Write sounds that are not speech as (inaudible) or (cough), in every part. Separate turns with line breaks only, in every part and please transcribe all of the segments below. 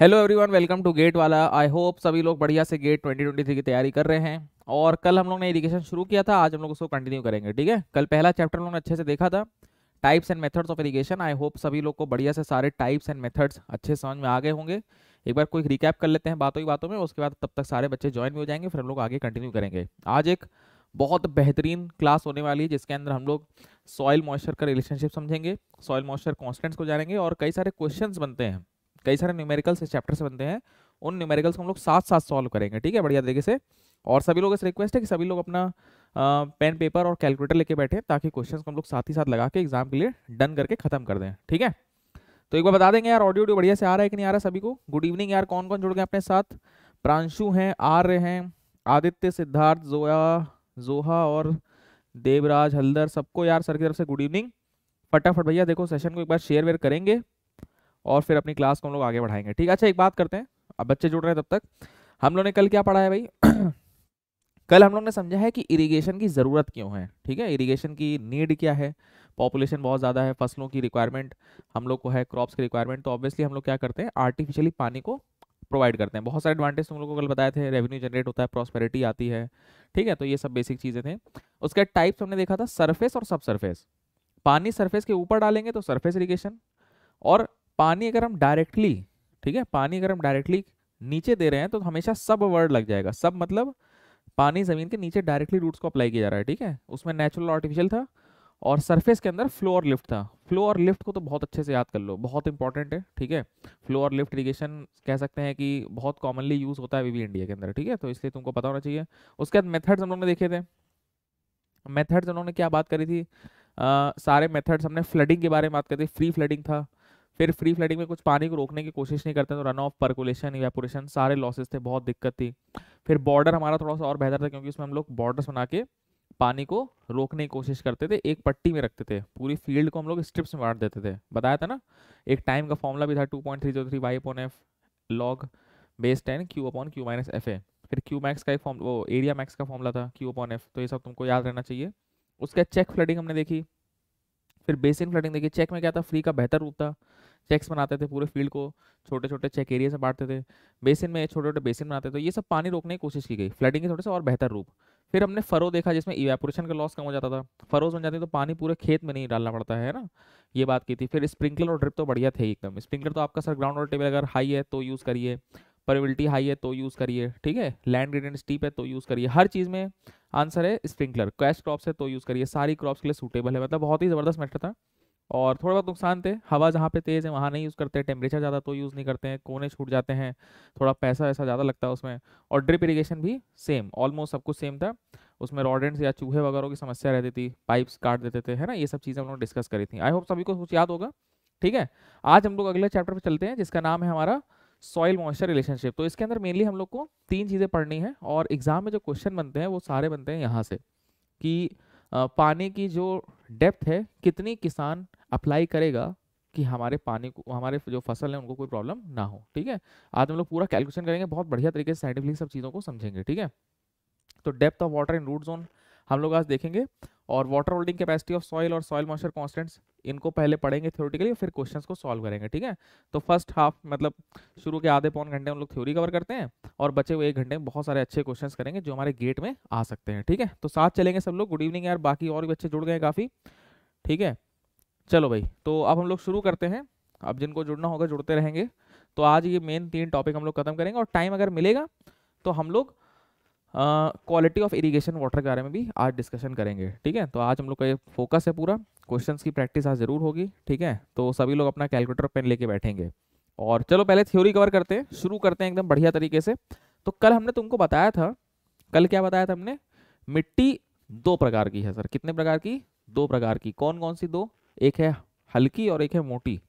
Hello everyone welcome to GATE वाला I hope सभी लोग बढ़िया से गेट 2023 की तैयारी कर रहे हैं और कल हम लोग ने इरीगेशन शुरू किया था आज हम लोग उसको कंटिन्यू करेंगे ठीक है कल पहला चैप्टर हम लोग ने अच्छे से देखा था types and methods of irrigation I hope सभी लोग को बढ़िया से सारे टाइप्स एंड मेथड्स अच्छे समझ में आगे होंगे एक बार कोई रिकैप कर लेते हैं बातों ही बातों में उसके बाद तब तक सारे बच्चे ज्वाइन भी हो जाएंगे फिर हम लोग आगे कंटिन्यू करेंगे आज एक बहुत बेहतरीन क्लास होने वाली है जिसके अंदर हम लोग सॉयल मॉइस्चर का रिलेशनशिप समझेंगे सॉइल मॉइस्चर कॉन्स्टेंट्स को जानेंगे और कई सारे क्वेश्चंस बनते हैं कई सारे न्यूमेरिकल्स इस चैप्टर से बनते हैं उन न्यूमेरिकल्स को हम लोग साथ साथ सॉल्व करेंगे ठीक है बढ़िया तरीके से और सभी लोग इस रिक्वेस्ट है कि सभी लोग अपना पेन पेपर और कैलकुलेटर लेके बैठे ताकि क्वेश्चन को हम लोग साथ ही साथ लगा के एग्जाम के लिए डन करके खत्म कर दें ठीक है तो एक बार बता देंगे यार ऑडियो बढ़िया से आ रहा है कि नहीं आ रहा है सभी को गुड इवनिंग यार कौन कौन जुड़ गए अपने साथ प्रांशु हैं आर्य हैं आदित्य सिद्धार्थ जोया जोहा और देवराज हल्दर सबको यार सर की तरफ से गुड इवनिंग फटाफट भैया देखो सेशन को एक बार शेयर वेयर करेंगे और फिर अपनी क्लास को हम लोग आगे बढ़ाएंगे ठीक है अच्छा एक बात करते हैं अब बच्चे जुड़ रहे हैं तब तक हम लोग ने कल क्या पढ़ा है भाई (clears throat) कल हम लोग ने समझा है कि इरीगेशन की ज़रूरत क्यों है ठीक है इरीगेशन की नीड क्या है पॉपुलेशन बहुत ज़्यादा है फसलों की रिक्वायरमेंट हम लोग को है क्रॉप्स की रिक्वायरमेंट तो ऑब्वियसली हम लोग क्या करते हैं आर्टिफिशियली पानी को प्रोवाइड करते हैं बहुत सारे एडवांटेज तुम लोग को कल बताए थे रेवेन्यू जनरेट होता है प्रॉस्पेरिटी आती है ठीक है तो ये सब बेसिक चीज़ें थे उसके टाइप्स हमने देखा था सरफेस और सब सरफेस पानी सरफेस के ऊपर डालेंगे तो सरफेस इरीगेशन और पानी अगर हम डायरेक्टली ठीक है पानी अगर हम डायरेक्टली नीचे दे रहे हैं तो हमेशा सब वर्ड लग जाएगा सब मतलब पानी जमीन के नीचे डायरेक्टली रूट्स को अप्लाई किया जा रहा है ठीक है उसमें नेचुरल आर्टिफिशियल था और सरफेस के अंदर फ्लो और लिफ्ट था फ्लो और लिफ्ट को तो बहुत अच्छे से याद कर लो बहुत इंपॉर्टेंट है ठीक है फ्लो और लिफ्ट इरीगेशन कह सकते हैं कि बहुत कॉमनली यूज होता है अभी भी इंडिया के अंदर ठीक है तो इसलिए तुमको पता होना चाहिए उसके बाद मेथड्स हम लोग ने देखे थे मेथड्स उन्होंने क्या बात करी थी आ, सारे मेथड्स हमने फ्लडिंग के बारे में बात करी थी फ्री फ्लडिंग था फिर फ्री फ्लडिंग में कुछ पानी को रोकने की कोशिश नहीं करते तो रन ऑफ परकुलेशन इवेपोरेशन सारे लॉसेस थे बहुत दिक्कत थी फिर बॉर्डर हमारा थोड़ा सा और बेहतर था क्योंकि उसमें हम लोग बॉर्डर्स बना के पानी को रोकने की कोशिश करते थे एक पट्टी में रखते थे पूरी फील्ड को हम लोग स्ट्रिप्स में बांट देते थे बताया था ना एक टाइम का फॉर्मूला भी था two point three zero three Y upon F log base ten Q upon Q minus F A फिर क्यू मैक्स का एक फॉर्म वो एरिया मैक्स का फॉर्मूला था क्यू अपॉन एफ तो ये सब तुमको याद रहना चाहिए उसके चेक फ्लडिंग हमने देखी फिर बेसिन फ्लडिंग देखी चेक में क्या था फ्री का बेहतर रूप था चेक्स बनाते थे पूरे फील्ड को छोटे छोटे चेक एरिया से बांटते थे बेसिन में छोटे छोटे बेसिन बनाते थे तो ये सब पानी रोकने की कोशिश की गई फ्लडिंग के थोड़े से और बेहतर रूप फिर हमने फरो देखा जिसमें इवेपोरेशन का लॉस कम हो जाता था फरोज बन जाती तो पानी पूरे खेत में नहीं डालना पड़ता है ना ये बात की थी फिर स्प्रिंकलर और ड्रिप तो बढ़िया थे एकदम स्प्रिंकलर तो आपका सर ग्राउंड वाटर टेबल अगर हाई है तो यूज़ करिए परविलिटी हाई है तो यूज़ करिए ठीक है लैंड ग्रेडेंट स्टीप है तो यूज़ करिए हर चीज़ में आंसर है स्प्रिंकलर कैश क्रॉप्स है तो यूज़ करिए सारी क्रॉप्स के लिए सूटेबल है मतलब बहुत ही ज़बरदस्त मैटर था और थोड़ा बहुत नुकसान थे हवा जहाँ पे तेज़ है वहाँ नहीं यूज़ करते टेम्परेचर ज़्यादा तो यूज़ नहीं करते हैं कोने छूट जाते हैं थोड़ा पैसा वैसा ज़्यादा लगता है उसमें और ड्रिप इरीगेशन भी सेम ऑलमोस्ट सब कुछ सेम था उसमें रॉडेंट्स या चूहे वगैरह की समस्या रहती थी पाइप्स काट देते थे है ना ये सब चीज़ें हम लोग डिस्कस करी थी आई होप सभी को कुछ याद होगा ठीक है आज हम लोग अगले चैप्टर पर चलते हैं जिसका नाम है हमारा सॉइल मॉइस्चर रिलेशनशिप तो इसके अंदर मेनली हम लोग को तीन चीज़ें पढ़नी है और एग्जाम में जो क्वेश्चन बनते हैं वो सारे बनते हैं यहाँ से कि पानी की जो डेप्थ है कितनी किसान अप्लाई करेगा कि हमारे पानी को हमारे जो फसल है उनको कोई प्रॉब्लम ना हो ठीक है आज हम लोग पूरा कैलकुलेशन करेंगे बहुत बढ़िया तरीके से साइंटिफिकली सब चीज़ों को समझेंगे ठीक है तो depth of water in root zone हम लोग आज देखेंगे और water holding capacity of soil और सॉइल मॉइस्चर कॉन्स्टेंट्स इनको पहले पढ़ेंगे थ्योरेटिकली फिर क्वेश्चन को सॉल्व करेंगे ठीक है तो फर्स्ट हाफ मतलब शुरू के आधे पौन घंटे हम लोग थ्योरी कवर करते हैं और बचे हुए एक घंटे में बहुत सारे अच्छे क्वेश्चन करेंगे जो हमारे गेट में आ सकते हैं ठीक है तो साथ चलेंगे सब लोग गुड इवनिंग यार बाकी और भी बच्चे जुड़ गए काफ़ी ठीक है चलो भाई तो अब हम लोग शुरू करते हैं अब जिनको जुड़ना होगा जुड़ते रहेंगे तो आज ये मेन तीन टॉपिक हम लोग खत्म करेंगे और टाइम अगर मिलेगा तो हम लोग क्वालिटी ऑफ इरीगेशन वाटर के बारे में भी आज डिस्कशन करेंगे ठीक है तो आज हम लोग का ये फोकस है पूरा क्वेश्चन की प्रैक्टिस आज ज़रूर होगी ठीक है तो सभी लोग अपना कैलकुलेटर पेन लेके बैठेंगे और चलो पहले थ्योरी कवर करते हैं शुरू करते हैं एकदम बढ़िया तरीके से तो कल हमने तुमको बताया था कल क्या बताया था हमने मिट्टी दो प्रकार की है सर कितने प्रकार की दो प्रकार की कौन कौन सी दो एक है हल्की और एक है मोटी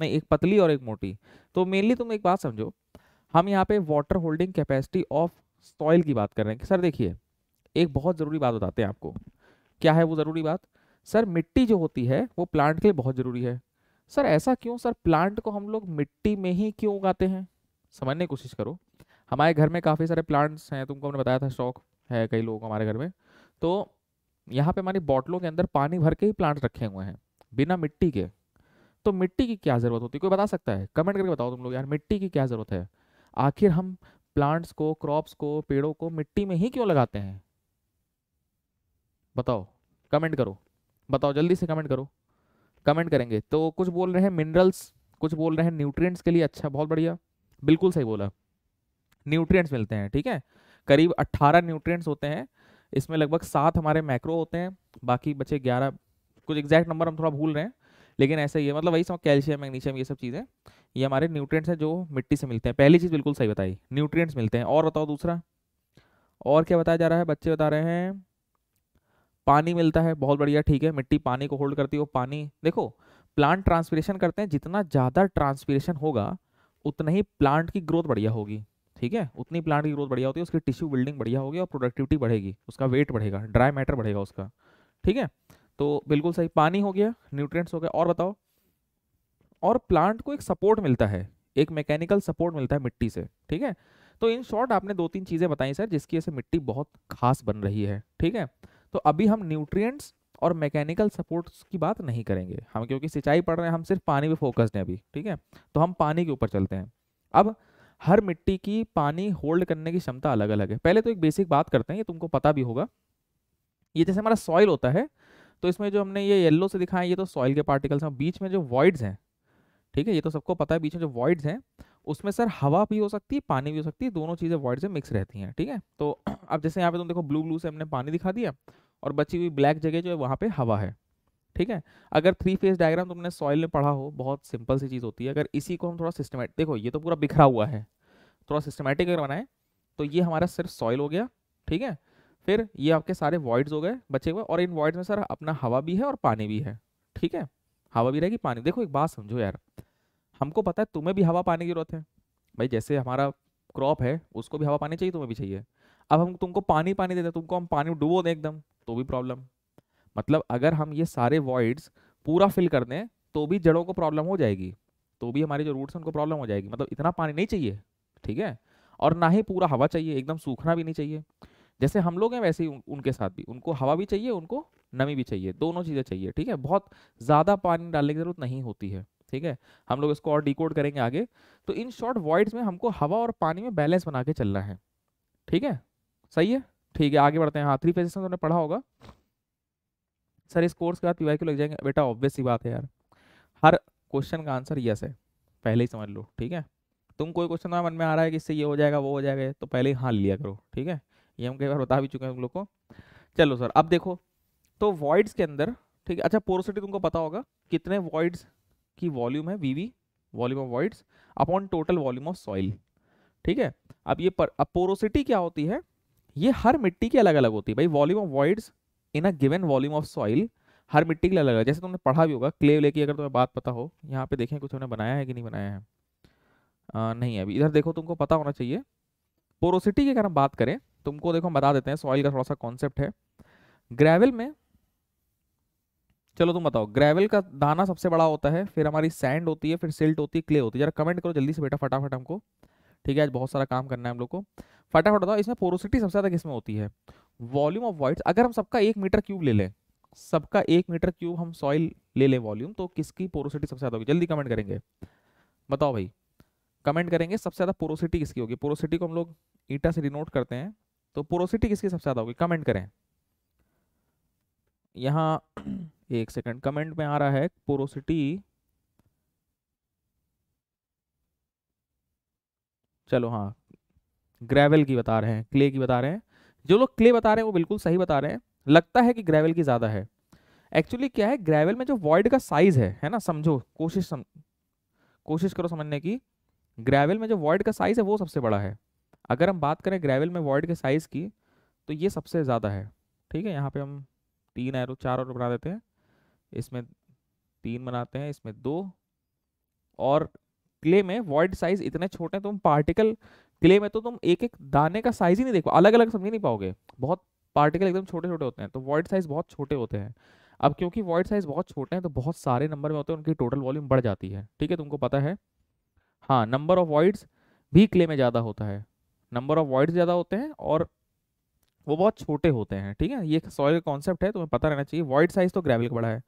नहीं एक पतली और एक मोटी तो मेनली तुम एक बात समझो हम यहाँ पे water holding capacity of soil की बात कर रहे हैं सर देखिए एक बहुत ज़रूरी बात बताते हैं आपको क्या है वो ज़रूरी बात सर मिट्टी जो होती है वो प्लांट के लिए बहुत ज़रूरी है सर ऐसा क्यों सर प्लांट को हम लोग मिट्टी में ही क्यों उगाते हैं समझने की कोशिश करो हमारे घर में काफ़ी सारे प्लांट्स हैं तुमको हमने बताया था स्टॉक है कई लोगों को हमारे घर में तो यहाँ पे हमारी बॉटलों के अंदर पानी भर के ही प्लांट रखे हुए हैं बिना मिट्टी के तो मिट्टी की क्या ज़रूरत होती है कोई बता सकता है कमेंट करके बताओ तुम लोग यार मिट्टी की क्या ज़रूरत है आखिर हम प्लांट्स को क्रॉप्स को पेड़ों को मिट्टी में ही क्यों लगाते हैं बताओ कमेंट करो बताओ जल्दी से कमेंट करो कमेंट करेंगे तो कुछ बोल रहे हैं मिनरल्स कुछ बोल रहे हैं न्यूट्रिएंट्स के लिए अच्छा बहुत बढ़िया बिल्कुल सही बोला न्यूट्रिएंट्स मिलते हैं ठीक है करीब 18 न्यूट्रिएंट्स होते हैं इसमें लगभग सात हमारे मैक्रो होते हैं बाकी बचे ग्यारह कुछ एग्जैक्ट नंबर हम थोड़ा भूल रहे हैं लेकिन ऐसा ही है मतलब वही सब कैल्शियम मैग्नीशियम ये सब चीज़ें ये हमारे न्यूट्रिएंट्स हैं जो मिट्टी से मिलते हैं पहली चीज़ बिल्कुल सही बताई न्यूट्रिएंट्स मिलते हैं और बताओ दूसरा और क्या बताया जा रहा है बच्चे बता रहे हैं पानी मिलता है बहुत बढ़िया ठीक है मिट्टी पानी को होल्ड करती है पानी देखो प्लांट ट्रांसपीरेशन करते हैं जितना ज़्यादा ट्रांसपीरेशन होगा उतना ही प्लांट की ग्रोथ बढ़िया होगी ठीक है उतनी प्लांट की ग्रोथ बढ़िया होती है उसकी टिश्यू बिल्डिंग बढ़िया होगी और प्रोडक्टिविटी बढ़ेगी उसका वेट बढ़ेगा ड्राई मैटर बढ़ेगा उसका ठीक है तो बिल्कुल सही पानी हो गया न्यूट्रिएंट्स हो गया और बताओ और प्लांट को एक सपोर्ट मिलता है एक मैकेनिकल सपोर्ट मिलता है मिट्टी से ठीक है तो इन शॉर्ट आपने दो तीन चीज़ें बताई सर जिसकी वजह से मिट्टी बहुत खास बन रही है ठीक है तो अभी हम न्यूट्रिएंट्स और मैकेनिकल सपोर्ट्स की बात नहीं करेंगे हम क्योंकि सिंचाई पड़ रहे हैं हम सिर्फ पानी पे फोकस्ड हैं अभी ठीक है तो हम पानी के ऊपर चलते हैं अब हर मिट्टी की पानी होल्ड करने की क्षमता अलग अलग है पहले तो एक बेसिक बात करते हैं ये तुमको पता भी होगा ये जैसे हमारा सॉइल होता है तो इसमें जो हमने ये येल्लो से दिखाया ये तो सॉइल के पार्टिकल्स हैं बीच में जो वॉइड्स हैं ठीक है ये तो सबको पता है बीच में जो वॉइड्स हैं उसमें सर हवा भी हो सकती है पानी भी हो सकती है दोनों चीज़ें वॉइड से मिक्स रहती हैं ठीक है तो (clears throat) अब जैसे यहाँ पे तुम देखो ब्लू ब्लू से हमने पानी दिखा दिया और बची हुई ब्लैक जगह जो है वहाँ पे हवा है ठीक है अगर थ्री फेज डायग्राम तुमने सॉइल में पढ़ा हो बहुत सिंपल सी चीज़ होती है अगर इसी को हम थोड़ा सिस्टमेटिक देखो ये तो पूरा बिखरा हुआ है थोड़ा सिस्टमेटिक अगर बनाए तो ये हमारा सिर्फ सॉइल हो गया ठीक है फिर ये आपके सारे वॉइड्स हो गए बचे हुए और इन वॉइड्स में सर अपना हवा भी है और पानी भी है ठीक है हवा भी रहेगी पानी देखो एक बात समझो यार हमको पता है तुम्हें भी हवा पाने की जरूरत है भाई जैसे हमारा क्रॉप है उसको भी हवा पानी चाहिए तुम्हें भी चाहिए अब हम तुमको पानी पानी देते तुमको हम पानी डुबो दें एकदम तो भी प्रॉब्लम मतलब अगर हम ये सारे वॉइड्स पूरा फिल कर दें तो भी जड़ों को प्रॉब्लम हो जाएगी तो भी हमारे जो रूट्स हैं उनको प्रॉब्लम हो जाएगी मतलब इतना पानी नहीं चाहिए ठीक है और ना ही पूरा हवा चाहिए एकदम सूखना भी नहीं चाहिए जैसे हम लोग हैं वैसे ही उन, उनके साथ भी उनको हवा भी चाहिए उनको नमी भी चाहिए दोनों चीज़ें चाहिए ठीक है बहुत ज़्यादा पानी डालने की ज़रूरत नहीं होती है ठीक है हम लोग इसको और डिकोड करेंगे आगे तो इन शॉर्ट वॉइड्स में हमको हवा और पानी में बैलेंस बना के चलना है ठीक है सही है ठीक है आगे बढ़ते हैं हाँ थ्री फेजेस में तुमने तो पढ़ा होगा सर इस कोर्स के बाद पीवाई लग जाएंगे बेटा ऑब्वियस ही बात है यार हर क्वेश्चन का आंसर यस है पहले ही समझ लो ठीक है तुम कोई क्वेश्चन मन में आ रहा है कि इससे ये हो जाएगा वो हो जाएगा तो पहले ही हाँ लिया करो ठीक है ये हम कई बार बता भी चुके हैं उन लोग को चलो सर अब देखो तो वॉइड्स के अंदर ठीक है अच्छा पोरोसिटी तुमको पता होगा कितने वॉइड्स की वॉल्यूम है V V volume of voids upon total volume of soil ठीक है अब ये पर अब पोरोसिटी क्या होती है ये हर मिट्टी की अलग अलग होती है भाई volume of voids in a given volume of soil हर मिट्टी के लिए अलग अलग जैसे तुमने पढ़ा भी होगा क्ले ले की अगर तुम्हें बात पता हो यहाँ पे देखें कुछ हमने बनाया है कि नहीं बनाया है आ, नहीं अभी इधर देखो तुमको पता होना चाहिए पोरोसिटी की अगर हम बात करें तुमको देखो हम बता देते हैं सॉइल का थोड़ा सा कॉन्सेप्ट है ग्रेवल में चलो तुम बताओ ग्रेवल का दाना सबसे बड़ा होता है फिर हमारी सैंड होती है फिर सिल्ट होती है क्ले होती है जरा कमेंट करो जल्दी से बेटा फटाफट हमको ठीक है आज बहुत सारा काम करना है हम लोग को फटाफट बताओ इसमें पोरोसिटी सबसे ज़्यादा किसमें होती है वॉल्यूम ऑफ वाइट्स अगर हम सबका एक मीटर क्यूब ले लें सबका एक मीटर क्यूब हम सॉइल ले लें वॉल्यूम तो किसकी पोरोसिटी सबसे ज़्यादा होगी जल्दी कमेंट करेंगे बताओ भाई कमेंट करेंगे सबसे ज़्यादा पोरोसिटी किसकी होगी पोरोसिटी को हम लोग ईटा से डिनोट करते हैं तो पोरोसिटी किसकी सबसे ज़्यादा होगी कमेंट करें यहाँ (clears throat) एक सेकंड कमेंट में आ रहा है पोरोसिटी चलो हाँ ग्रेवल की बता रहे हैं क्ले की बता रहे हैं जो लोग क्ले बता रहे हैं वो बिल्कुल सही बता रहे हैं लगता है कि ग्रेवल की ज़्यादा है एक्चुअली क्या है ग्रेवल में जो वॉइड का साइज है है ना समझो कोशिश सम... कोशिश करो समझने की ग्रेवल में जो वॉइड का साइज है वो सबसे बड़ा है अगर हम बात करें ग्रेवल में वॉइड के साइज़ की तो ये सबसे ज़्यादा है ठीक है यहाँ पे हम तीन एरो चार और बना देते हैं इसमें तीन बनाते हैं इसमें दो और क्ले में वॉइड साइज इतने छोटे हैं तुम पार्टिकल क्ले में तो तुम एक एक दाने का साइज ही नहीं देख अलग अलग समझ नहीं पाओगे बहुत पार्टिकल एकदम छोटे छोटे होते हैं तो वॉइड साइज बहुत छोटे होते हैं अब क्योंकि वॉइड साइज बहुत छोटे हैं तो बहुत सारे नंबर में होते हैं उनकी टोटल वॉल्यूम बढ़ जाती है ठीक है तुमको पता है हाँ नंबर ऑफ वॉइड्स भी क्ले में ज़्यादा होता है नंबर ऑफ वॉइड्स ज़्यादा होते हैं और वो बहुत छोटे होते हैं ठीक है ये सॉइल का कॉन्सेप्ट है तुम्हें पता रहना चाहिए वॉइड साइज तो ग्रेविल का बड़ा है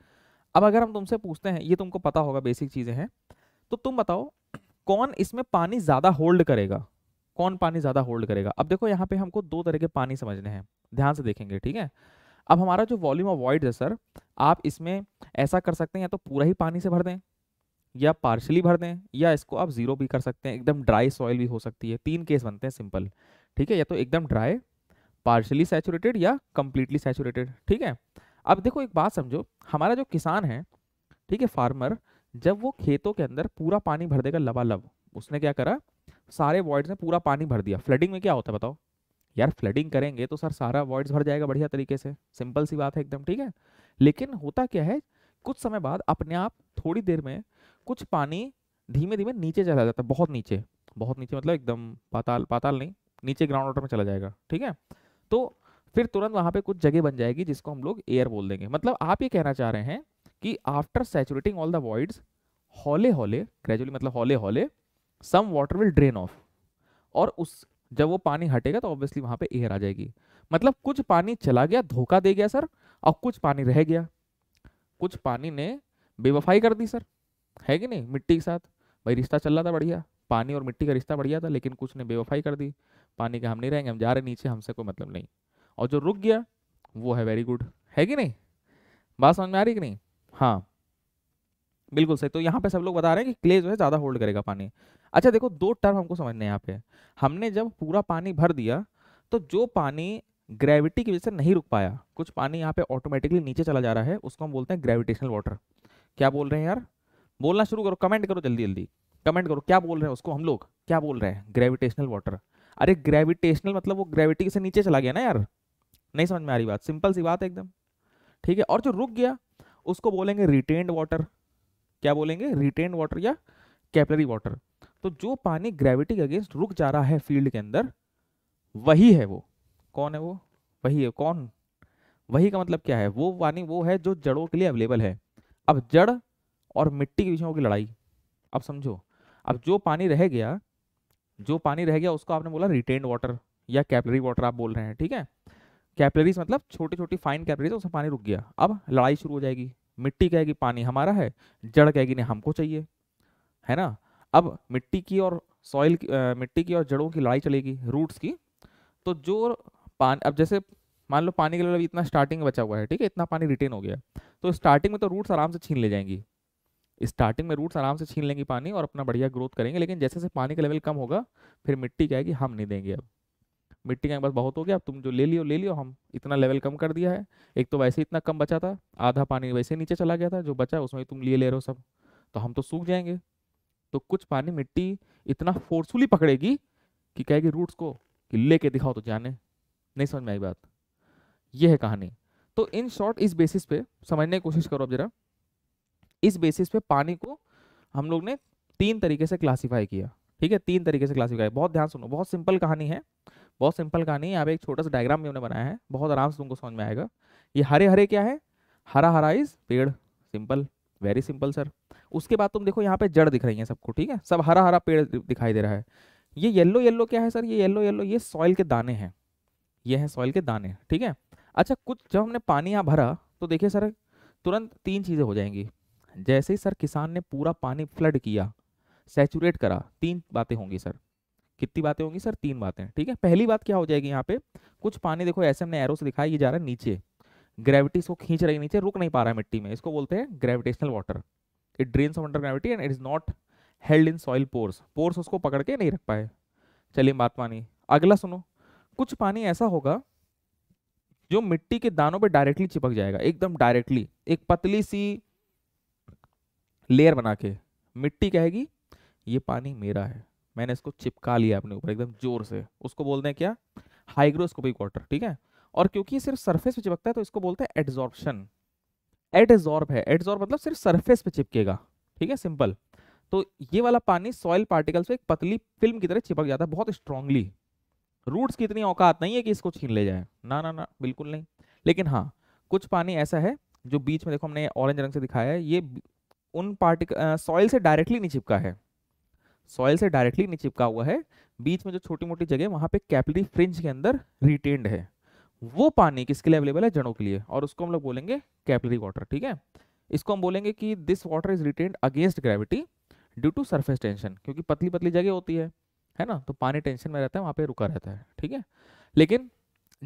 अब अगर हम तुमसे पूछते हैं ये तुमको पता होगा बेसिक चीज़ें हैं तो तुम बताओ कौन इसमें पानी ज़्यादा होल्ड करेगा कौन पानी ज़्यादा होल्ड करेगा अब देखो यहाँ पे हमको दो तरह के पानी समझने हैं ध्यान से देखेंगे ठीक है अब हमारा जो वॉल्यूम ऑफ वॉइड है सर आप इसमें ऐसा कर सकते हैं या तो पूरा ही पानी से भर दें या पार्शली भर दें या इसको आप ज़ीरो भी कर सकते हैं एकदम ड्राई सॉइल भी हो सकती है तीन केस बनते हैं सिंपल ठीक है या तो एकदम ड्राई पार्शली सैचुरेटेड या कम्प्लीटली सैचुरेटेड ठीक है अब देखो एक बात समझो हमारा जो किसान है ठीक है फार्मर जब वो खेतों के अंदर पूरा पानी भर देगा लबालब उसने क्या करा सारे वॉइड्स में पूरा पानी भर दिया फ्लडिंग में क्या होता है बताओ यार फ्लडिंग करेंगे तो सर सारा वॉइड्स भर जाएगा बढ़िया तरीके से सिंपल सी बात है एकदम ठीक है लेकिन होता क्या है कुछ समय बाद अपने आप थोड़ी देर में कुछ पानी धीमे धीमे नीचे चला जाता है बहुत नीचे बहुत नीचे मतलब एकदम पाताल पाताल नहीं नीचे ग्राउंड वाटर में चला जाएगा ठीक है तो फिर तुरंत वहां पे कुछ जगह बन जाएगी जिसको हम लोग एयर बोल देंगे मतलब आप ये कहना चाह रहे हैं कि after saturating all the voids हॉले हॉले ग्रेजुअली मतलब हॉले हॉले some water will drain off और उस जब वो पानी हटेगा तो ऑब्वियसली वहां पे एयर आ जाएगी मतलब कुछ पानी चला गया धोखा दे गया सर और कुछ पानी रह गया कुछ पानी ने बेवफाई कर दी सर है कि नहीं मिट्टी के साथ भाई रिश्ता चल रहा था बढ़िया पानी और मिट्टी का रिश्ता बढ़िया था लेकिन कुछ ने बेवफाई कर दी पानी के हम नहीं रहेंगे हम जा रहे नीचे हमसे कोई मतलब नहीं और जो रुक गया वो है वेरी गुड है कि नहीं बात समझ में आ रही कि नहीं हाँ बिल्कुल सही तो यहाँ पे सब लोग बता रहे हैं कि क्ले जो है ज़्यादा होल्ड करेगा पानी अच्छा देखो दो टर्म हमको समझने यहाँ पे हमने जब पूरा पानी भर दिया तो जो पानी ग्रेविटी की वजह से नहीं रुक पाया कुछ पानी यहाँ पे ऑटोमेटिकली नीचे चला जा रहा है उसको हम बोलते हैं ग्रेविटेशनल वाटर क्या बोल रहे हैं यार बोलना शुरू करो कमेंट करो जल्दी जल्दी कमेंट करो क्या बोल रहे हैं उसको हम लोग क्या बोल रहे हैं ग्रेविटेशनल वाटर अरे ग्रेविटेशनल मतलब वो ग्रेविटी से नीचे चला गया ना यार नहीं समझ में आ रही बात सिंपल सी बात है एकदम ठीक है और जो रुक गया उसको बोलेंगे रिटेन्ड वाटर क्या बोलेंगे रिटेन्ड वाटर या कैपलरी वाटर तो जो पानी ग्रेविटी के अगेंस्ट रुक जा रहा है फील्ड के अंदर वही है वो कौन है वो वही है कौन वही का मतलब क्या है वो पानी वो है जो जड़ों के लिए अवेलेबल है अब जड़ और मिट्टी के बीच में होगी लड़ाई अब समझो अब जो पानी रह गया जो पानी रह गया उसको आपने बोला रिटेन वाटर या कैपलरी वाटर आप बोल रहे हैं ठीक है कैपलरीज मतलब छोटी छोटी फाइन कैपलरीज उसमें पानी रुक गया अब लड़ाई शुरू हो जाएगी मिट्टी कहेगी पानी हमारा है जड़ कहेगी नहीं हमको चाहिए है ना अब मिट्टी की और सॉइल की आ, मिट्टी की और जड़ों की लड़ाई चलेगी रूट्स की तो जो पानी अब जैसे मान लो पानी के लिए इतना स्टार्टिंग बचा हुआ है ठीक है इतना पानी रिटेन हो गया तो स्टार्टिंग में तो रूट्स आराम से छीन ले जाएंगी स्टार्टिंग में रूट्स आराम से छीन लेंगे पानी और अपना बढ़िया ग्रोथ करेंगे लेकिन जैसे जैसे पानी का लेवल कम होगा फिर मिट्टी क्या है कि हम नहीं देंगे अब मिट्टी का बस बहुत हो गया अब तुम जो ले लियो ले लियो हम इतना लेवल कम कर दिया है एक तो वैसे इतना कम बचा था आधा पानी वैसे नीचे चला गया था जो बचा उसमें तुम लिए ले रहे हो सब तो हम तो सूख जाएंगे तो कुछ पानी मिट्टी इतना फोर्सफुली पकड़ेगी कि कहेगी रूट्स को कि लेके दिखाओ तो जाने नहीं समझ में आई बात यह है कहानी तो इन शॉर्ट इस बेसिस पे समझने की कोशिश करो अब जरा इस बेसिस पे पानी को हम लोग ने तीन तरीके से क्लासीफाई किया ठीक है तीन तरीके से क्लासीफाई बहुत ध्यान सुनो बहुत सिंपल कहानी है बहुत सिंपल कहानी है यहाँ पे एक छोटा सा डायग्राम भी हमने बनाया है बहुत आराम से तुमको समझ में आएगा ये हरे हरे क्या है हरा हरा इज पेड़ सिंपल वेरी सिंपल सर उसके बाद तुम देखो यहाँ पे जड़ दिख रही है सबको ठीक है सब हरा हरा पेड़ दिखाई दे रहा है ये येल्लो येल्लो क्या है सर ये येल्लो येल्लो ये सॉइल के दाने हैं ये हैं सॉइल के दाने ठीक है अच्छा कुछ जब हमने पानी यहाँ भरा तो देखिए सर तुरंत तीन चीज़ें हो जाएंगी जैसे ही सर किसान ने पूरा पानी फ्लड किया सेचुरेट करा तीन बातें होंगी सर कितनी बातें होंगी सर तीन बातें ठीक है पहली बात क्या हो जाएगी यहाँ पे कुछ पानी देखो ऐसे हमने एरो से दिखाया ये जा रहा है नीचे ग्रेविटी इसको खींच रही है नीचे रुक नहीं पा रहा है मिट्टी में इसको बोलते हैं gravitational water it drain under gravity and it is not held in soil pores pores उसको पकड़ के नहीं रख पाए चलिए बात मानी अगला सुनो कुछ पानी ऐसा होगा जो मिट्टी के दानों पर डायरेक्टली चिपक जाएगा एकदम डायरेक्टली एक पतली सी लेयर बना के मिट्टी कहेगी ये पानी मेरा है मैंने इसको चिपका लिया अपने ऊपर एकदम जोर से उसको बोलते हैं क्या हाइग्रोस्कोपिक वाटर ठीक है और क्योंकि ये सिर्फ सरफेस पे चिपकता है तो इसको बोलते हैं एड्जॉर्प्शन एडजॉर्ब है एडजॉर्ब मतलब सिर्फ सरफेस पे चिपकेगा ठीक है सिंपल तो ये वाला पानी सॉइल पार्टिकल्स पे एक पतली फिल्म की तरह चिपक जाता है बहुत स्ट्रांगली रूट्स की इतनी औकात नहीं है कि इसको छीन ले जाए ना ना ना बिल्कुल नहीं लेकिन हाँ कुछ पानी ऐसा है जो बीच में देखो हमने ऑरेंज रंग से दिखाया है ये उन पार्टिकल सॉइल से डायरेक्टली नहीं चिपका है सॉइल से डायरेक्टली नहीं चिपका हुआ है बीच में जो छोटी मोटी जगह वहां पे कैपिलरी फ्रिंज के अंदर रिटेन्ड है वो पानी किसके लिए अवेलेबल है जड़ों के लिए और उसको हम लोग बोलेंगे कैपिलरी वाटर ठीक है इसको हम बोलेंगे कि this water is retained against gravity due to surface tension क्योंकि पतली पतली जगह होती है है ना तो पानी टेंशन में रहता है वहाँ पे रुका रहता है ठीक है लेकिन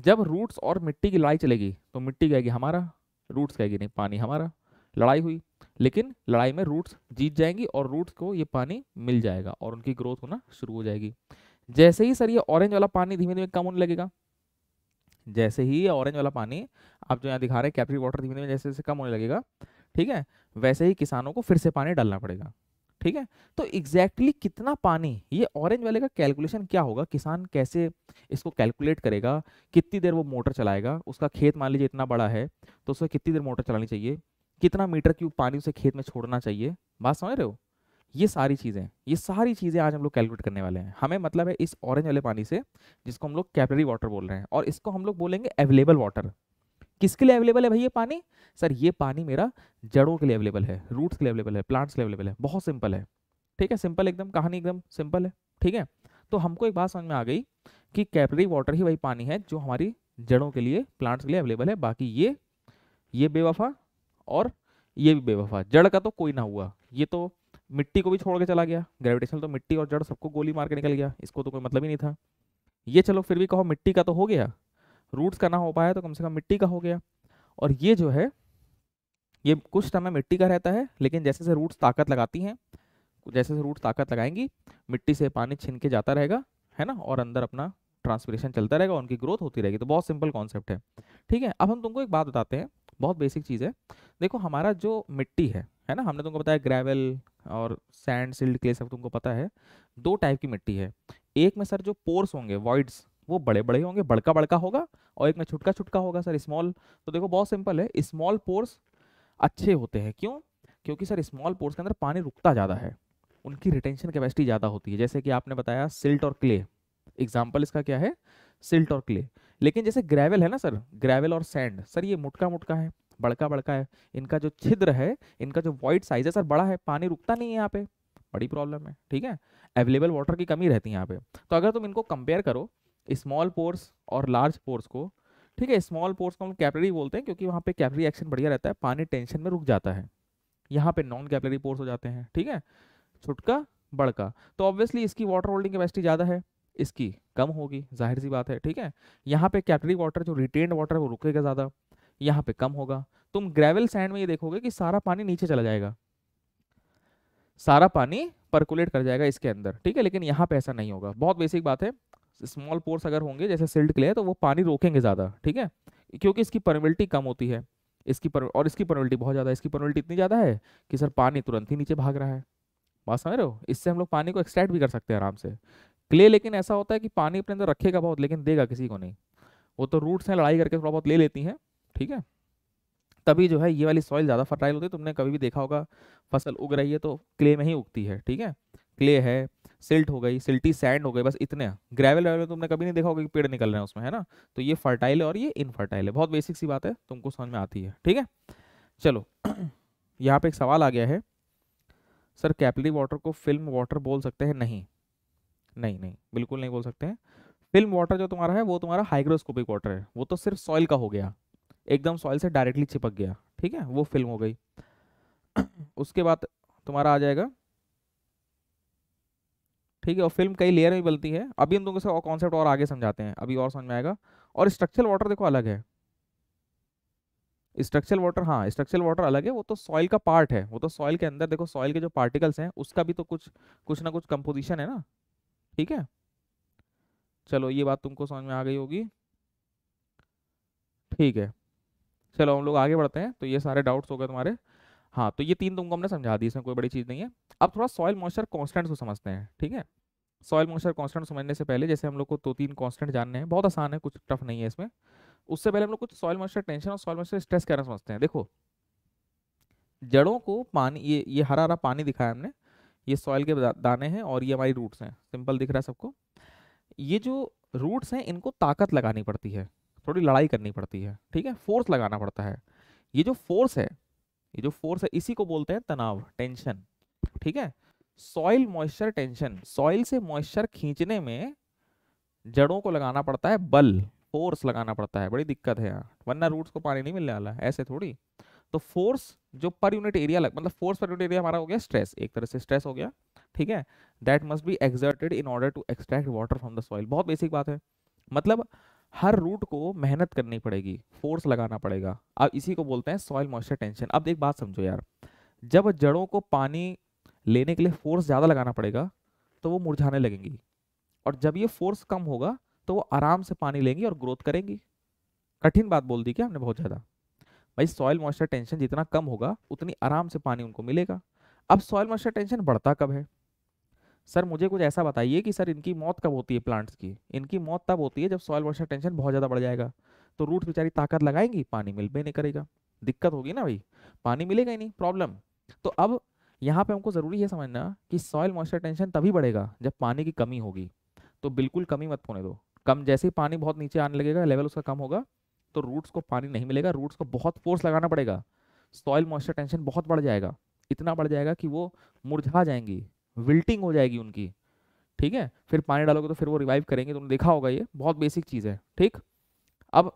जब रूट्स और मिट्टी की लड़ाई चलेगी तो मिट्टी कहेगी हमारा रूट्स कहेगी नहीं पानी हमारा लड़ाई हुई लेकिन लड़ाई में रूट्स जीत जाएंगी और रूट्स को ये पानी मिल जाएगा और उनकी ग्रोथ होना शुरू हो जाएगी जैसे ही सर ये ऑरेंज वाला पानी धीमे धीमे कम होने लगेगा जैसे ही ये ऑरेंज वाला पानी आप जो यहाँ दिखा रहे हैं कैप्री वाटर धीमे धीमे जैसे जैसे कम होने लगेगा ठीक है वैसे ही किसानों को फिर से पानी डालना पड़ेगा ठीक है तो एग्जैक्टली exactly कितना पानी ये ऑरेंज वाले का कैलकुलेशन क्या होगा किसान कैसे इसको कैलकुलेट करेगा कितनी देर वो मोटर चलाएगा उसका खेत मान लीजिए इतना बड़ा है तो उसको कितनी देर मोटर चलानी चाहिए कितना मीटर क्यूब पानी उसे खेत में छोड़ना चाहिए बात समझ रहे हो ये सारी चीज़ें ये सारी चीज़ें आज हम लोग कैलकुलेट करने वाले हैं हमें मतलब है इस ऑरेंज वाले पानी से जिसको हम लोग कैपलरी वाटर बोल रहे हैं और इसको हम लोग बोलेंगे अवेलेबल वाटर किसके लिए अवेलेबल है भाई ये पानी सर ये पानी मेरा जड़ों के लिए अवेलेबल है रूट्स के लिए अवेलेबल है प्लांट्स के लिए अवेलेबल है बहुत सिंपल है ठीक है सिंपल एकदम कहानी एकदम सिंपल है ठीक है तो हमको एक बात समझ में आ गई कि कैपलरी वाटर ही वही पानी है जो हमारी जड़ों के लिए प्लांट्स के लिए अवेलेबल है बाकी ये ये बेवफा और ये भी बेवफा जड़ का तो कोई ना हुआ ये तो मिट्टी को भी छोड़ के चला गया ग्रेविटेशन तो मिट्टी और जड़ सबको गोली मार के निकल गया इसको तो कोई मतलब ही नहीं था ये चलो फिर भी कहो मिट्टी का तो हो गया रूट्स का ना हो पाया तो कम से कम मिट्टी का हो गया और ये जो है ये कुछ समय मिट्टी का रहता है लेकिन जैसे जैसे रूट्स ताकत लगाती हैं जैसे जैसे रूट्स ताकत लगाएंगी मिट्टी से पानी छिन के जाता रहेगा है ना और अंदर अपना ट्रांसपीरेशन चलता रहेगा उनकी ग्रोथ होती रहेगी तो बहुत सिंपल कॉन्सेप्ट है ठीक है अब हम तुमको एक बात बताते हैं बहुत बेसिक चीज़ है देखो हमारा जो मिट्टी है है ना हमने तुमको बताया ग्रेवल और सैंड सिल्ड क्ले सब तुमको पता है दो टाइप की मिट्टी है एक में सर जो पोर्स होंगे वॉइड्स वो बड़े बड़े होंगे बड़का बड़का होगा और एक में छुटका छुटका होगा सर स्मॉल तो देखो बहुत सिंपल है स्मॉल पोर्स अच्छे होते हैं क्यों क्योंकि सर स्मॉल पोर्स के अंदर पानी रुकता ज़्यादा है उनकी रिटेंशन कैपेसिटी ज़्यादा होती है जैसे कि आपने बताया सिल्ट और क्ले एग्जाम्पल इसका क्या है सिल्ट और क्ले लेकिन जैसे ग्रेवल है ना सर ग्रेवल और सैंड सर ये मुटका मुटका है बड़का बड़का है इनका जो छिद्र है इनका जो वाइड साइज है सर बड़ा है पानी रुकता नहीं है यहाँ पे बड़ी प्रॉब्लम है ठीक है अवेलेबल वाटर की कमी रहती है यहाँ पे तो अगर तुम इनको कंपेयर करो स्मॉल पोर्स और लार्ज पोर्स को ठीक है स्मॉल पोर्स को हम कैपलरी बोलते हैं क्योंकि वहाँ पे कैपलरी एक्शन बढ़िया रहता है पानी टेंशन में रुक जाता है यहाँ पे नॉन कैपलरी पोर्स हो जाते हैं ठीक है छुटका बड़का तो ऑब्वियसली इसकी वाटर होल्डिंग कैपेसिटी ज़्यादा है इसकी कम होगी जाहिर सी बात है ठीक है यहाँ पे कैटरी वाटर जो रिटेन वाटर वो रुकेगा ज़्यादा यहाँ पे कम होगा तुम ग्रेवल सैंड में ये देखोगे कि सारा पानी नीचे चला जाएगा सारा पानी परकुलेट कर जाएगा इसके अंदर ठीक है लेकिन यहाँ पे ऐसा नहीं होगा बहुत बेसिक बात है स्मॉल पोर्स अगर होंगे जैसे सिल्ट क्ले तो वो पानी रोकेंगे ज़्यादा ठीक है क्योंकि इसकी परमिलिटी कम होती है इसकी पर और इसकी परमिलिटी बहुत ज़्यादा इसकी परमिलिटी इतनी ज़्यादा है कि सर पानी तुरंत ही नीचे भाग रहा है बात समझ रहे हो इससे हम लोग पानी को एक्सट्रैक्ट भी कर सकते हैं आराम से क्ले लेकिन ऐसा होता है कि पानी अपने अंदर रखेगा बहुत लेकिन देगा किसी को नहीं वो तो रूट्स हैं लड़ाई करके थोड़ा बहुत ले लेती हैं ठीक है तभी जो है ये वाली सॉइल ज़्यादा फर्टाइल होती है तुमने कभी भी देखा होगा फसल उग रही है तो क्ले में ही उगती है ठीक है क्ले है सिल्ट हो गई सिल्टी सैंड हो गई बस इतने ग्रेवल वेवल तुमने कभी नहीं देखा होगा कि पेड़ निकल रहे हैं उसमें है ना तो ये फर्टाइल है और ये इनफर्टाइल है बहुत बेसिक सी बात है तुमको समझ में आती है ठीक है चलो (clears throat) यहाँ पे एक सवाल आ गया है सर कैपली वाटर को फिल्म वाटर बोल सकते हैं नहीं नहीं नहीं बिल्कुल नहीं बोल सकते हैं फिल्म वाटर जो तुम्हारा है वो तुम्हारा हाइग्रोस्कोपिक वाटर है वो तो सिर्फ सॉइल का हो गया एकदम सॉइल से डायरेक्टली चिपक गया ठीक है वो फिल्म हो गई (clears throat) उसके बाद तुम्हारा आ जाएगा ठीक है और फिल्म कई लेयर में बनती है अभी हम तुमको और कॉन्सेप्ट और आगे समझाते हैं अभी और समझ में आएगा और स्ट्रक्चरल वाटर देखो अलग है स्ट्रक्चरल वाटर हाँ स्ट्रक्चरल वाटर अलग है वो तो सॉइल का पार्ट है वो तो सॉइल के अंदर देखो सॉइल के जो पार्टिकल्स हैं उसका भी तो कुछ कुछ ना कुछ कंपोजिशन है ना ठीक है चलो ये बात तुमको समझ में आ गई होगी ठीक है चलो हम लोग आगे बढ़ते हैं तो ये सारे डाउट्स हो गए तुम्हारे हाँ तो ये तीन तुमको हमने समझा दी इसमें कोई बड़ी चीज़ नहीं है अब थोड़ा सॉयल मॉइस्चर कॉन्स्टेंट्स को समझते हैं ठीक है सॉयल मॉइस्चर कॉन्स्टेंट समझने से पहले जैसे हम लोग को दो तीन कॉन्स्टेंट जानने हैं बहुत आसान है कुछ टफ नहीं है इसमें उससे पहले हम लोग कुछ सॉयल मॉइस्चर टेंशन और सॉयल मॉइस्चर स्ट्रेस कहना समझते हैं देखो जड़ों को पानी ये ये हरा हरा पानी दिखाया हमने ये सॉइल के दाने हैं और ये हमारी रूट्स हैं सिंपल दिख रहा है सबको ये जो रूट्स हैं इनको ताकत लगानी पड़ती है थोड़ी लड़ाई करनी पड़ती है ठीक है फोर्स लगाना पड़ता है ये जो फोर्स है ये जो फोर्स है इसी को बोलते हैं तनाव टेंशन ठीक है सॉइल मॉइस्चर टेंशन सॉइल से मॉइस्चर खींचने में जड़ों को लगाना पड़ता है बल फोर्स लगाना पड़ता है बड़ी दिक्कत है यहाँ वरना रूट्स को पानी नहीं मिलने वाला ऐसे थोड़ी तो फोर्स जो पर यूनिट एरिया लग मतलब फोर्स पर यूनिट एरिया हमारा हो गया स्ट्रेस एक तरह से स्ट्रेस हो गया ठीक है that must be exerted in order to extract water from the soil बहुत बेसिक बात है मतलब हर रूट को मेहनत करनी पड़ेगी फोर्स लगाना पड़ेगा अब इसी को बोलते हैं सॉइल मॉइस्चर टेंशन अब एक बात समझो यार जब जड़ों को पानी लेने के लिए फोर्स ज़्यादा लगाना पड़ेगा तो वो मुरझाने लगेंगी और जब ये फोर्स कम होगा तो वो आराम से पानी लेंगी और ग्रोथ करेंगी कठिन बात बोल दी क्या हमने बहुत ज़्यादा भाई सॉयल मॉइस्चर टेंशन जितना कम होगा उतनी आराम से पानी उनको मिलेगा अब सॉयल मॉइस्चर टेंशन बढ़ता कब है सर मुझे कुछ ऐसा बताइए कि सर इनकी मौत कब होती है प्लांट्स की इनकी मौत तब होती है जब सॉयल मॉइस्चर टेंशन बहुत ज़्यादा बढ़ जाएगा तो रूट बेचारी ताकत लगाएंगी पानी मिल भी नहीं करेगा दिक्कत होगी ना भाई पानी मिलेगा ही नहीं प्रॉब्लम तो अब यहाँ पे हमको ज़रूरी है समझना कि सॉयल मॉइस्चर टेंशन तभी बढ़ेगा जब पानी की कमी होगी तो बिल्कुल कमी मत होने दो कम जैसे ही पानी बहुत नीचे आने लगेगा लेवल उसका कम होगा तो रूट्स को पानी नहीं मिलेगा रूट्स को बहुत फोर्स लगाना पड़ेगा सॉइल मॉइस्चर टेंशन बहुत बढ़ जाएगा इतना बढ़ जाएगा कि वो मुरझा जाएंगी विल्टिंग हो जाएगी उनकी ठीक है फिर पानी डालोगे तो फिर वो रिवाइव करेंगे तुमने देखा होगा ये बहुत बेसिक चीज़ है ठीक अब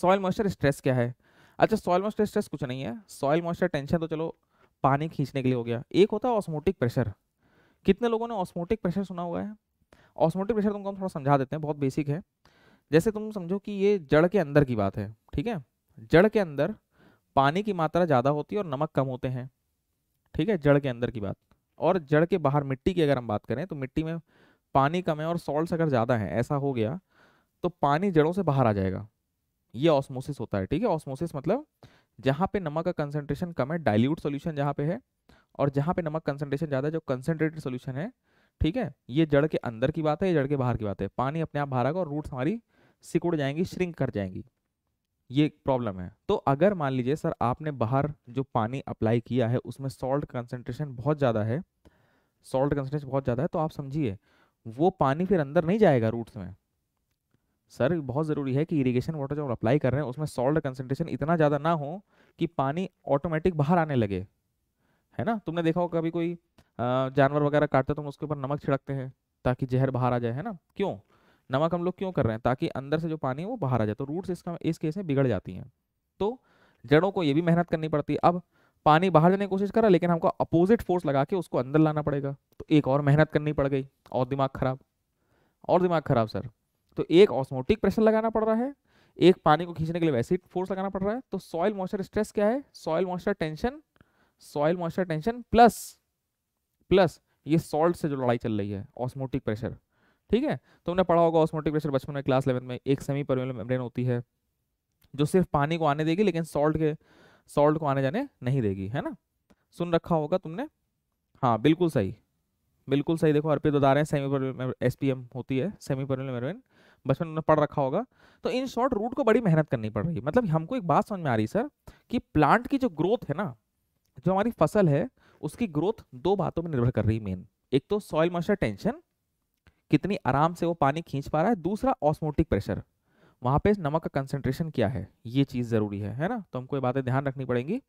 सॉइल मॉइस्चर स्ट्रेस क्या है अच्छा सॉइल मॉइस्चर स्ट्रेस कुछ नहीं है सॉइल मॉइस्चर टेंशन तो चलो पानी खींचने के लिए हो गया एक होता है ऑस्मोटिक प्रेशर कितने लोगों ने ऑस्मोटिक प्रेशर सुना हुआ है ऑस्मोटिक प्रेशर तुमको हम थोड़ा समझा देते हैं बहुत बेसिक है जैसे तुम समझो कि ये जड़ के अंदर की बात है ठीक है जड़ के अंदर पानी की मात्रा ज़्यादा होती है और नमक कम होते हैं ठीक है जड़ के अंदर की बात और जड़ के बाहर मिट्टी की अगर हम बात करें तो मिट्टी में पानी कम है और सॉल्ट अगर ज़्यादा है ऐसा हो गया तो पानी जड़ों से बाहर आ जाएगा ये ऑस्मोसिस होता है ठीक है ऑस्मोसिस मतलब जहाँ पे नमक का कंसनट्रेशन कम है डाइल्यूट सोल्यूशन जहाँ पे है और जहाँ पे नमक कंसनट्रेशन ज़्यादा जो कंसनट्रेटेड सोल्यूशन है ठीक है ये जड़ के अंदर की बात है ये जड़ के बाहर की बात है पानी अपने आप बाहर आएगा और रूट हमारी सिकुड़ जाएंगी श्रिंक कर जाएंगी ये प्रॉब्लम है तो अगर मान लीजिए सर आपने बाहर जो पानी अप्लाई किया है उसमें सॉल्ट कंसनट्रेशन बहुत ज़्यादा है सॉल्ट कंसनट्रेशन बहुत ज़्यादा है तो आप समझिए वो पानी फिर अंदर नहीं जाएगा रूट्स में सर बहुत ज़रूरी है कि इरिगेशन वाटर जो हम अप्लाई कर रहे हैं उसमें सॉल्ट कंसनट्रेशन इतना ज़्यादा ना हो कि पानी ऑटोमेटिक बाहर आने लगे है ना तुमने देखा होगा कभी कोई जानवर वगैरह काटता तो हम उसके ऊपर नमक छिड़कते हैं ताकि जहर बाहर आ जाए है ना क्यों नमक हम लोग क्यों कर रहे हैं ताकि अंदर से जो पानी है वो बाहर आ जाए तो रूट्स इसका इस केस में बिगड़ जाती हैं तो जड़ों को ये भी मेहनत करनी पड़ती है अब पानी बाहर जाने की कोशिश करा लेकिन हमको अपोजिट फोर्स लगा के उसको अंदर लाना पड़ेगा तो एक और मेहनत करनी पड़ गई और दिमाग खराब और दिमाग खराब सर तो एक ऑस्मोटिक प्रेशर लगाना पड़ रहा है एक पानी को खींचने के लिए वैसे फोर्स लगाना पड़ रहा है तो सॉइल मॉइस्चर स्ट्रेस क्या है soil moisture tension soil moisture tension plus plus ये सॉल्ट से जो लड़ाई चल रही है ऑस्मोटिक प्रेशर ठीक है तुमने पढ़ा होगा ऑस्मोटिक प्रेशर बचपन में क्लास इलेवन में एक सेमी परमेबल मेम्ब्रेन होती है जो सिर्फ पानी को आने देगी लेकिन सॉल्ट के सॉल्ट को आने जाने नहीं देगी है ना सुन रखा होगा तुमने हाँ बिल्कुल सही बिल्कुल सही देखो अर्पित बता रहे हैं सेमी परमेबल एस होती है सेमी परमेबल मेम्ब्रेन बचपन में पढ़ रखा होगा तो इन शॉर्ट रूट को बड़ी मेहनत करनी पड़ रही है मतलब हमको एक बात समझ में आ रही सर कि प्लांट की जो ग्रोथ है ना जो हमारी फसल है उसकी ग्रोथ दो बातों पर निर्भर कर रही है मेन एक तो सॉइल मॉइस्चर टेंशन कितनी आराम से वो पानी खींच पा रहा है दूसरा ऑस्मोटिक प्रेशर वहाँ पे नमक का कंसनट्रेशन क्या है ये चीज़ ज़रूरी है है ना तो हमको ये बातें ध्यान रखनी पड़ेंगी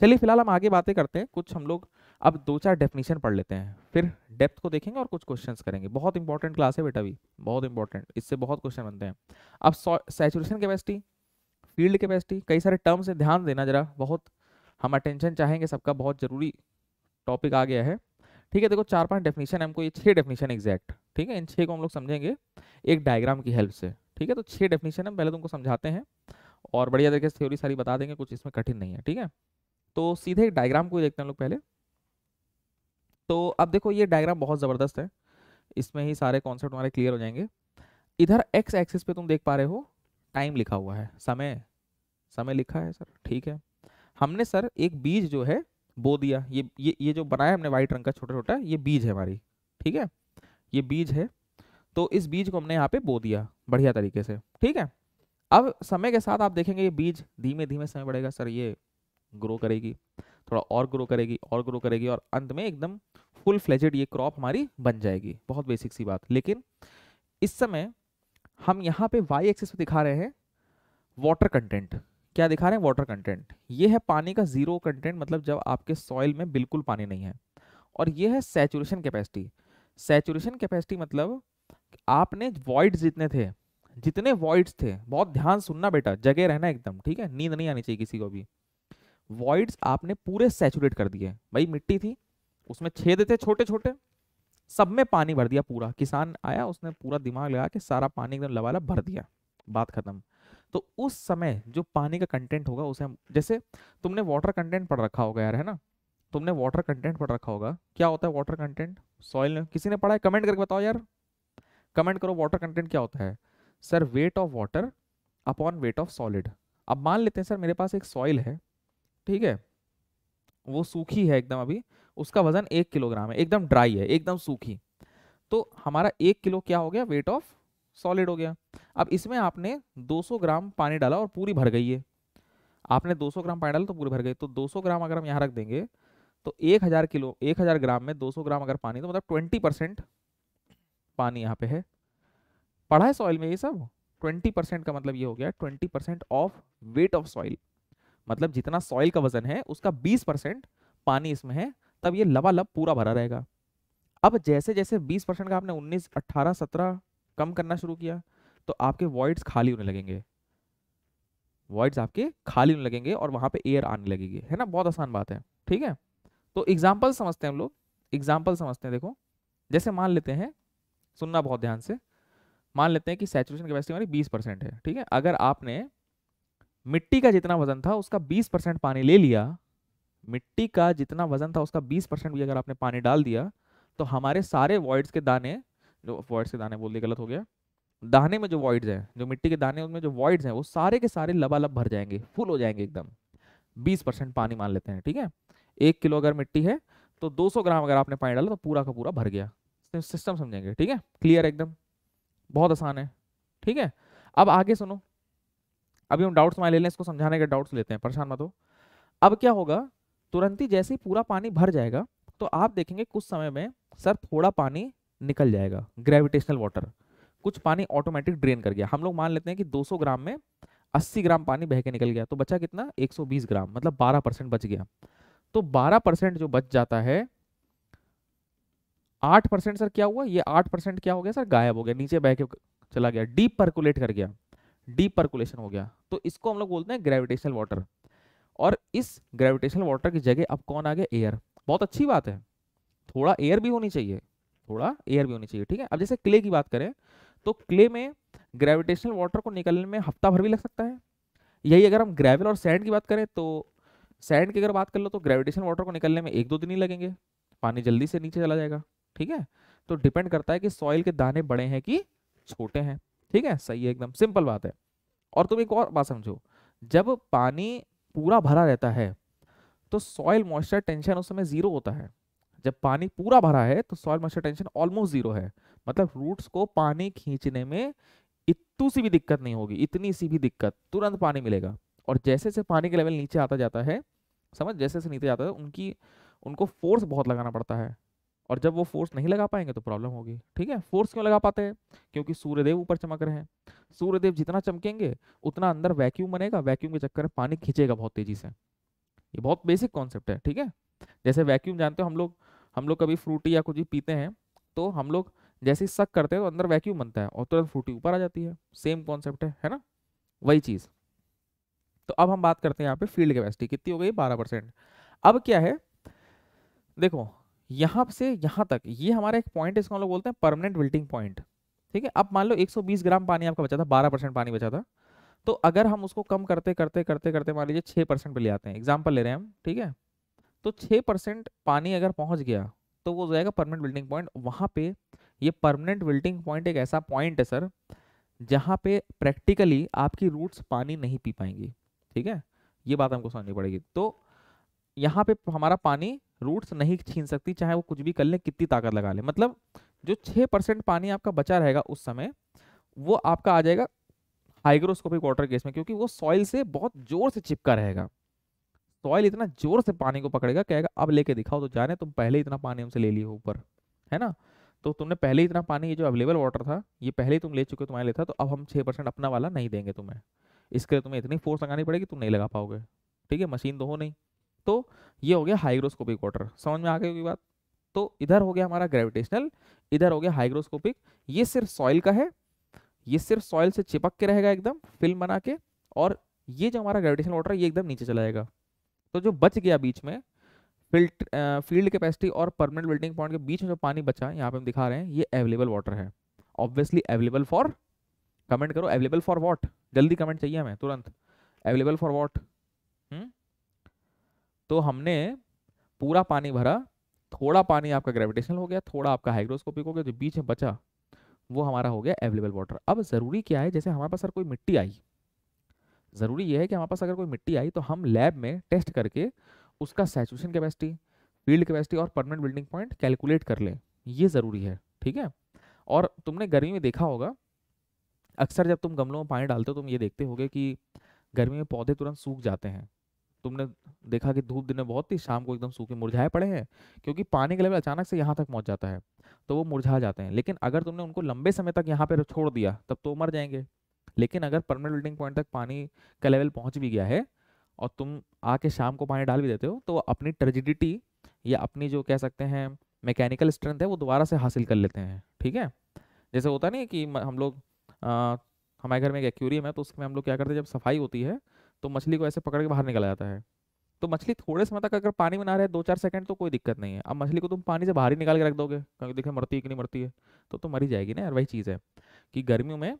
चलिए फिलहाल हम आगे बातें करते हैं कुछ हम लोग अब दो चार डेफिनेशन पढ़ लेते हैं फिर डेप्थ को देखेंगे और कुछ क्वेश्चन करेंगे बहुत इंपॉर्टेंट क्लास है बेटा भी बहुत इंपॉर्टेंट इससे बहुत क्वेश्चन बनते हैं अब सैचुरेशन कैपेसिटी फील्ड कैपेसिटी कई सारे टर्म से ध्यान देना जरा बहुत हम अटेंशन चाहेंगे सबका बहुत ज़रूरी टॉपिक आ गया है ठीक है देखो चार पांच डेफिनेशन है हमको ये छः डेफिनेशन एग्जैक्ट ठीक है इन छः को हम लोग समझेंगे एक डायग्राम की हेल्प से ठीक है तो छः डेफिनेशन हम पहले तुमको तो समझाते हैं और बढ़िया तरीके से थ्योरी सारी बता देंगे कुछ इसमें कठिन नहीं है ठीक है तो सीधे एक डायग्राम को देखते हैं लोग पहले तो अब देखो ये डायग्राम बहुत ज़बरदस्त है इसमें ही सारे कॉन्सेप्ट हमारे क्लियर हो जाएंगे इधर एक्स एक्सिस पे तुम देख पा रहे हो टाइम लिखा हुआ है समय समय लिखा है सर ठीक है हमने सर एक बीज जो है बो दिया ये ये ये जो बनाया हमने वाइट रंग का छोटा छोटा ये बीज है हमारी ठीक है ये बीज है तो इस बीज को हमने यहाँ पे बो दिया बढ़िया तरीके से ठीक है अब समय के साथ आप देखेंगे ये बीज धीमे धीमे समय बढ़ेगा सर ये ग्रो करेगी थोड़ा और ग्रो करेगी और ग्रो करेगी और अंत में एकदम फुल फ्लेजेड ये क्रॉप हमारी बन जाएगी बहुत बेसिक सी बात लेकिन इस समय हम यहाँ पे वाई एक्सिस पे दिखा रहे हैं वाटर कंटेंट क्या दिखा रहे हैं वाटर कंटेंट ये है पानी का जीरो कंटेंट मतलब जब आपके सॉइल में बिल्कुल पानी नहीं है और ये है सेचुरेशन कैपेसिटी सेचुरेशन कैपेसिटी मतलब आपने वॉइड जितने थे जितने वॉइड्स थे बहुत ध्यान सुनना बेटा जगह रहना एकदम ठीक है नींद नहीं आनी चाहिए किसी को भी वॉइड्स आपने पूरे सेचुरेट कर दिए भाई मिट्टी थी उसमें छेद थे छोटे छोटे सब में पानी भर दिया पूरा किसान आया उसने पूरा दिमाग लगा के सारा पानी एकदम लबाला भर दिया बात खत्म तो उस समय जो पानी का कंटेंट होगा उसे हम जैसे तुमने वाटर कंटेंट पढ़ रखा होगा यार है ना तुमने वाटर कंटेंट पढ़ रखा होगा क्या होता है वाटर कंटेंट सॉइल ने किसी ने पढ़ा है कमेंट करके बताओ यार कमेंट करो वाटर कंटेंट क्या होता है sir weight of water upon weight of solid अब मान लेते हैं सर मेरे पास एक सॉइल है ठीक है वो सूखी है एकदम अभी उसका वजन एक किलोग्राम है एकदम ड्राई है एकदम सूखी तो हमारा एक किलो क्या हो गया वेट ऑफ सॉलिड हो गया अब इसमें आपने 200 ग्राम पानी डाला और पूरी भर गई है आपने 200 ग्राम पानी डाला तो पूरी भर गई तो 200 ग्राम अगर हम यहाँ रख देंगे तो एक हजार किलो एक हजार ग्राम में दो सौ ग्राम अगर पानी तो मतलब ट्वेंटी परसेंट पानी यहाँ पे है पढ़ा है सॉइल में ये सब ट्वेंटी परसेंट का मतलब ये हो गया twenty percent of weight of soil मतलब जितना सॉइल का वजन है उसका बीस परसेंट पानी इसमें है तब ये लबालब पूरा भरा रहेगा अब जैसे जैसे बीस परसेंट का आपने उन्नीस अट्ठारह सत्रह कम करना शुरू किया तो आपके वॉइड्स खाली होने लगेंगे वॉइड्स आपके खाली होने लगेंगे और वहाँ पे एयर आने लगेगी है ना बहुत आसान बात है ठीक है तो एग्जाम्पल समझते हैं हम लोग एग्जाम्पल समझते हैं देखो जैसे मान लेते हैं सुनना बहुत ध्यान से मान लेते हैं कि सैचुरेशन कैपेसिटी हमारी 20 परसेंट है ठीक है अगर आपने मिट्टी का जितना वजन था उसका 20 परसेंट पानी ले लिया मिट्टी का जितना वजन था उसका 20 परसेंट भी अगर आपने पानी डाल दिया तो हमारे सारे वॉइड्स के दाने जो वॉइड्स के दाने बोल दिए गलत हो गया दाने में जो वॉइड्स हैं जो मिट्टी के दाने उनमें जो वॉइड्स हैं वो सारे के सारे लबालब भर जाएंगे फुल हो जाएंगे एकदम बीस पानी मान लेते हैं ठीक है थीके? एक किलो अगर मिट्टी है तो 200 ग्राम अगर आपने पानी डाला तो पूरा का पूरा भर गया सिस्टम समझेंगे ठीक है क्लियर एकदम बहुत आसान है ठीक है अब आगे सुनो अभी हम डाउट्स हमारे ले लें इसको समझाने के डाउट्स लेते हैं परेशान मत हो अब क्या होगा तुरंत ही जैसे ही पूरा पानी भर जाएगा तो आप देखेंगे कुछ समय में सर थोड़ा पानी निकल जाएगा ग्रेविटेशनल वाटर कुछ पानी ऑटोमेटिक ड्रेन कर गया हम लोग मान लेते हैं कि 200 ग्राम में 80 ग्राम पानी बह के निकल गया तो बचा कितना 120 ग्राम मतलब 12 परसेंट बच गया तो 12 परसेंट जो बच जाता है 8 परसेंट सर क्या हुआ ये 8 परसेंट क्या हो गया सर गायब हो गया नीचे बह के चला गया डीप परकुलेट कर गया डीप परकुलेशन हो गया तो इसको हम लोग बोलते हैं ग्रेविटेशनल वाटर और इस ग्रेविटेशनल वाटर की जगह अब कौन आ गया एयर बहुत अच्छी बात है थोड़ा एयर भी होनी चाहिए थोड़ा एयर भी होनी चाहिए ठीक है अब जैसे क्ले की बात करें तो क्ले में ग्रेविटेशनल वाटर को निकलने में हफ्ता भर भी लग सकता है यही अगर हम ग्रेवल और सैंड की बात करें तो सैंड की अगर बात कर लो तो ग्रेविटेशन वाटर को निकलने में एक दो दिन ही लगेंगे पानी जल्दी से नीचे चला जाएगा ठीक है तो डिपेंड करता है कि सॉइल के दाने बड़े हैं कि छोटे हैं ठीक है सही है एकदम सिंपल बात है और तुम एक और बात समझो जब पानी पूरा भरा रहता है तो सॉइल मॉइस्चर टेंशन उस समय जीरो होता है जब पानी पूरा भरा है तो soil moisture tension almost zero है मतलब रूट्स को पानी खींचने में इतू सी भी दिक्कत नहीं होगी इतनी सी भी दिक्कत तुरंत पानी मिलेगा और जैसे जैसे पानी का लेवल नीचे आता जाता है समझ जैसे जैसे नीचे जाता है उनकी उनको फोर्स बहुत लगाना पड़ता है और जब वो फोर्स नहीं लगा पाएंगे तो प्रॉब्लम होगी ठीक है फोर्स क्यों लगा पाते हैं क्योंकि सूर्यदेव ऊपर चमक रहे हैं सूर्यदेव जितना चमकेंगे उतना अंदर वैक्यूम बनेगा वैक्यूम के चक्कर में पानी खींचेगा बहुत तेजी से ये बहुत बेसिक कॉन्सेप्ट है ठीक है जैसे वैक्यूम जानते हो हम लोग हम लोग कभी फ्रूटी या कुछ भी पीते हैं तो हम लोग जैसे ही सक करते हैं तो अंदर वैक्यूम बनता है और तुरंत फ्रूटी ऊपर आ जाती है सेम कॉन्सेप्ट है है ना वही चीज़ तो अब हम बात करते हैं यहाँ पे फील्ड कैपेसिटी कितनी हो गई बारह परसेंट अब क्या है देखो यहाँ से यहाँ तक ये हमारा एक पॉइंट इसको हम लोग बोलते हैं परमानेंट विल्टिंग पॉइंट ठीक है अब मान लो 120 ग्राम पानी आपका बचा था 12 परसेंट पानी बचा था तो अगर हम उसको कम करते करते करते करते मान लीजिए छः परसेंट पर ले आते हैं एग्जाम्पल ले रहे हैं हम ठीक है तो छः परसेंट पानी अगर पहुँच गया तो वो जाएगा परमानेंट विल्टिंग पॉइंट वहाँ पे ये परमानेंट विल्टिंग पॉइंट एक ऐसा पॉइंट है सर जहाँ पे प्रैक्टिकली आपकी रूट्स पानी नहीं पी पाएंगी ठीक है ये बात हमको समझनी पड़ेगी तो यहाँ पे हमारा पानी रूट्स नहीं छीन सकती चाहे वो कुछ भी कर ले कितनी ताकत लगा ले मतलब जो छः परसेंट पानी आपका बचा रहेगा उस समय वो आपका आ जाएगा हाइग्रोस्कोपिक वाटर केस में क्योंकि वो सॉइल से बहुत जोर से चिपका रहेगा सॉइल इतना जोर से पानी को पकड़ेगा कहेगा अब लेके दिखाओ तो जाने तुम पहले इतना पानी हमसे ले लिए ऊपर है ना तो तुमने पहले इतना पानी ये जो अवेलेबल वाटर था ये पहले तुम ले चुके हो तुम्हारे लिए था तो अब हम छः परसेंट अपना वाला नहीं देंगे तुम्हें इसके लिए तुम्हें इतनी फोर्स लगानी पड़ेगी तुम नहीं लगा पाओगे ठीक है मशीन तो हो नहीं तो ये हो गया हाइग्रोस्कोपिक वाटर समझ में आ गई बात तो इधर हो गया हमारा ग्रेविटेशनल इधर हो गया हाइग्रोस्कोपिक ये सिर्फ सॉइल का है ये सिर्फ सॉइल से चिपक के रहेगा एकदम फिल्म बना के और ये जो हमारा ग्रेविटेशनल वाटर ये एकदम नीचे चला जाएगा तो जो बच गया बीच में फिल्ट फील्ड कैपेसिटी और परमानेंट बिल्डिंग पॉइंट के बीच में जो पानी बचा है यहाँ पे हम दिखा रहे हैं ये अवेलेबल वाटर है ऑब्वियसली अवेलेबल फॉर कमेंट करो अवेलेबल फॉर वॉट जल्दी कमेंट चाहिए हमें तुरंत अवेलेबल फॉर वॉट तो हमने पूरा पानी भरा थोड़ा पानी आपका ग्रेविटेशनल हो गया थोड़ा आपका हाइग्रोस्कोपिक हो गया जो बीच में बचा वो हमारा हो गया अवेलेबल वाटर अब ज़रूरी क्या है जैसे हमारे पास सर कोई मिट्टी आई ज़रूरी यह है कि हमारे पास अगर कोई मिट्टी आई तो हम लैब में टेस्ट करके उसका सैचुएशन कैपेसिटी फील्ड कैपेसिटी और परमानेंट बिल्डिंग पॉइंट कैलकुलेट कर लें ये ज़रूरी है ठीक है और तुमने गर्मी में देखा होगा अक्सर जब तुम गमलों में पानी डालते हो तुम ये देखते होगे कि गर्मी में पौधे तुरंत सूख जाते हैं तुमने देखा कि धूप दिन में बहुत ही शाम को एकदम सूखे मुरझाए पड़े हैं क्योंकि पानी का लेवल अचानक से यहाँ तक पहुँच जाता है तो वो मुरझा जाते हैं लेकिन अगर तुमने उनको लंबे समय तक यहाँ पर छोड़ दिया तब तो मर जाएंगे लेकिन अगर परमानेंट बिल्डिंग पॉइंट तक पानी का लेवल पहुँच भी गया है और तुम आके शाम को पानी डाल भी देते हो तो अपनी ट्रेजिडिटी या अपनी जो कह सकते हैं मैकेनिकल स्ट्रेंथ है वो दोबारा से हासिल कर लेते हैं ठीक है जैसे होता नहीं कि हम लोग हमारे घर में एक एक्वेरियम है तो उसमें हम लोग क्या करते हैं जब सफाई होती है तो मछली को ऐसे पकड़ के बाहर निकला जाता है तो मछली थोड़े समय तक अगर पानी में ना रहे दो चार सेकंड तो कोई दिक्कत नहीं है अब मछली को तुम पानी से बाहर ही निकाल के रख दोगे क्योंकि देखिए मरती है कि नहीं मरती है तो तो मरी जाएगी ना यार वही चीज़ है कि गर्मियों में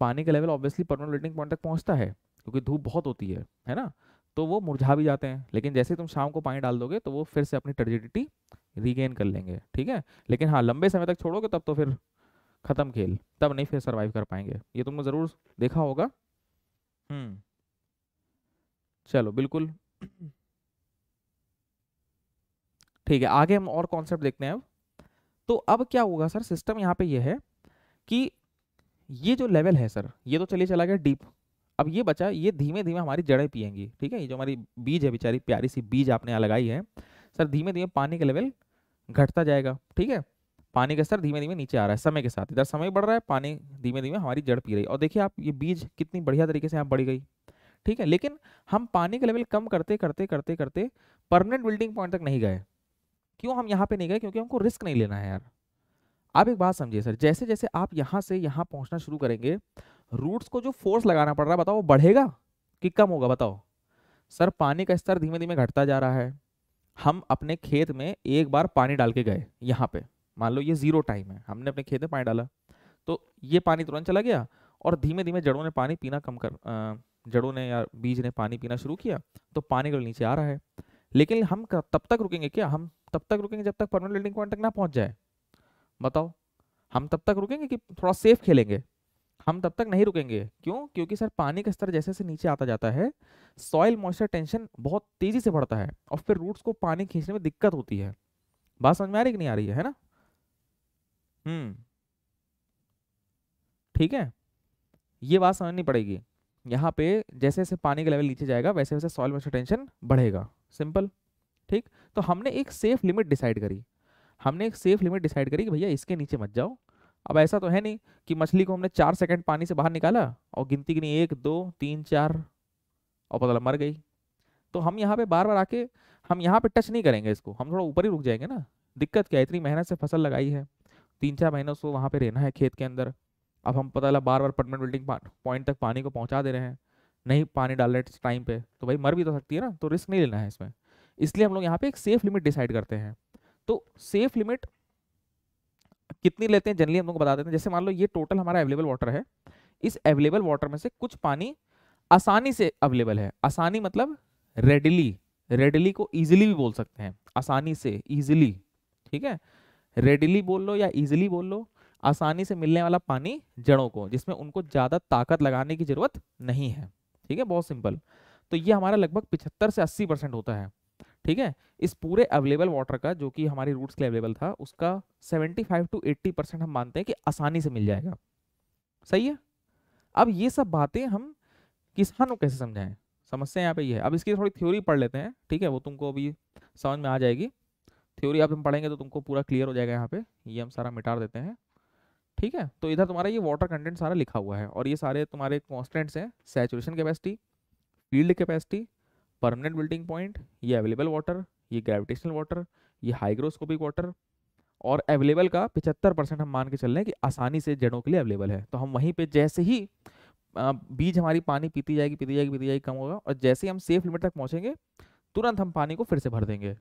पानी का लेवल ऑब्वियसली परमानेंट पॉइंट तक पहुँचता है क्योंकि धूप बहुत होती है है ना तो वो मुरझा भी जाते हैं लेकिन जैसे तुम शाम को पानी डाल दोगे तो वो फिर से अपनी टर्जिडिटी रिगेन कर लेंगे ठीक है लेकिन हाँ लंबे समय तक छोड़ोगे तब तो फिर खत्म खेल तब नहीं फिर सर्वाइव कर पाएंगे ये तुमने जरूर देखा होगा हम्म चलो बिल्कुल ठीक है आगे हम और कॉन्सेप्ट देखते हैं अब तो अब क्या होगा सर सिस्टम यहाँ पे ये है कि ये जो लेवल है सर ये तो चलिए चला गया डीप अब ये बचा ये धीमे धीमे हमारी जड़ें पियेंगी ठीक है ये जो हमारी बीज है बेचारी प्यारी सी बीज आपने यहाँ लगाई है सर धीमे धीमे पानी का लेवल घटता जाएगा ठीक है पानी का स्तर धीमे धीमे नीचे आ रहा है समय के साथ इधर समय बढ़ रहा है पानी धीमे धीमे हमारी जड़ पी रही है और देखिए आप ये बीज कितनी बढ़िया तरीके से यहाँ बढ़ गई ठीक है लेकिन हम पानी का लेवल कम करते करते करते करते परमानेंट बिल्डिंग पॉइंट तक नहीं गए क्यों हम यहाँ पे नहीं गए क्योंकि हमको रिस्क नहीं लेना है यार आप एक बात समझिए सर जैसे जैसे आप यहाँ से यहाँ पहुँचना शुरू करेंगे रूट्स को जो फोर्स लगाना पड़ रहा है बताओ वो बढ़ेगा कि कम होगा बताओ सर पानी का स्तर धीमे धीमे घटता जा रहा है हम अपने खेत में एक बार पानी डाल के गए यहाँ पर मान लो ये जीरो टाइम है हमने अपने खेत में पानी डाला तो ये पानी तुरंत चला गया और धीमे धीमे जड़ों ने पानी पीना कम कर जड़ों ने या बीज ने पानी पीना शुरू किया तो पानी का नीचे आ रहा है लेकिन हम तब तक रुकेंगे क्या हम तब तक रुकेंगे जब तक परमानेंट लीडिंग पॉइंट तक ना पहुंच जाए बताओ हम तब तक रुकेंगे कि थोड़ा सेफ खेलेंगे हम तब तक नहीं रुकेंगे क्यों क्योंकि सर पानी का स्तर जैसे जैसे नीचे आता जाता है सॉइल मॉइस्चर टेंशन बहुत तेजी से बढ़ता है और फिर रूट्स को पानी खींचने में दिक्कत होती है बात समझ में आ रही कि नहीं आ रही है ना हम्म ठीक है ये बात समझनी पड़ेगी यहाँ पे जैसे जैसे पानी का लेवल नीचे जाएगा वैसे वैसे सॉइल मॉइस्चर टेंशन बढ़ेगा सिंपल ठीक तो हमने एक सेफ लिमिट डिसाइड करी हमने एक सेफ लिमिट डिसाइड करी कि भैया इसके नीचे मत जाओ अब ऐसा तो है नहीं कि मछली को हमने चार सेकंड पानी से बाहर निकाला और गिनती गिनी एक दो तीन चार और पता मर गई तो हम यहाँ पे बार बार आके हम यहाँ पे टच नहीं करेंगे इसको हम थोड़ा ऊपर ही रुक जाएंगे ना दिक्कत क्या है इतनी मेहनत से फसल लगाई है तीन चार महीने उसको वहाँ पे रहना है खेत के अंदर अब हम पता लगा बार बार परमानेंट बिल्डिंग पॉइंट तक पानी को पहुँचा दे रहे हैं नहीं पानी डाल रहे टाइम पे तो भाई मर भी तो सकती है ना तो रिस्क नहीं लेना है इसमें इसलिए हम लोग यहाँ पर एक सेफ लिमिट डिसाइड करते हैं तो सेफ लिमिट कितनी लेते हैं जनरली हम लोग बता देते हैं जैसे मान लो ये टोटल हमारा अवेलेबल वाटर है इस अवेलेबल वाटर में से कुछ पानी आसानी से अवेलेबल है आसानी मतलब रेडिली रेडिली को इजीली भी बोल सकते हैं आसानी से इजीली ठीक है रेडिली बोल लो या इजिली बोल लो आसानी से मिलने वाला पानी जड़ों को जिसमें उनको ज़्यादा ताकत लगाने की ज़रूरत नहीं है ठीक है बहुत सिंपल तो ये हमारा लगभग पिछहत्तर से अस्सी परसेंट होता है ठीक है इस पूरे अवेलेबल वाटर का जो कि हमारी रूट्स के अवेलेबल था उसका 75 टू 80 परसेंट हम मानते हैं कि आसानी से मिल जाएगा सही है अब ये सब बातें हम किसानों कैसे समझाएं समस्या यहाँ पे ये है अब इसकी थोड़ी थ्योरी पढ़ लेते हैं ठीक है वो तुमको अभी समझ में आ जाएगी थ्योरी आप हम पढ़ेंगे तो तुमको पूरा क्लियर हो जाएगा यहाँ पे ये हम सारा मिटार देते हैं ठीक है तो इधर तुम्हारा ये वाटर कंटेंट सारा लिखा हुआ है और ये सारे तुम्हारे कॉन्स्टेंट्स हैं saturation capacity field capacity permanent building point ये अवेलेबल वाटर ये ग्रेविटेशनल वाटर ये हाइग्रोस्कोपिक वाटर और अवेलेबल का पिचहत्तर परसेंट हम मान के चल रहे हैं कि आसानी से जड़ों के लिए अवेलेबल है तो हम वहीं पे जैसे ही बीज हमारी पानी पीती जाएगी पीती जाएगी पीती जाएगी कम होगा और जैसे ही हम सेफ लिमिट तक पहुँचेंगे तुरंत हम पानी को फिर से भर देंगे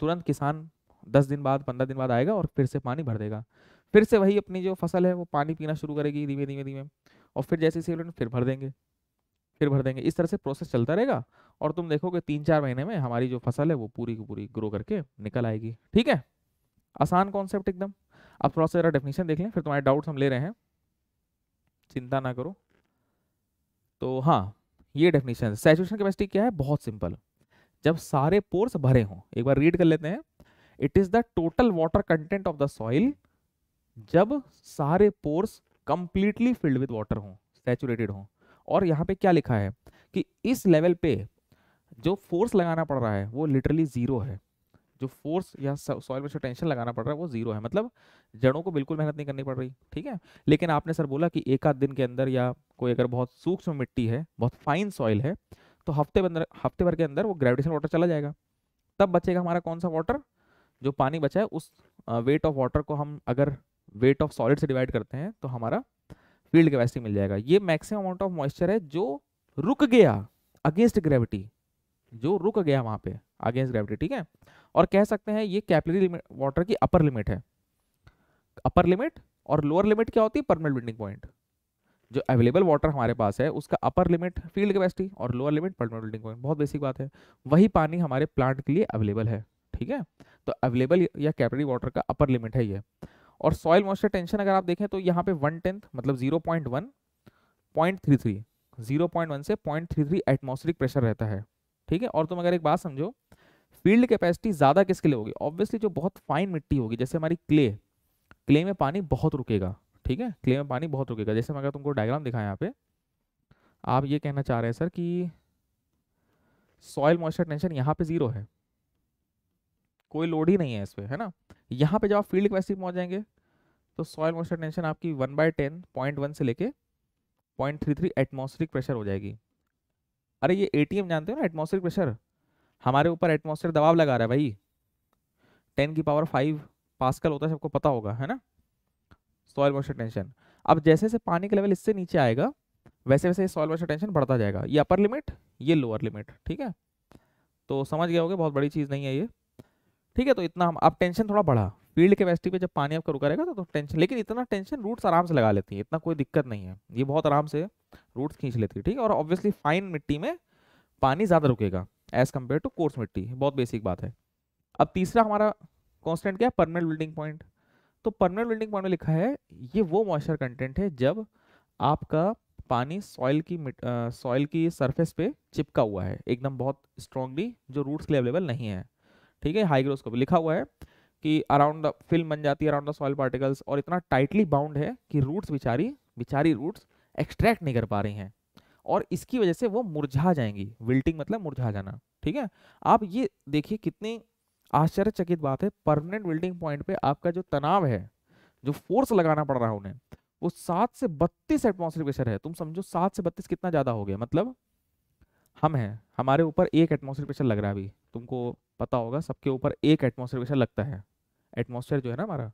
तुरंत किसान दस दिन बाद पंद्रह दिन बाद आएगा और फिर से पानी भर देगा फिर से वही अपनी जो फसल है वो पानी पीना शुरू करेगी धीमे धीमे धीमे और फिर जैसे सीवन फिर भर देंगे फिर भर देंगे इस तरह से प्रोसेस चलता रहेगा और तुम देखोगे तीन चार महीने में हमारी जो फसल है वो पूरी की पूरी ग्रो करके निकल आएगी ठीक है आसान कॉन्सेप्ट एकदम अब थोड़ा सा डेफिनेशन देख लें फिर तुम्हारे डाउट्स हम ले रहे हैं चिंता ना करो तो हाँ ये डेफिनेशन है सैचुरेशन कैपेसिटी क्या है बहुत सिंपल जब सारे पोर्स भरे हों एक बार रीड कर लेते हैं it is the total water content of the soil जब सारे pores completely filled with water हों सेचुरेटेड हों और यहाँ पे क्या लिखा है कि इस लेवल पे जो फोर्स लगाना पड़ रहा है वो लिटरली जीरो है जो फोर्स या सॉइल में टेंशन लगाना पड़ रहा है वो जीरो है मतलब जड़ों को बिल्कुल मेहनत नहीं करनी पड़ रही ठीक है लेकिन आपने सर बोला कि एक आध दिन के अंदर या कोई अगर बहुत सूक्ष्म मिट्टी है बहुत फाइन सॉइल है तो हफ्ते अंदर हफ्ते भर के अंदर वो ग्रेविटेशन वाटर चला जाएगा तब बचेगा हमारा कौन सा वाटर जो पानी बचा है उस वेट ऑफ वाटर को हम अगर वेट ऑफ सॉलिड से डिवाइड करते हैं तो हमारा फील्ड कैपेसिटी मिल जाएगा ये मैक्सिमम अमाउंट ऑफ मॉइस्चर है जो रुक गया अगेंस्ट ग्रेविटी जो रुक गया वहाँ पे अगेंस्ट ग्रेविटी ठीक है और कह सकते हैं ये कैपलरी वाटर की अपर लिमिट है अपर लिमिट और लोअर लिमिट क्या होती है परमानेंट बिल्डिंग पॉइंट जो अवेलेबल वाटर हमारे पास है उसका अपर लिमिट फील्ड कैपेसिटी और लोअर लिमिट पर्मेबिलिटी पॉइंट बहुत बेसिक बात है वही पानी हमारे प्लांट के लिए अवेलेबल है ठीक है तो अवेलेबल या कैपरी वाटर का अपर लिमिट है ये और सॉइल मॉइस्चर टेंशन अगर आप देखें तो यहाँ पे वन टेंथ मतलब zero point one point three three zero point one से point three three atmospheric pressure रहता है ठीक है और तुम अगर एक बात समझो फील्ड कैपेसिटी ज़्यादा किसके लिए होगी ऑब्वियसली जो बहुत फाइन मिट्टी होगी जैसे हमारी क्ले क्ले में पानी बहुत रुकेगा ठीक है क्ले में पानी बहुत रुकेगा जैसे मैं अगर तुमको डायग्राम दिखाया यहाँ पे आप ये कहना चाह रहे हैं सर कि सॉयल मॉइस्चर टेंशन यहाँ पे जीरो है कोई लोड ही नहीं है इस पर है ना यहाँ पे जब आप फील्ड कैपेसिटी पहुँच जाएंगे तो सॉयल मॉइस्चर टेंशन आपकी one by ten point one से लेके point three three atmospheric pressure हो जाएगी अरे ये एम जानते हो ना एटमोसफिक प्रेशर हमारे ऊपर एटमोसफेयर दबाव लगा रहा है भाई टेन की पावर फाइव पास्कल होता है सबको पता होगा है ना सॉयल मॉइस्चर टेंशन अब जैसे जैसे पानी का लेवल इससे नीचे आएगा वैसे वैसे सॉयल मॉइस्चर टेंशन बढ़ता जाएगा ये अपर लिमिट ये लोअर लिमिट ठीक है तो समझ गया होगा बहुत बड़ी चीज़ नहीं है ये ठीक है तो इतना हम अब टेंशन थोड़ा बढ़ा फील्ड के वेस्टी पे जब पानी आपका रुका रहेगा तो, तो टेंशन लेकिन इतना टेंशन रूट्स आराम से लगा लेती है इतना कोई दिक्कत नहीं है ये बहुत आराम से रूट्स खींच लेती है ठीक है और ऑब्वियसली फाइन मिट्टी में पानी ज़्यादा रुकेगा एज कम्पेयर टू कोर्स मिट्टी बहुत बेसिक बात है अब तीसरा हमारा कॉन्स्टेंट क्या है परमानेंट बिल्डिंग पॉइंट तो परमानेंट बिल्डिंग पॉइंट में लिखा है ये वो मॉइस्चर कंटेंट है जब आपका पानी सॉइल की सॉइल की सरफेस पे चिपका हुआ है एकदम बहुत स्ट्रांगली जो रूट्स के लिए अवेलेबल नहीं है ठीक है हाइग्रोस्कोप लिखा हुआ है कि अराउंड द फिल्म बन जाती है अराउंड द सॉइल पार्टिकल्स और इतना टाइटली बाउंड है कि रूट्स बिचारी बिचारी रूट्स एक्सट्रैक्ट नहीं कर पा रही हैं और इसकी वजह से वो मुरझा जाएंगी विल्टिंग मतलब मुरझा जाना ठीक है आप ये देखिए कितनी आश्चर्यचकित बात है परमानेंट वेल्डिंग पॉइंट पे आपका जो तनाव है जो फोर्स लगाना पड़ रहा है उन्हें वो सात से बत्तीस एटमोसफेयर प्रेशर है तुम समझो सात से बत्तीस कितना ज़्यादा हो गया मतलब हम हैं हमारे ऊपर एक एटमोसफेयर प्रेशर लग रहा है अभी तुमको पता होगा सबके ऊपर एक एटमोसफेयर प्रेशर लगता है एटमोसफेयर जो है ना हमारा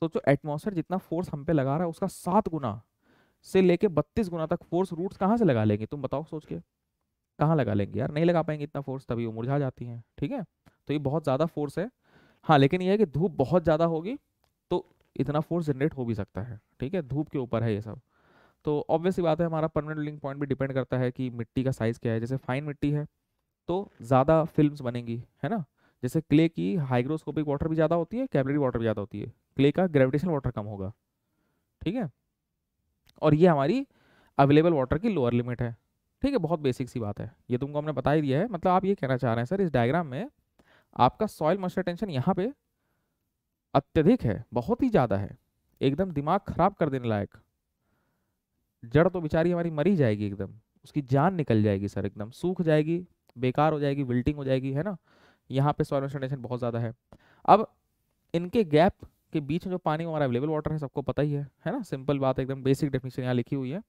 तो जो एटमोसफेयर जितना फोर्स हम पे लगा रहा है उसका सात गुना से लेके बत्तीस गुना तक फोर्स रूट्स कहाँ से लगा लेंगे तुम बताओ सोच के कहाँ लगा लेंगे यार नहीं लगा पाएंगे इतना फोर्स तभी वो मुरझा जाती हैं ठीक है तो ये बहुत ज़्यादा फोर्स है हाँ लेकिन यह है कि धूप बहुत ज़्यादा होगी तो इतना फोर्स जनरेट हो भी सकता है ठीक है धूप के ऊपर है ये सब तो ऑब्वियसली बात है हमारा परमानेंट लिंक पॉइंट भी डिपेंड करता है कि मिट्टी का साइज़ क्या है जैसे फाइन मिट्टी है तो ज़्यादा फिल्म बनेंगी है ना जैसे क्ले की हाइग्रोस्कोपिक वाटर भी ज़्यादा होती है कैबलरी वाटर भी ज़्यादा होती है क्ले का ग्रेविटेशन वाटर कम होगा ठीक है और ये हमारी अवेलेबल वाटर की लोअर लिमिट है ठीक है बहुत बेसिक सी बात है ये तुमको हमने बता ही दिया है मतलब आप ये कहना चाह रहे हैं सर इस डायग्राम में आपका सॉइल मॉइस्चर टेंशन यहाँ पे अत्यधिक है बहुत ही ज़्यादा है एकदम दिमाग खराब कर देने लायक जड़ तो बेचारी हमारी मरी जाएगी एकदम उसकी जान निकल जाएगी सर एकदम सूख जाएगी बेकार हो जाएगी विल्टिंग हो जाएगी है ना यहाँ पे सॉइल मॉइस्चर टेंशन बहुत ज़्यादा है अब इनके गैप के बीच में जो पानी हमारा अवेलेबल वाटर है सबको पता ही है है ना सिंपल बात एकदम बेसिक डेफिनेशन यहाँ लिखी हुई है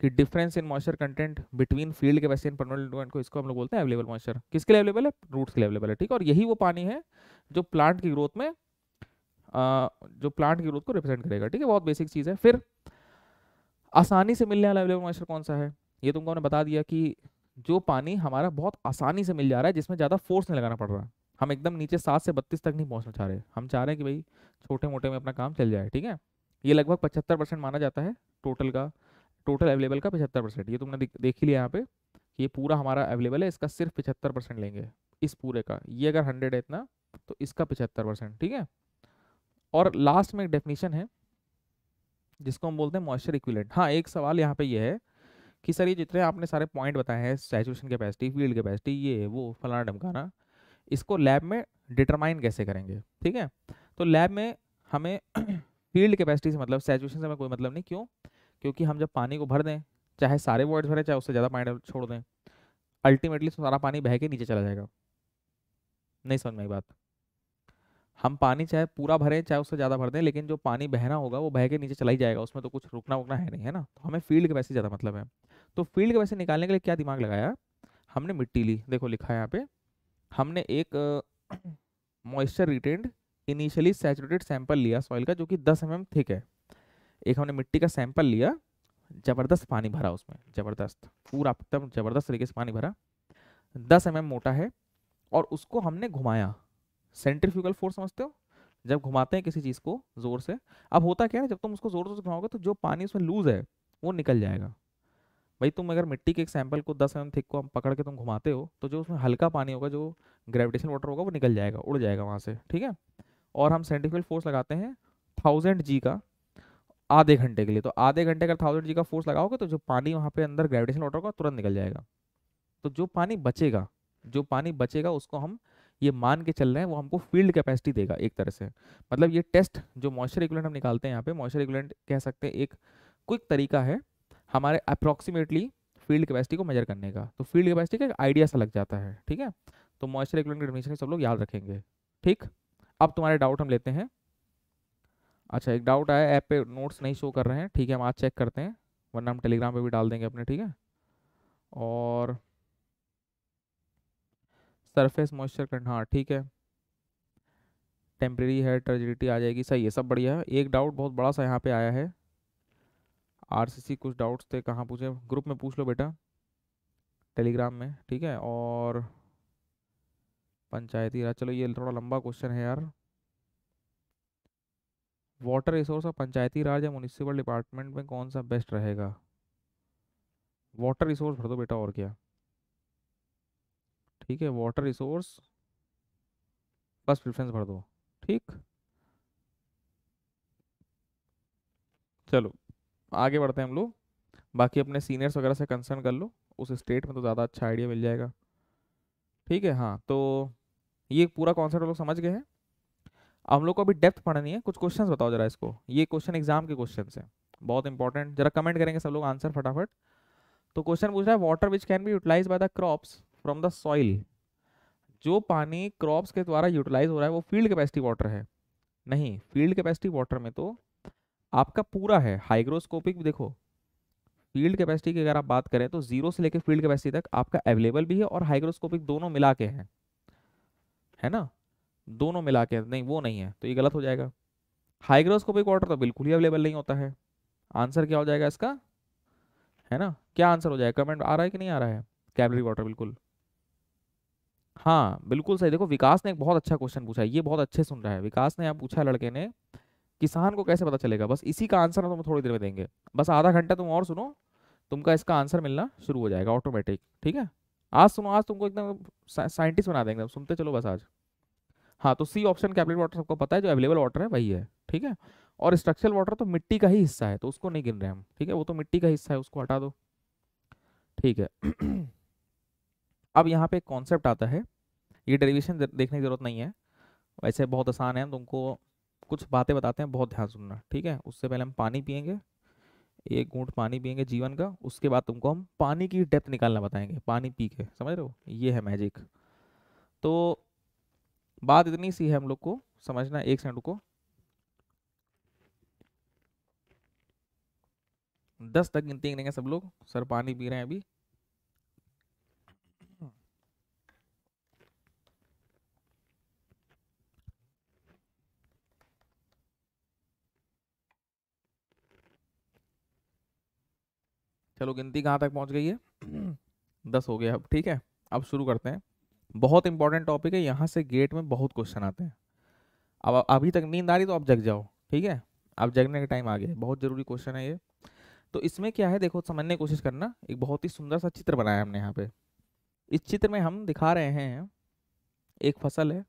कि difference in moisture content between field वैसे इन परमानेंट ड्यूरेंट को इसको हम लोग बोलते हैं अवेलेबल मॉइस्चर किसके लिए अवेलेबल है रूट्स के लिए अवेलेबल है ठीक और यही वो पानी है जो प्लांट की ग्रोथ में आ, जो प्लांट की ग्रोथ को रिप्रेजेंट करेगा ठीक है बहुत बेसिक चीज़ है फिर आसानी से मिलने वाला अवेलेबल मॉइस्चर कौन सा है ये तुमको हमने बता दिया कि जो पानी हमारा बहुत आसानी से मिल जा रहा है जिसमें ज़्यादा फोर्स नहीं लगाना पड़ रहा हम एकदम नीचे सात से बत्तीस तक नहीं पहुँचना चाह रहे हम चाह रहे हैं कि भाई छोटे मोटे में अपना काम चल जाए ठीक है ये लगभग पचहत्तर परसेंट माना जाता है टोटल का टोटल अवेलेबल का पचहत्तर परसेंट ये तुमने देख ही लिया यहाँ पे ये पूरा हमारा अवेलेबल है इसका सिर्फ पचहत्तर परसेंट लेंगे इस पूरे का ये अगर हंड्रेड है इतना तो इसका पचहत्तर परसेंट ठीक है और लास्ट में एक डेफिनेशन है जिसको हम बोलते हैं मॉइस्चर इक्विलेंट हाँ एक सवाल यहाँ पे ये यह है कि सर ये जितने आपने सारे पॉइंट बताए हैं सैचुरेशन कैपेसिटी फील्ड कैपेसिटी ये वो फलाना डमकाना इसको लैब में डिटरमाइन कैसे करेंगे ठीक है तो लैब में हमें फील्ड (clears throat) कैपेसिटी से मतलब सैचुरेशन से हमें कोई मतलब नहीं क्यों क्योंकि हम जब पानी को भर दें चाहे सारे वर्ड्स भरें चाहे उससे ज़्यादा पानी छोड़ दें अल्टीमेटली तो सारा पानी बह के नीचे चला जाएगा नहीं समझ में आई बात हम पानी चाहे पूरा भरें चाहे उससे ज़्यादा भर दें लेकिन जो पानी बहना होगा वो बह के नीचे चला ही जाएगा उसमें तो कुछ रुकना वुकना है नहीं है ना तो हमें फील्ड के वैसे ज़्यादा मतलब है तो फील्ड के वैसे निकालने के लिए क्या दिमाग लगाया हमने मिट्टी ली देखो लिखा है यहाँ पे हमने एक moisture retained initially saturated sample लिया सॉइल का जो कि दस एम एम थिक है एक हमने मिट्टी का सैंपल लिया जबरदस्त पानी भरा उसमें जबरदस्त पूरा एकदम जबरदस्त तरीके से पानी भरा दस एम मोटा है और उसको हमने घुमाया सेंट्रीफ्यूगल फोर्स समझते हो जब घुमाते हैं किसी चीज़ को ज़ोर से अब होता क्या है जब तुम उसको ज़ोर से घुमाओगे तो जो पानी उसमें लूज है वो निकल जाएगा भाई तुम अगर मिट्टी के एक सैंपल को दस एम एम थिक को हम पकड़ के तुम घुमाते हो तो जो उसमें हल्का पानी होगा जो ग्रेविटेशन वाटर होगा वो निकल जाएगा उड़ जाएगा वहाँ से ठीक है और हम सेंट्रीफ्यूगल फोर्स लगाते हैं थाउजेंड जी का आधे घंटे के लिए तो आधे घंटे अगर थाउजेंड जी का फोर्स लगाओगे तो जो पानी वहाँ पे अंदर ग्रेविटेशन वाटर का तुरंत निकल जाएगा तो जो पानी बचेगा जो पानी बचेगा उसको हम ये मान के चल रहे हैं वो हमको फील्ड कैपेसिटी देगा एक तरह से मतलब ये टेस्ट जो मॉइस्चर रेगुलेंट हम निकालते हैं यहाँ पे मॉइस्चर इक्वलेंट कह सकते हैं एक क्विक तरीका है हमारे अप्रॉक्सीमेटली फील्ड कैपेसिटी को मेजर करने का तो फील्ड कैपेसिटी का एक आइडिया सा लग जाता है ठीक है तो मॉइस्चर रेगुलेंट डेफिनेशन सब लोग याद रखेंगे ठीक अब तुम्हारे डाउट हम लेते हैं अच्छा एक डाउट आया ऐप पे नोट्स नहीं शो कर रहे हैं ठीक है हम आज चेक करते हैं वरना हम टेलीग्राम पे भी डाल देंगे अपने ठीक है और सरफेस मॉइस्चर कंट हाँ ठीक है टेम्प्रेरी है ट्रेजिडिटी आ जाएगी सही है सब बढ़िया है एक डाउट बहुत बड़ा सा यहाँ पे आया है आरसीसी कुछ डाउट्स थे कहाँ पूछे ग्रुप में पूछ लो बेटा टेलीग्राम में ठीक है और पंचायती राज चलो ये थोड़ा लंबा क्वेश्चन है यार वाटर रिसोर्स और पंचायती राज या म्यूनिसिपल डिपार्टमेंट में कौन सा बेस्ट रहेगा वाटर रिसोर्स भर दो बेटा और क्या ठीक है वाटर रिसोर्स बस प्रिफ्रेंस भर दो ठीक चलो आगे बढ़ते हैं हम लोग बाकी अपने सीनियर्स वगैरह से कंसर्न कर लो उस स्टेट में तो ज़्यादा अच्छा आइडिया मिल जाएगा ठीक है हाँ तो ये पूरा कॉन्सेप्ट लोग समझ गए हैं हम लोग को अभी डेप्थ पढ़नी है कुछ क्वेश्चन बताओ जरा इसको ये क्वेश्चन एग्जाम के क्वेश्चन है बहुत इंपॉर्टेंट जरा कमेंट करेंगे सब लोग आंसर फटाफट तो क्वेश्चन पूछ रहा है water which can be utilize by the crops from the soil जो पानी क्रॉप्स के द्वारा यूटिलाइज हो रहा है वो फील्ड कैपेसिटी वाटर है नहीं फील्ड कैपेसिटी वाटर में तो आपका पूरा है हाइग्रोस्कोपिक देखो फील्ड कैपेसिटी की अगर आप बात करें तो जीरो से लेकर फील्ड कैपेसिटी तक आपका अवेलेबल भी है और हाइग्रोस्कोपिक दोनों मिला के हैं है ना दोनों मिला के नहीं वो नहीं है तो ये गलत हो जाएगा हाइग्रोस्कोपिक वाटर तो बिल्कुल ही अवेलेबल नहीं होता है आंसर क्या हो जाएगा इसका है ना क्या आंसर हो जाएगा कमेंट आ रहा है कि नहीं आ रहा है कैबलरी वाटर बिल्कुल हाँ बिल्कुल सही देखो विकास ने एक बहुत अच्छा क्वेश्चन पूछा है ये बहुत अच्छे सुन रहा है विकास ने यहाँ पूछा लड़के ने किसान को कैसे पता चलेगा बस इसी का आंसर तो हम थोड़ी देर में देंगे बस आधा घंटा तुम और सुनो तुमका इसका आंसर मिलना शुरू हो जाएगा ऑटोमेटिक ठीक है आज सुनो आज तुमको एकदम साइंटिस्ट बना देंगे सुनते चलो बस आज हाँ तो सी ऑप्शन कैप्लेट वाटर सबको पता है जो अवेलेबल वाटर है वही है ठीक है और स्ट्रक्चरल वाटर तो मिट्टी का ही हिस्सा है तो उसको नहीं गिन रहे हम ठीक है वो तो मिट्टी का हिस्सा है उसको हटा दो ठीक है (clears throat) अब यहाँ पे एक कॉन्सेप्ट आता है ये डेरिवेशन देखने की जरूरत नहीं है वैसे बहुत आसान है तुमको कुछ बातें बताते हैं बहुत ध्यान सुनना ठीक है उससे पहले हम पानी पियेंगे एक घूट पानी पियेंगे जीवन का उसके बाद तुमको हम पानी की डेप्थ निकालना बताएंगे पानी पी के समझ रहे हो ये है मैजिक तो बात इतनी सी है हम लोग को समझना एक सेकंड को दस तक गिनती गिनेंगे सब लोग सर पानी पी रहे हैं अभी चलो गिनती कहाँ तक पहुंच गई है (clears throat) दस हो गया अब ठीक है अब शुरू करते हैं बहुत इंपॉर्टेंट टॉपिक है यहाँ से गेट में बहुत क्वेश्चन आते हैं अब अभी तक नींद आ रही तो आप जग जाओ ठीक है आप जगने का टाइम आ गया बहुत ज़रूरी क्वेश्चन है ये तो इसमें क्या है देखो समझने की कोशिश करना एक बहुत ही सुंदर सा चित्र बनाया हमने यहाँ पे इस चित्र में हम दिखा रहे हैं एक फसल है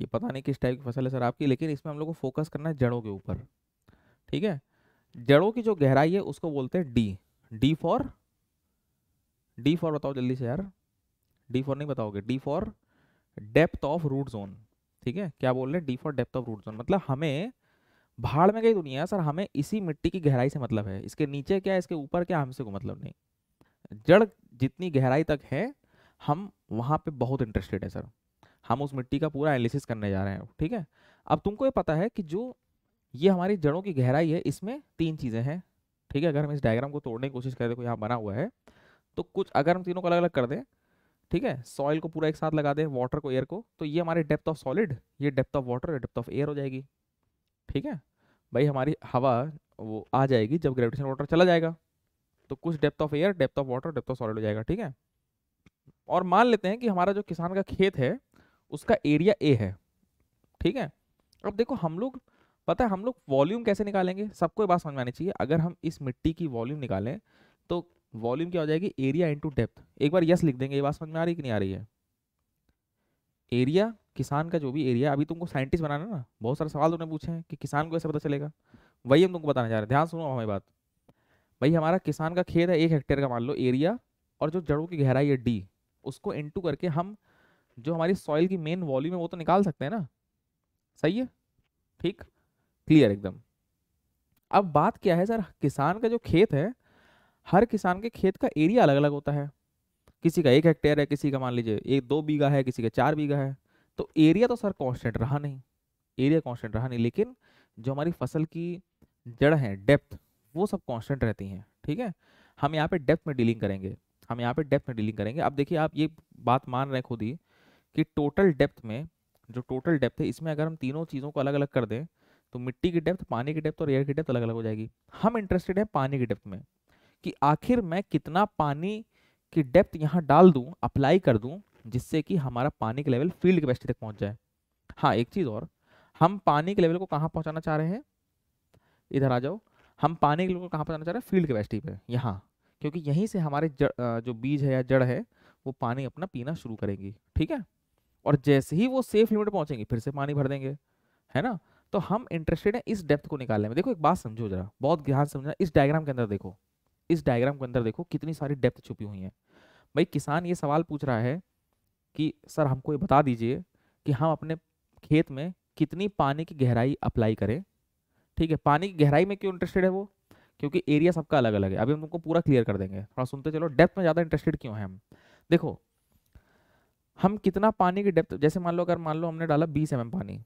ये पता नहीं किस टाइप की फसल है सर आपकी लेकिन इसमें हम लोग को फोकस करना है जड़ों के ऊपर ठीक है जड़ों की जो गहराई है उसको बोलते हैं D D for D for बताओ जल्दी से यार डी फॉर नहीं बताओगे D for depth of root zone ठीक है क्या बोल रहे हैं D for depth of root zone मतलब हमें भाड़ में गई दुनिया सर हमें इसी मिट्टी की गहराई से मतलब है इसके नीचे क्या इसके ऊपर क्या हमसे को मतलब नहीं जड़ जितनी गहराई तक है हम वहाँ पे बहुत इंटरेस्टेड है सर हम उस मिट्टी का पूरा एनालिसिस करने जा रहे हैं ठीक है अब तुमको ये पता है कि जो ये हमारी जड़ों की गहराई है इसमें तीन चीज़ें हैं ठीक है अगर हम इस डायग्राम को तोड़ने की कोशिश करें देखो यहाँ बना हुआ है तो कुछ अगर हम तीनों को अलग अलग कर दें ठीक है सॉइल को पूरा एक साथ लगा दे वाटर को एयर को तो ये हमारे डेप्थ ऑफ सॉलिड ये depth of water depth of air हो जाएगी ठीक है भाई हमारी हवा वो आ जाएगी जब ग्रेविटेशन वाटर चला जाएगा तो कुछ depth of air depth of water depth of solid हो जाएगा ठीक है और मान लेते हैं कि हमारा जो किसान का खेत है उसका एरिया ए है ठीक है अब देखो हम लोग पता है हम लोग वॉल्यूम कैसे निकालेंगे सबको बात समझ में आनी चाहिए अगर हम इस मिट्टी की वॉल्यूम निकालें तो वॉल्यूम क्या हो जाएगी एरिया इंटू डेप्थ एक बार यस लिख देंगे ये बात समझ में आ रही कि नहीं आ रही है एरिया किसान का जो भी एरिया अभी तुमको साइंटिस्ट बनाना ना बहुत सारे सवाल तुमने पूछे हैं कि किसान को ऐसे पता चलेगा वही हम तुमको बताना चाह रहे हैं ध्यान सुनो हमारी बात भाई हमारा किसान का खेत है एक हेक्टेयर का मान लो एरिया और जो जड़ों की गहराई है डी उसको इंटू करके हम जो हमारी सॉइल की मेन वॉल्यूम है वो तो निकाल सकते हैं ना सही है ठीक क्लियर एकदम अब बात क्या है सर किसान का जो खेत है हर किसान के खेत का एरिया अलग अलग होता है किसी का एक हेक्टेयर है किसी का मान लीजिए एक दो बीघा है किसी का चार बीघा है तो एरिया तो सर कॉन्स्टेंट रहा नहीं एरिया कॉन्स्टेंट रहा नहीं लेकिन जो हमारी फसल की जड़ है डेप्थ वो सब कॉन्स्टेंट रहती हैं ठीक है हम यहाँ पे डेप्थ में डीलिंग करेंगे हम यहाँ पे डेप्थ में डीलिंग करेंगे अब देखिए आप ये बात मान रहे हैं खुद ही कि टोटल डेप्थ में जो टोटल डेप्थ है इसमें अगर हम तीनों चीज़ों को अलग अलग कर दें तो मिट्टी की डेप्थ पानी की डेप्थ और एयर की डेप्थ अलग अलग हो जाएगी हम इंटरेस्टेड हैं पानी की डेप्थ में कि आखिर मैं कितना पानी की डेप्थ यहाँ डाल दूँ अप्लाई कर दूँ जिससे कि हमारा पानी का लेवल फील्ड कैपेसिटी तक पहुँच जाए हाँ एक चीज़ और हम पानी के लेवल को कहाँ पहुँचाना चाह रहे हैं इधर आ जाओ हम पानी के लेवल को कहाँ पहुँचाना चाह रहे हैं फील्ड कैपेसिटी पर यहाँ क्योंकि यहीं से हमारे जड़ जो बीज है या जड़ है वो पानी अपना पीना शुरू करेंगी ठीक है और जैसे ही वो सेफ लिमिट पहुँचेंगे फिर से पानी भर देंगे है ना तो हम इंटरेस्टेड हैं इस डेप्थ को निकालने में देखो एक बात समझो जरा बहुत ध्यान समझना इस डायग्राम के अंदर देखो इस डायग्राम के अंदर देखो कितनी सारी डेप्थ छुपी हुई है भाई किसान ये सवाल पूछ रहा है कि सर हमको ये बता दीजिए कि हम अपने खेत में कितनी पानी की गहराई अप्लाई करें ठीक है पानी की गहराई में क्यों इंटरेस्टेड है वो क्योंकि एरिया सबका अलग अलग है अभी हम तुमको पूरा क्लियर कर देंगे थोड़ा सुनते चलो डेप्थ में ज़्यादा इंटरेस्टेड क्यों है हम देखो हम कितना पानी की डेप्थ जैसे मान लो अगर मान लो हमने डाला बीस एम पानी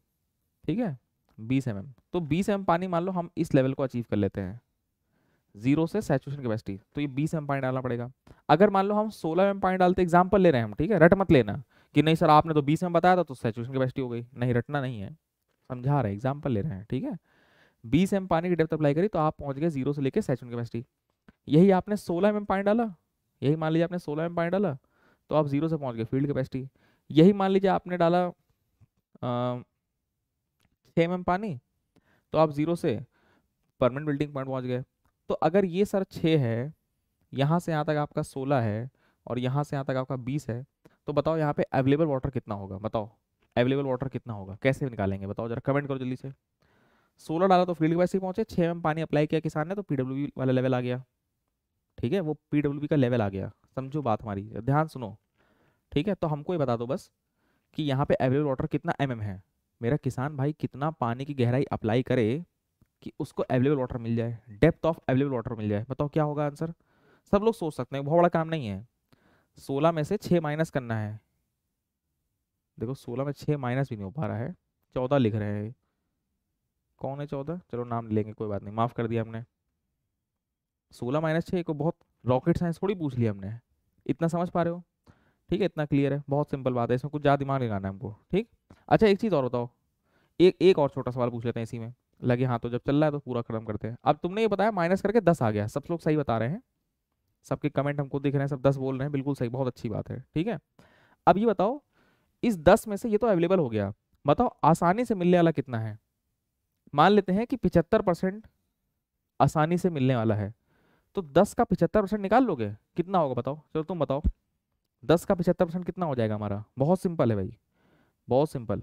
ठीक है बीस एम तो बीस एम पानी मान लो हम इस लेवल को अचीव कर लेते हैं जीरो से सेचुएशन कैपेसिटी तो ये बीस एम पॉइंट डालना पड़ेगा अगर मान लो हम सोलह एम पॉइंट डालते एग्जाम्पल ले रहे हैं हम ठीक है रट मत लेना कि नहीं सर आपने तो बीस एम बताया था तो सेचुएशन कैपेसिटी हो गई नहीं रटना नहीं है समझा रहे एग्जाम्पल ले रहे हैं ठीक है बीस एम पानी की डेप्थ अप्लाई करी तो आप पहुंच गए जीरो से लेकर सेचुएशन कैपेसिटी यही आपने सोलह एम पॉइंट डाला यही मान लीजिए आपने सोलह एम पॉइंट डाला तो आप जीरो से पहुंच गए फील्ड कैपेसिटी यही मान लीजिए आपने डाला छः एम पानी तो आप जीरो से परमानेंट बिल्डिंग पॉइंट पहुंच गए तो अगर ये सर छः है यहाँ से यहाँ तक आपका सोलह है और यहाँ से यहाँ तक आपका बीस है तो बताओ यहाँ पे अवेलेबल वाटर कितना होगा बताओ अवेलेबल वाटर कितना होगा कैसे निकालेंगे बताओ जरा कमेंट करो जल्दी से सोलह डाला तो फील्ड वैसे ही पहुँचे छः में पानी अप्लाई किया किसान ने तो पी e वाला लेवल आ गया ठीक है वो पी e का लेवल आ गया समझो बात हमारी ध्यान सुनो ठीक है तो हमको ये बता दो बस कि यहाँ पे अवेलेबल वाटर कितना एम है मेरा किसान भाई कितना पानी की गहराई अप्लाई करे कि उसको अवेलेबल वाटर मिल जाए डेप्थ ऑफ अवेलेबल वाटर मिल जाए बताओ क्या होगा आंसर सब लोग सोच सकते हैं बहुत बड़ा काम नहीं है सोलह में से छः माइनस करना है देखो सोलह में छः माइनस भी नहीं हो पा रहा है चौदह लिख रहे हैं कौन है चौदह चलो नाम लेंगे कोई बात नहीं माफ़ कर दिया हमने सोलह माइनस छः को बहुत रॉकेट साइंस थोड़ी पूछ लिया हमने इतना समझ पा रहे हो ठीक है इतना क्लियर है बहुत सिंपल बात है इसमें कुछ ज़्यादा दिमाग लगाना है हमको ठीक अच्छा एक चीज़ और बताओ एक एक और छोटा सवाल पूछ लेते हैं इसी में लगे हाँ तो जब चल रहा है तो पूरा खत्म करते हैं अब तुमने ये बताया माइनस करके दस आ गया सब लोग सही बता रहे हैं सबके कमेंट हमको दिख रहे हैं सब दस बोल रहे हैं बिल्कुल सही बहुत अच्छी बात है ठीक है अब ये बताओ इस दस में से ये तो अवेलेबल हो गया बताओ आसानी से मिलने वाला कितना है मान लेते हैं कि पिचहत्तर परसेंट आसानी से मिलने वाला है तो दस का पिचहत्तर परसेंट निकाल लोगे कितना होगा बताओ चलो तुम बताओ दस का पिचहत्तर परसेंट कितना हो जाएगा हमारा बहुत सिंपल है भाई बहुत सिंपल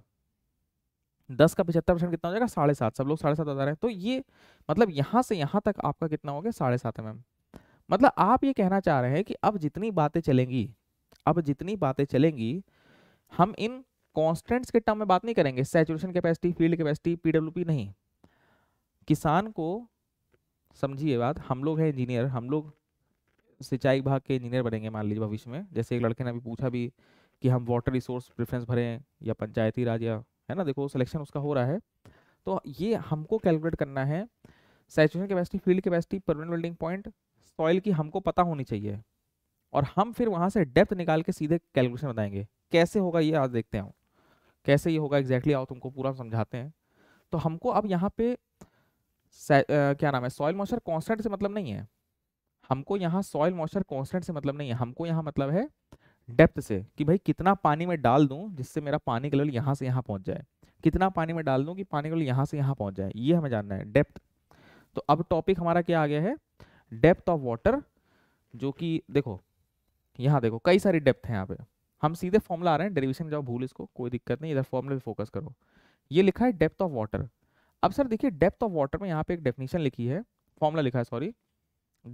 दस का पिछहत्तर परसेंट कितना हो जाएगा साढ़े सात सब लोग साढ़े सात हज़ार है तो ये मतलब यहाँ से यहाँ तक आपका कितना हो गया साढ़े सात एम मतलब आप ये कहना चाह रहे हैं कि अब जितनी बातें चलेंगी अब जितनी बातें चलेंगी हम इन कॉन्स्टेंट्स के टर्म में बात नहीं करेंगे saturation capacity field capacity PWP नहीं किसान को समझिए बात हम लोग हैं इंजीनियर हम लोग सिंचाई भाग के इंजीनियर बनेंगे मान लीजिए भविष्य में जैसे एक लड़के ने अभी पूछा भी कि हम वाटर रिसोर्स प्रेफरेंस भरें या पंचायती राज या है ना देखो सिलेक्शन उसका हो रहा है तो ये हमको कैलकुलेट करना है saturation capacity field capacity permanent welding point soil की हमको पता होनी चाहिए और हम फिर वहाँ से डेप्थ निकाल के सीधे कैलकुलेशन बताएंगे कैसे होगा ये आज देखते हैं कैसे ये होगा एग्जैक्टली exactly आओ तुमको पूरा समझाते हैं तो हमको अब यहाँ पे आ, क्या नाम है सॉइल मॉइस्चर कॉन्स्टेंट से मतलब नहीं है हमको यहाँ सॉइल मॉइस्चर कॉन्स्टेंट से मतलब नहीं है हमको यहाँ मतलब है डेप्थ से कि भाई कितना पानी में डाल दूं जिससे मेरा पानी का लेवल यहाँ से यहाँ पहुँच जाए कितना पानी में डाल दूं कि पानी का लेवल यहाँ से यहाँ पहुँच जाए ये हमें जानना है डेप्थ तो अब टॉपिक हमारा क्या आ गया है डेप्थ ऑफ वाटर जो कि देखो यहाँ देखो कई सारी डेप्थ है यहाँ पे हम सीधे फॉर्मूला आ रहे हैं डेरिवेशन में जाओ भूल इसको कोई दिक्कत नहीं इधर फॉर्मूला पे फोकस करो ये लिखा है डेप्थ ऑफ वाटर अब सर देखिए डेप्थ ऑफ वाटर में यहाँ पे एक डेफिनेशन लिखी है फॉर्मूला लिखा है sorry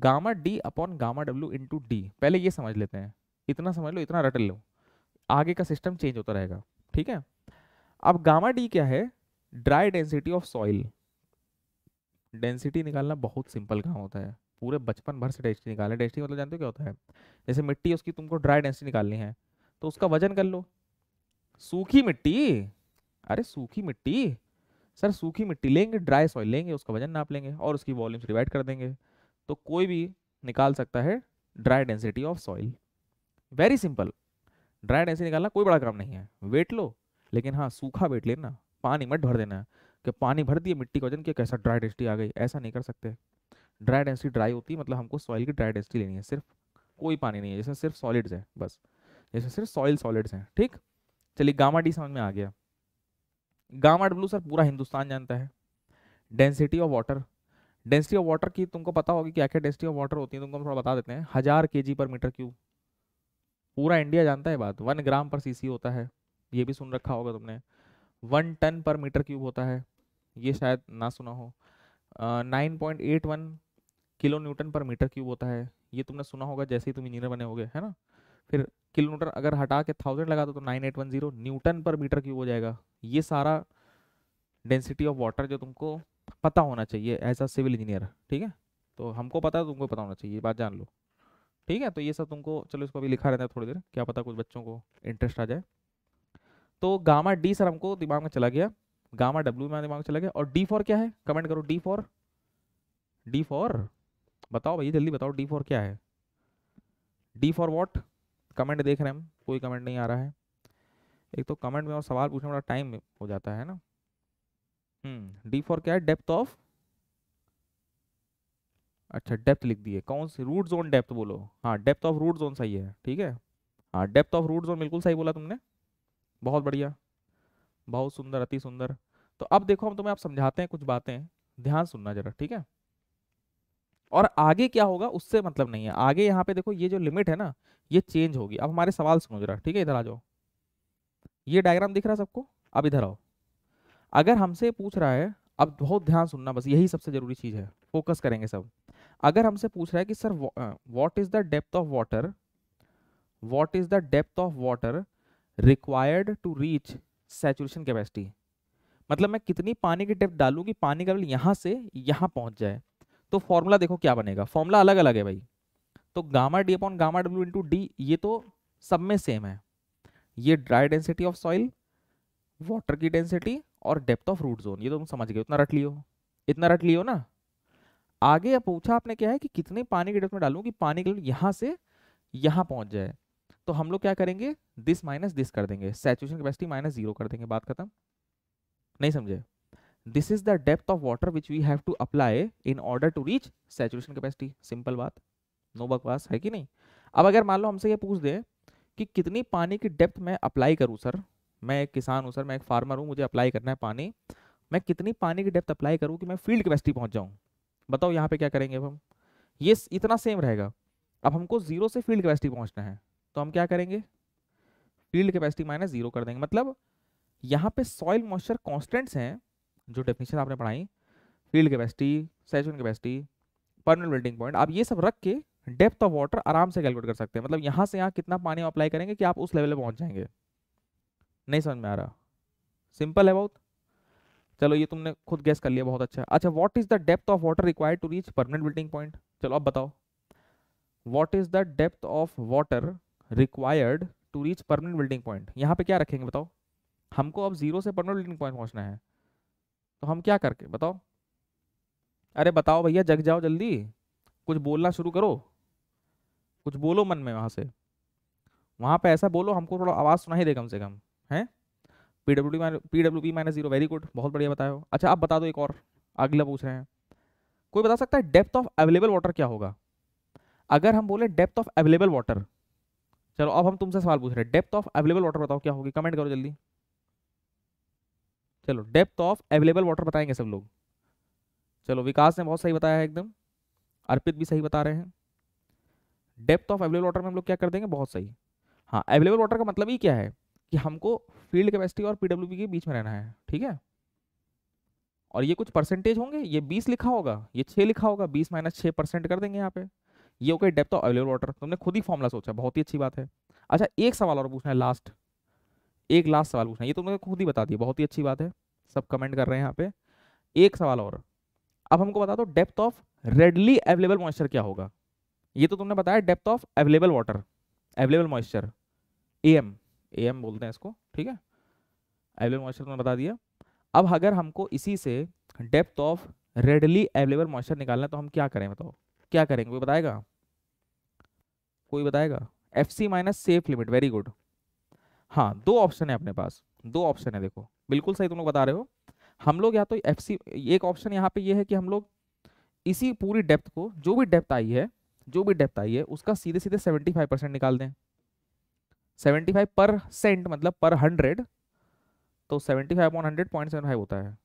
gamma D upon gamma W into D पहले ये समझ लेते हैं इतना समझ लो इतना रट लो आगे का सिस्टम चेंज होता रहेगा ठीक है अब गामा डी क्या है dry density of soil density निकालना बहुत सिंपल काम होता है पूरे बचपन भर से डेंसिटी निकालना डेंसिटी मतलब जानते हो क्या होता है जैसे मिट्टी उसकी तुमको ड्राई डेंसिटी निकालनी है तो उसका वजन कर लो सूखी मिट्टी अरे सूखी मिट्टी सर सूखी मिट्टी लेंगे ड्राई सॉइल लेंगे उसका वजन नाप लेंगे और उसकी वॉल्यूम्स डिवाइड कर देंगे तो कोई भी निकाल सकता है dry density of soil very simple dried ऐसे निकालना कोई बड़ा काम नहीं है वेट लो लेकिन हाँ सूखा वेट लेना पानी मत भर देना कि पानी भर दिए मिट्टी का वजन कि कैसा ड्राई डेंसिटी आ गई ऐसा नहीं कर सकते ड्राई डेंसिटी ड्राई होती है मतलब हमको सॉइल की ड्राई डेंसिटी लेनी है सिर्फ कोई पानी नहीं है जैसे सिर्फ सॉलिड्स हैं बस जैसे सिर्फ सॉइल सॉलिड्स हैं ठीक चलिए गामा डी समझ में आ गया गामा डब्लू सर पूरा हिंदुस्तान जानता है density of water density of water की तुमको पता होगी क्या क्या डेंसिटी ऑफ वाटर होती है तुमको हम थोड़ा बता देते हैं हज़ार के पर मीटर क्यूब पूरा इंडिया जानता है बात वन ग्राम पर सीसी होता है ये भी सुन रखा होगा तुमने one ton per metre cube होता है ये शायद ना सुना हो nine point eight one kilo newton per metre cube होता है ये तुमने सुना होगा जैसे ही तुम इंजीनियर बने होगे है ना फिर किलो न्यूटन अगर हटा के थाउजेंड लगा दो तो nine eight one zero newton per metre cube हो जाएगा ये सारा डेंसिटी ऑफ वाटर जो तुमको पता होना चाहिए एज अ सिविल इंजीनियर ठीक है तो हमको पता है तुमको पता होना चाहिए ये बात जान लो ठीक है तो ये सब तुमको चलो इसको अभी लिखा रहता है थोड़ी देर क्या पता कुछ बच्चों को इंटरेस्ट आ जाए तो गामा डी सर हमको दिमाग में चला गया गामा डब्ल्यू में दिमाग में चला गया और डी फोर क्या है कमेंट करो डी फोर डी फोर बताओ भैया जल्दी बताओ डी फोर क्या है डी फोर वॉट कमेंट देख रहे हैं हम कोई कमेंट नहीं आ रहा है एक तो कमेंट में और सवाल पूछने बड़ा टाइम हो जाता है ना हम्म डी फोर क्या है डेप्थ ऑफ अच्छा डेप्थ लिख दिए कौन सी रूट जोन डेप्थ बोलो हाँ डेप्थ ऑफ रूट जोन सही है ठीक है हाँ डेप्थ ऑफ रूट जोन बिल्कुल सही बोला तुमने बहुत बढ़िया बहुत सुंदर अति सुंदर तो अब देखो हम तुम्हें आप समझाते हैं कुछ बातें ध्यान सुनना जरा ठीक है और आगे क्या होगा उससे मतलब नहीं है आगे यहाँ पे देखो ये जो लिमिट है ना ये चेंज होगी अब हमारे सवाल सुनो जरा ठीक है इधर आ जाओ ये डायग्राम दिख रहा है सबको अब इधर आओ अगर हमसे पूछ रहा है अब बहुत ध्यान सुनना बस यही सबसे जरूरी चीज़ है फोकस करेंगे सब अगर हमसे पूछ रहा है कि sir what is the depth of water what is the depth of water required to reach saturation capacity मतलब मैं कितनी पानी की डेप्थ डालूँ कि पानी का लेवल यहाँ से यहाँ पहुँच जाए तो फॉर्मूला देखो क्या बनेगा फॉर्मूला अलग अलग है भाई तो gamma D upon gamma W into D ये तो सब में सेम है ये dry density of soil water की डेंसिटी और डेप्थ ऑफ रूट जोन ये तो तुम समझ गए उतना रट लियो इतना रट लियो ना आगे पूछा आपने क्या है कि कितने पानी के डेप्थ में डालूं कि पानी के लेवल यहाँ से यहाँ पहुंच जाए तो हम लोग क्या करेंगे दिस माइनस दिस कर देंगे सेचुएशन कैपेसिटी माइनस जीरो कर देंगे बात खत्म नहीं समझे this is the depth of water which we have to apply in order to reach सैचुएशन कैपेसिटी सिंपल बात नो बकवास है कि नहीं अब अगर मान लो हमसे ये पूछ दे कि कितनी पानी की डेप्थ मैं अप्लाई करूँ सर मैं एक किसान हूँ सर मैं एक फार्मर हूँ मुझे अप्लाई करना है पानी मैं कितनी पानी की डेप्थ अप्लाई करूँ कि मैं फील्ड कैपेसिटी पहुँच जाऊँ बताओ यहाँ पे क्या करेंगे अब हम ये इतना सेम रहेगा अब हमको जीरो से फील्ड कैपेसिटी पहुँचना है तो हम क्या करेंगे फील्ड कैपेसिटी माइनस जीरो कर देंगे मतलब यहाँ पे सॉइल मॉइस्चर कॉन्स्टेंट्स हैं जो डेफिनेशन आपने पढ़ाई field capacity saturation capacity permanent melting point आप ये सब रख के डेप्थ ऑफ वाटर आराम से कैलकुलेट कर सकते हैं मतलब यहाँ से यहाँ कितना पानी अप्लाई करेंगे कि आप उस लेवल पर पहुँच जाएंगे नहीं समझ में आ रहा सिंपल है बहुत चलो ये तुमने खुद गैस कर लिया बहुत अच्छा अच्छा what is the depth of water required to reach permanent building point चलो अब बताओ what is the depth of water required to reach permanent building point यहाँ पे क्या रखेंगे बताओ हमको अब जीरो से परमानेंट बिल्डिंग पॉइंट पहुंचना है तो हम क्या करके बताओ अरे बताओ भैया जग जाओ जल्दी कुछ बोलना शुरू करो कुछ बोलो मन में वहाँ से वहाँ पे ऐसा बोलो हमको थोड़ा आवाज़ सुना ही दे कम से कम है P W D P W P minus zero very good बहुत बढ़िया बताया हो अच्छा आप बता दो एक और अगला पूछ रहे हैं कोई बता सकता है डेप्थ ऑफ अवेलेबल वाटर क्या होगा अगर हम बोले डेप्थ ऑफ अवेलेबल वाटर चलो अब हम तुमसे सवाल पूछ रहे हैं डेप्थ ऑफ अवेलेबल वाटर बताओ क्या होगी कमेंट करो जल्दी चलो डेप्थ ऑफ अवेलेबल वाटर बताएंगे सब लोग चलो विकास ने बहुत सही बताया है एकदम अर्पित भी सही बता रहे हैं डेप्थ ऑफ अवेलेबल वाटर में हम लोग क्या कर देंगे बहुत सही हाँ अवेलेबल वाटर का मतलब ही क्या है कि हमको फील्ड कैपेसिटी और पीडब्ल्यू के बीच में रहना है ठीक है और ये कुछ परसेंटेज होंगे ये बीस लिखा होगा ये छह लिखा होगा बीस माइनस छः परसेंट कर देंगे यहाँ पे ये okay depth of available water तुमने खुद ही फॉर्मला सोचा बहुत ही अच्छी बात है अच्छा एक सवाल और पूछना है लास्ट एक लास्ट सवाल पूछना है ये तुमने तो खुद ही बता दिया बहुत ही अच्छी बात है सब कमेंट कर रहे हैं यहाँ पे एक सवाल और अब हमको बता दो depth of readily available moisture क्या होगा ये तो तुमने बताया depth of available water available moisture A M A M बोलते हैं इसको ठीक है एवेलेबल मॉइस्चर तुमने बता दिया अब अगर हमको इसी से depth of readily available moisture निकालना है तो हम क्या करें बताओ क्या करेंगे कोई बताएगा कोई बताएगा F C minus safe limit very good हाँ दो ऑप्शन है अपने पास दो ऑप्शन है देखो बिल्कुल सही तुम लोग बता रहे हो हम लोग या तो एफ सी एक ऑप्शन यहाँ पे ये यह है कि हम लोग इसी पूरी डेप्थ को जो भी डेप्थ आई है जो भी डेप्थ आई है उसका सीधे सीधे सेवेंटी फाइव परसेंट निकाल दें सेवेंटी फाइव पर सेंट मतलब पर हंड्रेड तो seventy five upon hundred point seven five होता है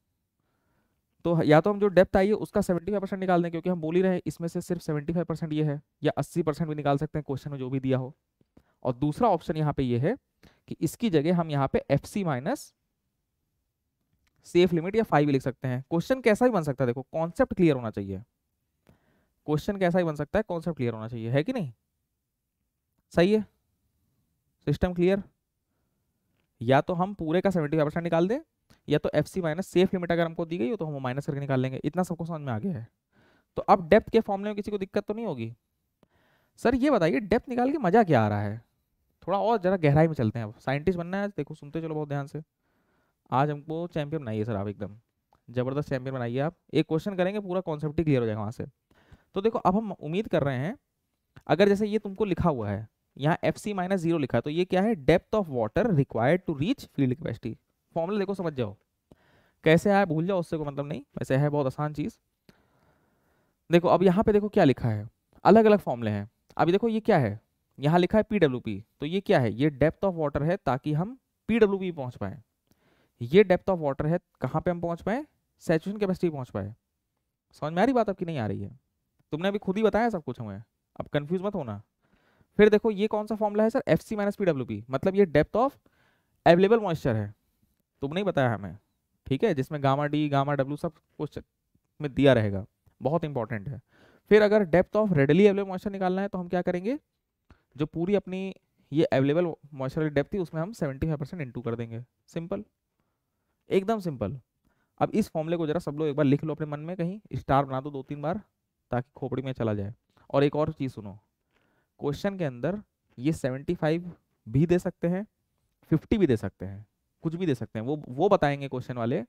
तो या तो हम जो डेप्थ आई है उसका सेवेंटी फाइव परसेंट निकाल दें क्योंकि हम बोल ही रहे हैं इसमें से सिर्फ सेवेंटी फाइव परसेंट ये है या अस्सी परसेंट भी निकाल सकते हैं क्वेश्चन में जो भी दिया हो और दूसरा ऑप्शन यहाँ पे ये है कि इसकी जगह हम यहाँ पे F C minus safe limit या फाइव लिख सकते हैं क्वेश्चन कैसा ही बन सकता है देखो कॉन्सेप्ट क्लियर होना चाहिए क्वेश्चन कैसा ही बन सकता है कॉन्सेप्ट क्लियर होना चाहिए है कि नहीं सही है सिस्टम क्लियर या तो हम पूरे का सेवेंटी फाइव परसेंट निकाल दें या तो F C minus safe limit अगर हमको दी गई हो तो हम माइनस करके निकाल लेंगे इतना सबको समझ में आ गया है तो अब डेप्थ के फॉर्मूले में किसी को दिक्कत तो नहीं होगी सर ये बताइए डेप्थ निकाल के मज़ा क्या आ रहा है थोड़ा और ज़रा गहराई में चलते हैं अब साइंटिस्ट बनना है देखो सुनते चलो बहुत ध्यान से आज हमको चैंपियन बनाइए सर आप एकदम ज़बरदस्त चैंपियन बनाइए आप एक क्वेश्चन करेंगे पूरा कॉन्सेप्ट ही क्लियर हो जाएगा वहाँ से तो देखो अब हम उम्मीद कर रहे हैं अगर जैसे ये तुमको लिखा हुआ है यहाँ एफ सी माइनस जीरो लिखा तो ये क्या है depth of water required to reach field capacity formula देखो समझ जाओ कैसे आया भूल जाओ उससे को मतलब नहीं वैसे है बहुत आसान चीज देखो अब यहाँ पे देखो क्या लिखा है अलग अलग फॉर्मूले हैं अभी देखो ये क्या है यहाँ लिखा है पी तो ये क्या है ये डेप्थ ऑफ वाटर है ताकि हम पी डब्ल्यू पी पहुँच पाए ये डेप्थ ऑफ वाटर है कहाँ पे हम पहुँच पाए सेचुएशन कैपेसिटी पहुँच पाए समझ में आ रही बात आपकी नहीं आ रही है तुमने अभी खुद ही बताया सब कुछ हमें अब कन्फ्यूज़ मत होना फिर देखो ये कौन सा फॉर्मूला है sir F C minus P W P मतलब ये डेप्थ ऑफ एवेलेबल मॉइस्चर है तुमने ही बताया हमें ठीक है जिसमें गामा डी गामा डब्ल्यू सब कुछ में दिया रहेगा बहुत इंपॉर्टेंट है फिर अगर depth of readily available moisture निकालना है तो हम क्या करेंगे जो पूरी अपनी ये अवेलेबल मॉइस्चर की डेप्थ थी उसमें हम फाइव परसेंट इंटू कर देंगे सिंपल एकदम सिंपल अब इस फॉर्मूले को जरा सब लोग एक बार लिख लो अपने मन में कहीं स्टार बना दो दो तीन बार ताकि खोपड़ी में चला जाए और एक और चीज़ सुनो क्वेश्चन के अंदर ये 75 भी दे सकते हैं 50 भी दे सकते हैं कुछ भी दे सकते हैं वो वो बताएंगे क्वेश्चन वाले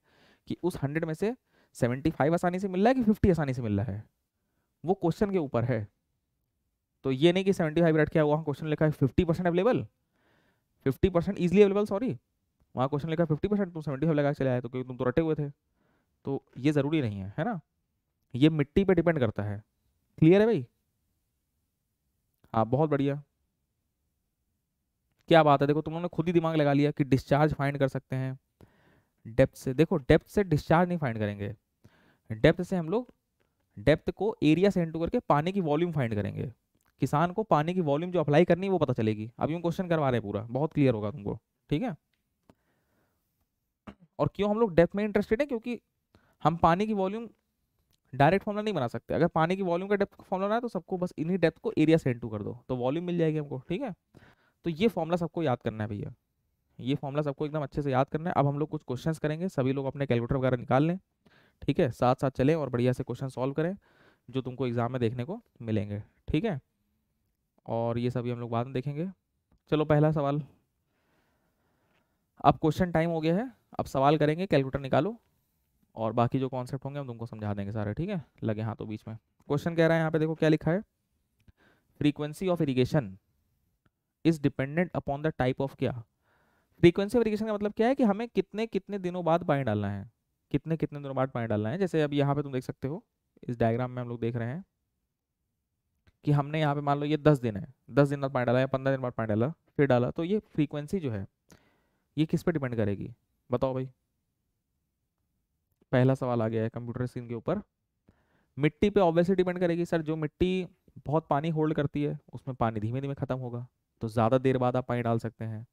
कि उस 100 में से 75 आसानी से मिल रहा है कि 50 आसानी से मिल रहा है वो क्वेश्चन के ऊपर है तो ये नहीं कि 75 रट क्या वहाँ क्वेश्चन लिखा है 50 percent available 50 percent easily available sorry वहाँ क्वेश्चन लिखा है फिफ्टी परसेंट तुम तो फाइव लगा चले आए तो क्योंकि तुम तो रटे हुए थे तो ये ज़रूरी नहीं है है ना ये मिट्टी पर डिपेंड करता है क्लियर है भाई हाँ बहुत बढ़िया क्या बात है देखो तुम लोगों ने खुद ही दिमाग लगा लिया कि डिस्चार्ज फाइंड कर सकते हैं डेप्थ से देखो डेप्थ से डिस्चार्ज नहीं फाइंड करेंगे डेप्थ से हम लोग डेप्थ को एरिया से इंटू करके पानी की वॉल्यूम फाइंड करेंगे किसान को पानी की वॉल्यूम जो अप्लाई करनी है वो पता चलेगी अब यूँ क्वेश्चन करवा रहे हैं पूरा बहुत क्लियर होगा तुमको ठीक है और क्यों हम लोग डेप्थ में इंटरेस्टेड हैं क्योंकि हम पानी की वॉल्यूम डायरेक्ट फॉर्मला नहीं बना सकते अगर पानी की वॉल्यूम का डेप्थ का फॉर्मला है तो सबको बस इन्हीं डेप्थ को एरिया से इंटू कर दो तो वॉल्यूम मिल जाएगी हमको ठीक है तो ये फॉर्मला सबको याद करना है भैया ये फॉर्मला सबको एकदम अच्छे से याद करना है अब हम लोग कुछ क्वेश्चन करेंगे सभी लोग अपने कैलकुलेटर वगैरह निकाल लें ठीक है साथ साथ चलें और बढ़िया से क्वेश्चन सॉल्व करें जो तुमको एग्ज़ाम में देखने को मिलेंगे ठीक है और ये सभी हम लोग बाद में देखेंगे चलो पहला सवाल अब क्वेश्चन टाइम हो गया है अब सवाल करेंगे कैलकुलेटर निकालो और बाकी जो कॉन्सेप्ट होंगे हम तुमको समझा देंगे सारे ठीक है लगे हाँ तो बीच में क्वेश्चन कह रहा है यहाँ पे देखो क्या लिखा है frequency of irrigation is dependent upon the type of क्या फ्रीक्वेंसी ऑफ इरीगेशन का मतलब क्या है कि हमें कितने कितने दिनों बाद पानी डालना है कितने कितने दिनों बाद पानी डालना है जैसे अब यहाँ पे तुम देख सकते हो इस डायग्राम में हम लोग देख रहे हैं कि हमने यहाँ पे मान लो ये दस दिन है दस दिन बाद पानी डाला या पंद्रह दिन बाद पानी डाला फिर डाला तो ये फ्रीक्वेंसी जो है ये किस पे डिपेंड करेगी बताओ भाई पहला सवाल आ गया है कंप्यूटर स्क्रीन के ऊपर मिट्टी पे ऑब्वियसली डिपेंड करेगी सर जो मिट्टी बहुत पानी होल्ड करती है उसमें पानी धीमे धीमे खत्म होगा तो ज़्यादा देर बाद आप पानी डाल सकते हैं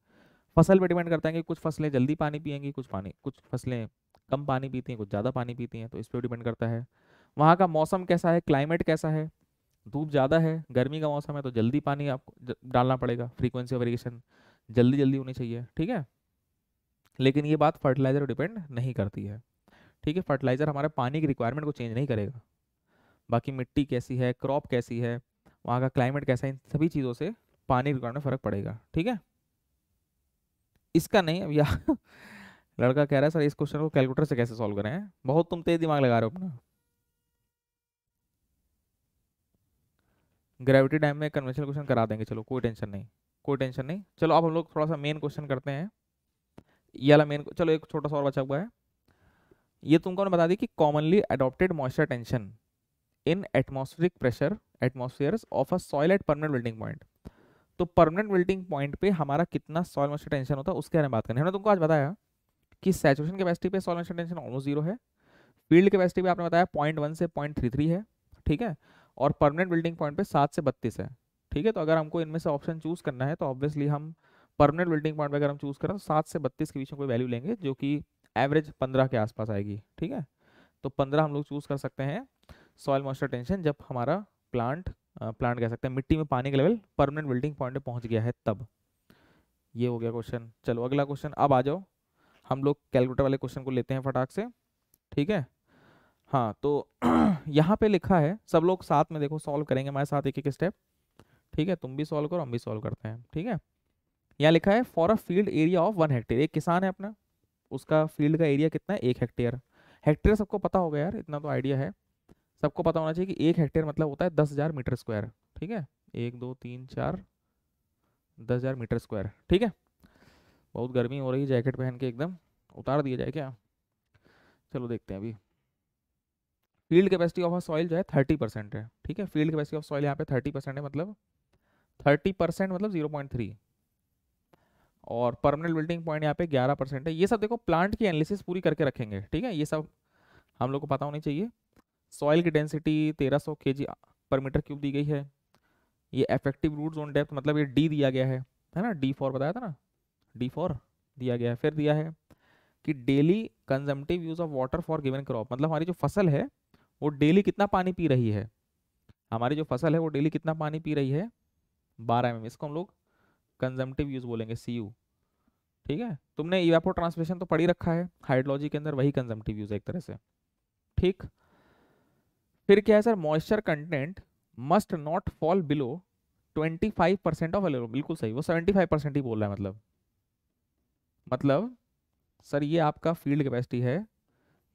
फसल पे डिपेंड करता है कि कुछ फसलें जल्दी पानी पियेंगी कुछ पानी कुछ फसलें कम पानी पीती हैं कुछ ज़्यादा पानी पीती हैं तो इस पर डिपेंड करता है वहाँ का मौसम कैसा है क्लाइमेट कैसा है धूप ज़्यादा है गर्मी का मौसम है तो जल्दी पानी आपको डालना पड़ेगा फ्रीक्वेंसी ऑफ जल्दी जल्दी होनी चाहिए ठीक है लेकिन ये बात फर्टिलाइजर डिपेंड नहीं करती है ठीक है फर्टिलाइज़र हमारे पानी की रिक्वायरमेंट को चेंज नहीं करेगा बाकी मिट्टी कैसी है क्रॉप कैसी है वहाँ का क्लाइमेट कैसा है इन सभी चीज़ों से पानी रिक्वायरमेंट फ़र्क पड़ेगा ठीक है इसका नहीं अब यार (laughs) लड़का कह रहा है सर इस क्वेश्चन को कैलकुलेटर से कैसे सॉल्व करें बहुत तुम तेज दिमाग लगा रहे हो अपना ग्रेविटी टाइम में कन्वेंशनल क्वेश्चन करा देंगे चलो कोई टेंशन नहीं कोई टेंशन नहीं चलो अब हम लोग थोड़ा सा मेन क्वेश्चन करते हैं ये वाला मेन चलो एक छोटा सा और बचा हुआ है ये तुमको तो मैंने बता दी कि commonly adopted moisture tension in atmospheric pressure atmosphere of a soil at permanent building point तो परमानेंट बिल्डिंग पॉइंट पे हमारा कितना सॉइल मॉइस्चर टेंशन होता है उसके बारे में बात करें हमने तुमको आज बताया कि सेचुएशन कैपेसिटी पे soil moisture tension almost zero है फील्ड कैपेसिटी पे आपने बताया पॉइंट वन से पॉइंट थ्री थ्री है ठीक है और परमानेंट बिल्डिंग पॉइंट पे सात से बत्तीस है ठीक है तो अगर हमको इनमें से ऑप्शन चूज करना है तो ऑब्वियसली हम परमानेंट बिल्डिंग पॉइंट पर अगर हम चूज करें तो सात से बत्तीस के बीच में कोई वैल्यू लेंगे जो कि एवरेज पंद्रह के आसपास आएगी ठीक है तो पंद्रह हम लोग चूज़ कर सकते हैं सॉयल मॉइस्चर टेंशन जब हमारा प्लांट प्लांट कह सकते हैं मिट्टी में पानी का लेवल परमानेंट बिल्डिंग पॉइंट पे पहुंच गया है तब ये हो गया क्वेश्चन चलो अगला क्वेश्चन अब आ जाओ हम लोग कैलकुलेटर वाले क्वेश्चन को लेते हैं फटाक से ठीक है हाँ तो (clears throat) यहाँ पे लिखा है सब लोग साथ में देखो सॉल्व करेंगे हमारे साथ एक एक स्टेप ठीक है तुम भी सॉल्व करो हम भी सॉल्व करते हैं ठीक है यहाँ लिखा है for a field area of one hectare एक किसान है अपना उसका फील्ड का एरिया कितना है एक हेक्टेयर हेक्टेयर सबको पता होगा यार इतना तो आइडिया है सबको पता होना चाहिए कि एक हेक्टेयर मतलब होता है दस हज़ार मीटर स्क्वायर ठीक है एक दो तीन चार दस हज़ार मीटर स्क्वायर ठीक है बहुत गर्मी हो रही जैकेट पहन के एकदम उतार दिया जाए क्या चलो देखते हैं अभी फील्ड कैपेसिटी ऑफ सॉइल जो है थर्टी परसेंट है ठीक है फील्ड कैपेसिटी ऑफ सॉइल यहाँ पे थर्टी परसेंट है मतलब थर्टी परसेंट मतलब जीरो पॉइंट थ्री और परमानेंट बिल्डिंग पॉइंट यहाँ पे 11 परसेंट है ये सब देखो प्लांट की एनालिसिस पूरी करके रखेंगे ठीक है ये सब हम लोग को पता होनी चाहिए सॉइल की डेंसिटी 1300 सौ पर मीटर क्यूब दी गई है ये इफेक्टिव रूट जोन डेप्थ मतलब ये डी दिया गया है है ना डी फोर बताया था ना डी फोर दिया गया है फिर दिया है कि daily consumptive use of water for given crop मतलब हमारी जो फसल है वो डेली कितना पानी पी रही है हमारी जो फसल है वो डेली कितना पानी पी रही है बारह एम इसको हम लोग कंजम्पटिव यूज बोलेंगे सी ठीक है तुमने इवेपो ट्रांसमिशन तो पढ़ी रखा है हाइड्रोलॉजी के अंदर वही कंजम्पटिव यूज है एक तरह से ठीक फिर क्या है sir moisture content must not fall below 25 percent of एलोरो बिल्कुल सही वो 75 परसेंट ही बोल रहा है मतलब मतलब सर ये आपका फील्ड कैपेसिटी है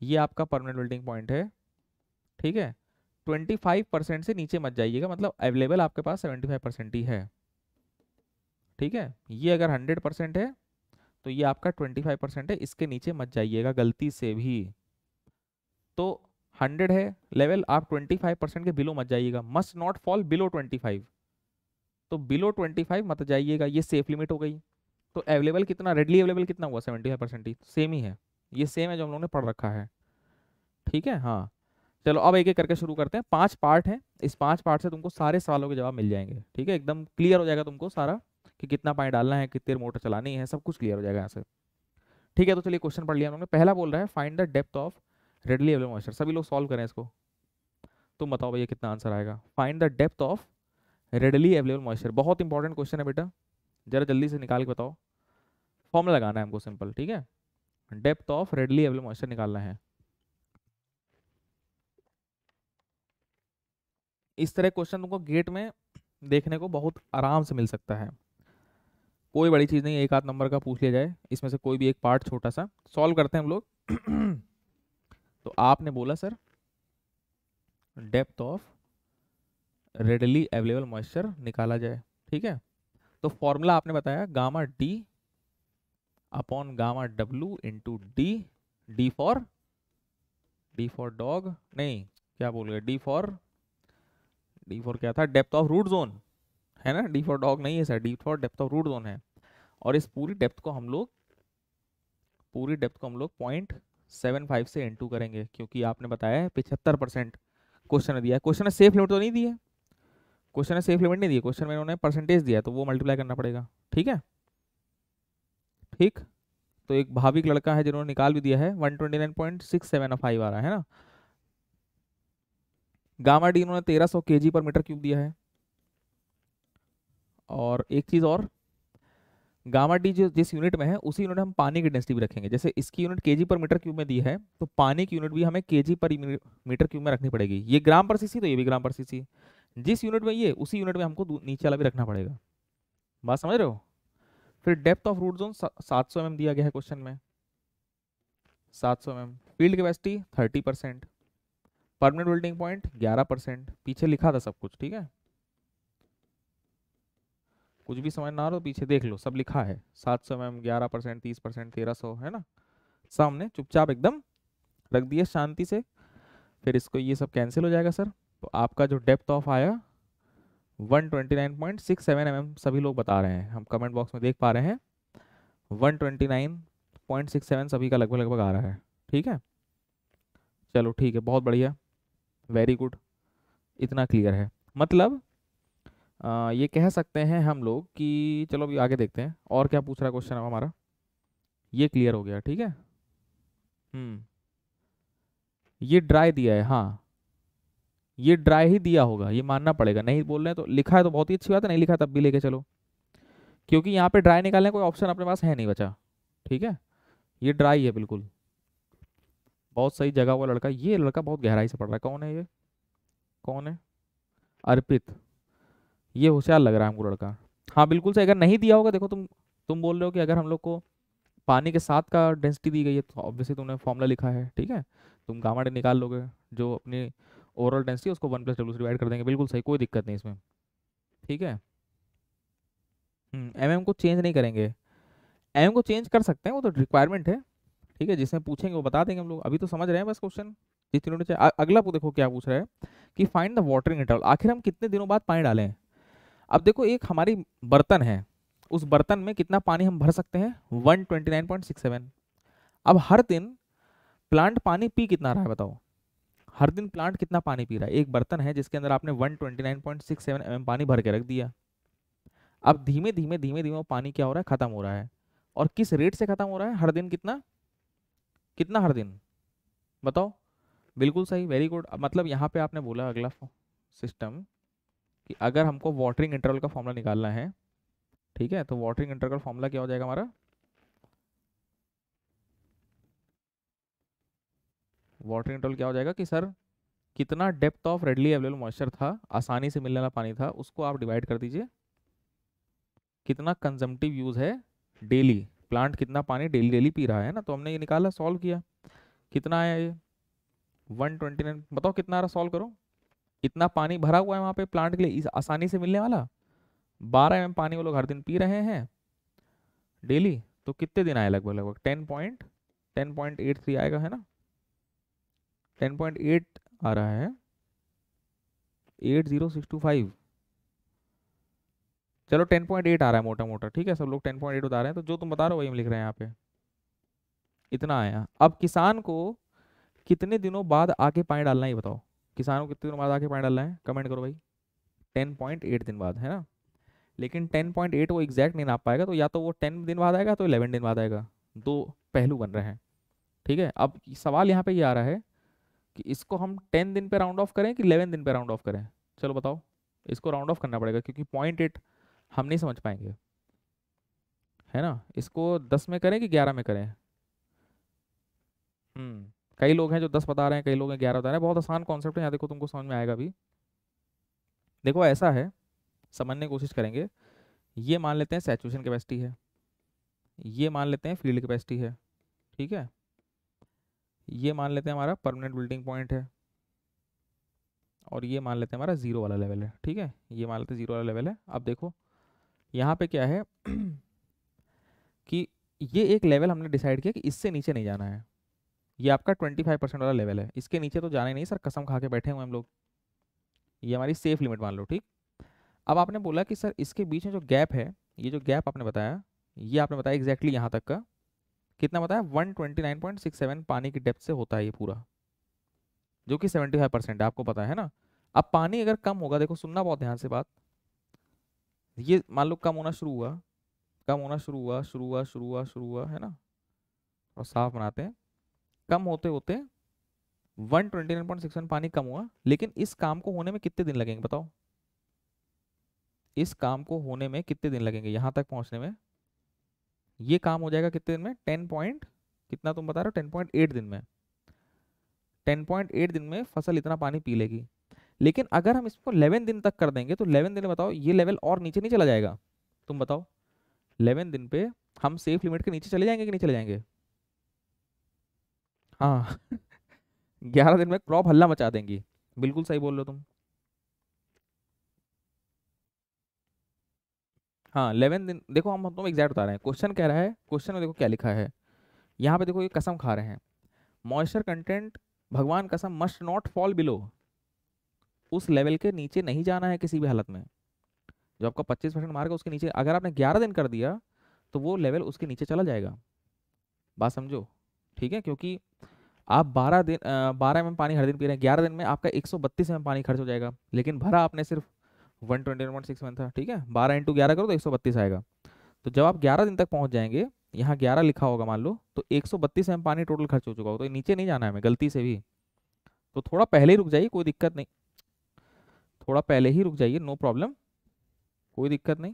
ये आपका परमानेंट बिल्डिंग पॉइंट है ठीक है 25 परसेंट से नीचे मत जाइएगा मतलब अवेलेबल आपके पास 75 परसेंट ही है ठीक है ये अगर हंड्रेड परसेंट है तो ये आपका ट्वेंटी फाइव परसेंट है इसके नीचे मत जाइएगा गलती से भी तो हंड्रेड है लेवल आप ट्वेंटी फाइव परसेंट के बिलो मत जाइएगा must not fall below twenty five तो बिलो ट्वेंटी फाइव मत जाइएगा ये सेफ लिमिट हो गई तो अवेलेबल कितना रेडली अवेलेबल कितना हुआ सेवेंटी फाइव परसेंट ही सेम ही है ये सेम है जो हम लोगों ने पढ़ रखा है ठीक है हाँ चलो अब एक एक करके शुरू करते हैं पांच पार्ट हैं इस पांच पार्ट से तुमको सारे सवालों के जवाब मिल जाएंगे ठीक है एकदम क्लियर हो जाएगा तुमको सारा कि कितना पानी डालना है कितनी मोटर चलानी है सब कुछ क्लियर हो जाएगा यहाँ से ठीक है तो चलिए क्वेश्चन पढ़ लिया हम लोग ने पहला बोल रहा है find the depth of readily available moisture सभी लोग सॉल्व करें इसको तुम बताओ भैया कितना आंसर आएगा find the depth of readily available moisture बहुत इंपॉर्टेंट क्वेश्चन है बेटा जरा जल्दी से निकाल के बताओ फॉर्म लगाना है हमको सिंपल ठीक है depth of readily available moisture निकालना है इस तरह क्वेश्चन तुमको गेट में देखने को बहुत आराम से मिल सकता है कोई बड़ी चीज़ नहीं एक आध नंबर का पूछ लिया जाए इसमें से कोई भी एक पार्ट छोटा सा सॉल्व करते हैं हम लोग (clears throat) तो आपने बोला sir depth of readily available moisture निकाला जाए ठीक है तो फॉर्मूला आपने बताया gamma D upon gamma W into D D for D for dog नहीं क्या बोल गए डी फॉर डी फॉर क्या था डेप्थ ऑफ रूट जोन है ना डी फॉर डॉग नहीं है sir D for depth of root zone है और इस पूरी डेप्थ को हम लोग पूरी डेप्थ को हम लोग पॉइंट सेवन फाइव से इंटू करेंगे क्योंकि आपने बताया पिछहत्तर परसेंट क्वेश्चन दिया है क्वेश्चन ने सेफ लिमिट तो नहीं दिया क्वेश्चन ने सेफ लिमिट नहीं दिया क्वेश्चन में उन्होंने परसेंटेज दिया तो वो मल्टीप्लाई करना पड़ेगा ठीक है ठीक तो एक भाविक लड़का है जिन्होंने निकाल भी दिया है one twenty nine point six seven five आ रहा है ना गामा डी उन्होंने तेरह सौ के जी पर मीटर क्यूब दिया है और एक चीज़ और गामा डी जो जिस यूनिट में है उसी यूनिट हम पानी की डेंसिटी भी रखेंगे जैसे इसकी unit KG per metre cube में दी है तो पानी की यूनिट भी हमें केजी पर मीटर क्यूब में रखनी पड़ेगी ये ग्राम पर सीसी तो ये भी ग्राम पर सीसी जिस यूनिट में ये उसी यूनिट में हमको नीचे वाला भी रखना पड़ेगा बात समझ रहे हो फिर डेप्थ ऑफ रूट जोन सात सौ एम mm दिया गया है क्वेश्चन में सात सौ M field capacity thirty percent permanent welding point ग्यारह परसेंट पीछे लिखा था सब कुछ ठीक है कुछ भी समझ ना आ हो तो पीछे देख लो सब लिखा है सात सौ एम ग्यारह परसेंट तीस परसेंट तेरह सौ है ना सामने चुपचाप एकदम रख दिया शांति से फिर इसको ये सब कैंसिल हो जाएगा सर तो आपका जो डेप्थ ऑफ आया 129.67 mm सभी लोग बता रहे हैं हम कमेंट बॉक्स में देख पा रहे हैं 129.67 सभी का लगभग लगभग आ रहा है ठीक है चलो ठीक है बहुत बढ़िया वेरी गुड इतना क्लियर है मतलब ये कह सकते हैं हम लोग कि चलो अभी आगे देखते हैं और क्या पूछ रहा है क्वेश्चन अब हमारा ये क्लियर हो गया ठीक है हम्म ये ड्राई दिया है हाँ ये ड्राई ही दिया होगा ये मानना पड़ेगा नहीं बोल रहे तो लिखा है तो बहुत ही अच्छी बात है नहीं लिखा तब भी लेके चलो क्योंकि यहाँ पे ड्राई निकालने कोई ऑप्शन अपने पास है नहीं बचा ठीक है ये ड्राई है बिल्कुल बहुत सही जगह हुआ लड़का ये लड़का बहुत गहराई से पढ़ रहा है कौन है ये कौन है अर्पित ये होशियार लग रहा है हमको लड़का हाँ बिल्कुल सही अगर नहीं दिया होगा देखो तुम तुम बोल रहे हो कि अगर हम लोग को पानी के साथ का डेंसिटी दी गई है तो ऑब्वियसली तुमने फॉर्मूला लिखा है ठीक है तुम गामा डे निकाल लोगे जो अपनी ओवरऑल डेंसिटी उसको वन प्लस डब्ल्यू डिवाइड कर देंगे बिल्कुल सही कोई दिक्कत नहीं इसमें ठीक है एम हम्म, एम को चेंज नहीं करेंगे एम को चेंज कर सकते हैं वो तो रिक्वायरमेंट है ठीक है जिसमें पूछेंगे वो बता देंगे हम लोग अभी तो समझ रहे हैं बस क्वेश्चन जिस दिनों अगला देखो क्या पूछ रहा है कि फाइंड द वाटरिंग इंटरवल आखिर हम कितने दिनों बाद पानी डालें अब देखो एक हमारी बर्तन है उस बर्तन में कितना पानी हम भर सकते हैं one twenty nine point six seven अब हर दिन प्लांट पानी पी कितना रहा है बताओ हर दिन प्लांट कितना पानी पी रहा है एक बर्तन है जिसके अंदर आपने one twenty nine point six seven M पानी भर के रख दिया अब धीमे धीमे धीमे धीमे पानी क्या हो रहा है खत्म हो रहा है और किस रेट से खत्म हो रहा है हर दिन कितना कितना हर दिन बताओ बिल्कुल सही वेरी गुड मतलब यहाँ पे आपने बोला अगला सिस्टम कि अगर हमको वाटरिंग इंटरवल का फॉर्मूला निकालना है ठीक है तो वाटरिंग इंटरवल फॉर्मूला क्या हो जाएगा हमारा वाटरिंग इंटरवल क्या हो जाएगा कि सर कितना depth of readily available moisture था आसानी से मिलने वाला पानी था उसको आप डिवाइड कर दीजिए कितना कंजम्पटिव यूज़ है डेली प्लांट कितना पानी डेली डेली पी रहा है ना तो हमने ये निकाला सॉल्व किया कितना आया ये 129 बताओ कितना आ रहा सॉल्व करो इतना पानी भरा हुआ है वहाँ पे प्लांट के लिए इस आसानी से मिलने वाला बारह एम पानी वो लोग हर दिन पी रहे हैं डेली तो कितने दिन आए लगभग लगभग ten point ten point eight three आएगा है ना टेन पॉइंट एट आ रहा है eight zero six two five चलो टेन पॉइंट एट आ रहा है मोटा मोटा ठीक है सब लोग टेन पॉइंट एट बता रहे हैं तो जो तुम बता रहे हो वही हम लिख रहे हैं यहाँ पे इतना आया अब किसान को कितने दिनों बाद आके पानी डालना ही बताओ किसानों को कितने दिन बाद आके पानी डालना है कमेंट करो भाई टेन पॉइंट एट दिन बाद है ना लेकिन टेन पॉइंट एट वो एग्जैक्ट नहीं नाप पाएगा तो या तो वो टेन दिन बाद आएगा तो इलेवन दिन बाद आएगा दो पहलू बन रहे हैं ठीक है अब सवाल यहाँ पे ये यह आ रहा है कि इसको हम टेन दिन पे राउंड ऑफ करें कि इलेवन दिन पे राउंड ऑफ करें चलो बताओ इसको राउंड ऑफ करना पड़ेगा क्योंकि पॉइंट एट हम नहीं समझ पाएंगे है ना इसको दस में करें कि ग्यारह में करें हम्म कई लोग हैं जो दस बता रहे हैं कई लोग हैं ग्यारह बता रहे हैं बहुत आसान कॉन्सेप्ट है यहाँ देखो तुमको समझ में आएगा भी देखो ऐसा है समझने की कोशिश करेंगे ये मान लेते हैं सैचुएशन कैपेसिटी है ये मान लेते हैं फील्ड कैपेसिटी है ठीक है ये मान लेते हैं हमारा परमानेंट बिल्डिंग पॉइंट है और ये मान लेते हैं हमारा जीरो वाला लेवल है ठीक है ये मान लेते हैं जीरो वाला लेवल है अब देखो यहाँ पे क्या है (clears throat) कि ये एक लेवल हमने डिसाइड किया कि इससे नीचे नहीं जाना है ये आपका 25 परसेंट वाला लेवल है इसके नीचे तो जाने नहीं सर कसम खा के बैठे हुए हम लोग ये हमारी सेफ लिमिट मान लो ठीक अब आपने बोला कि सर इसके बीच में जो गैप है ये जो गैप आपने बताया ये आपने बताया एग्जैक्टली यहाँ तक का कितना बताया 129.67 पानी की डेप्थ से होता है ये पूरा जो कि 75 परसेंट आपको पता है ना अब पानी अगर कम होगा देखो सुनना बहुत ध्यान से बात ये मान लो कम होना शुरू हुआ कम होना शुरू हुआ शुरू हुआ शुरू हुआ शुरू हुआ है ना और साफ बनाते हैं कम होते होते 129.61 पानी कम हुआ लेकिन इस काम को होने में कितने दिन लगेंगे बताओ इस काम को होने में कितने दिन लगेंगे यहां तक पहुंचने में ये काम हो जाएगा कितने दिन में टेन पॉइंट कितना तुम बता रहे हो टेन पॉइंट एट दिन में टेन पॉइंट एट दिन में फसल इतना पानी पी लेगी लेकिन अगर हम इसको इलेवन दिन तक कर देंगे तो इलेवन दिन में बताओ ये लेवल और नीचे नहीं चला जाएगा तुम बताओ इलेवन दिन पे हम सेफ लिमिट के नीचे चले जाएंगे कि नहीं चले जाएंगे हाँ ग्यारह दिन में क्रॉप हल्ला मचा देंगी बिल्कुल सही बोल रहे हो तुम हाँ इलेवन दिन देखो हम तुम एग्जैक्ट बता रहे हैं क्वेश्चन कह रहा है क्वेश्चन में देखो क्या लिखा है यहाँ पे देखो ये कसम खा रहे हैं मॉइस्चर कंटेंट भगवान कसम मस्ट नॉट फॉल बिलो उस लेवल के नीचे नहीं जाना है किसी भी हालत में जो आपका पच्चीस परसेंट मार्ग उसके नीचे अगर आपने ग्यारह दिन कर दिया तो वो लेवल उसके नीचे चला जाएगा बात समझो ठीक है क्योंकि आप बारह दिन बारह एम पानी हर दिन पी रहे हैं ग्यारह दिन में आपका एक सौ बत्तीस एम पानी खर्च हो जाएगा लेकिन भरा आपने सिर्फ one twenty one six one था ठीक है बारह इंटू ग्यारह करो तो एक सौ बत्तीस आएगा तो जब आप ग्यारह दिन तक पहुंच जाएंगे यहाँ ग्यारह लिखा होगा मान लो तो एक सौ बत्तीस एम पानी टोटल खर्च हो चुका हो तो नीचे नहीं जाना है हमें गलती से भी तो थोड़ा पहले ही रुक जाइए कोई दिक्कत नहीं थोड़ा पहले ही रुक जाइए नो प्रॉब्लम कोई दिक्कत नहीं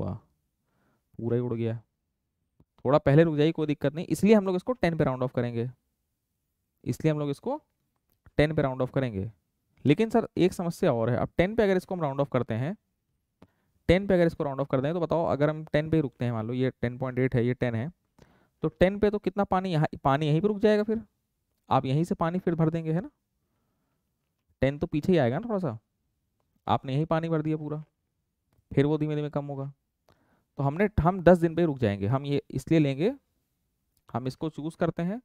वाह पूरा ही उड़ गया थोड़ा पहले रुक जाइए कोई दिक्कत नहीं इसलिए हम लोग इसको टेन पे राउंड ऑफ करेंगे इसलिए हम लोग इसको टेन पे राउंड ऑफ करेंगे लेकिन सर एक समस्या और है अब टेन पे अगर इसको हम राउंड ऑफ करते हैं टेन पे अगर इसको राउंड ऑफ कर दें तो बताओ अगर हम टेन पे रुकते हैं मान लो ये टेन पॉइंट एट है ये टेन है तो टेन पे तो कितना पानी यहाँ पानी यहीं पर रुक जाएगा फिर आप यहीं से पानी फिर भर देंगे है ना टेन तो पीछे ही आएगा ना थोड़ा सा आपने यहीं पानी भर दिया पूरा फिर वो धीमे धीमे कम होगा तो हमने हम दस दिन पर रुक जाएंगे हम ये इसलिए लेंगे हम इसको चूज़ करते हैं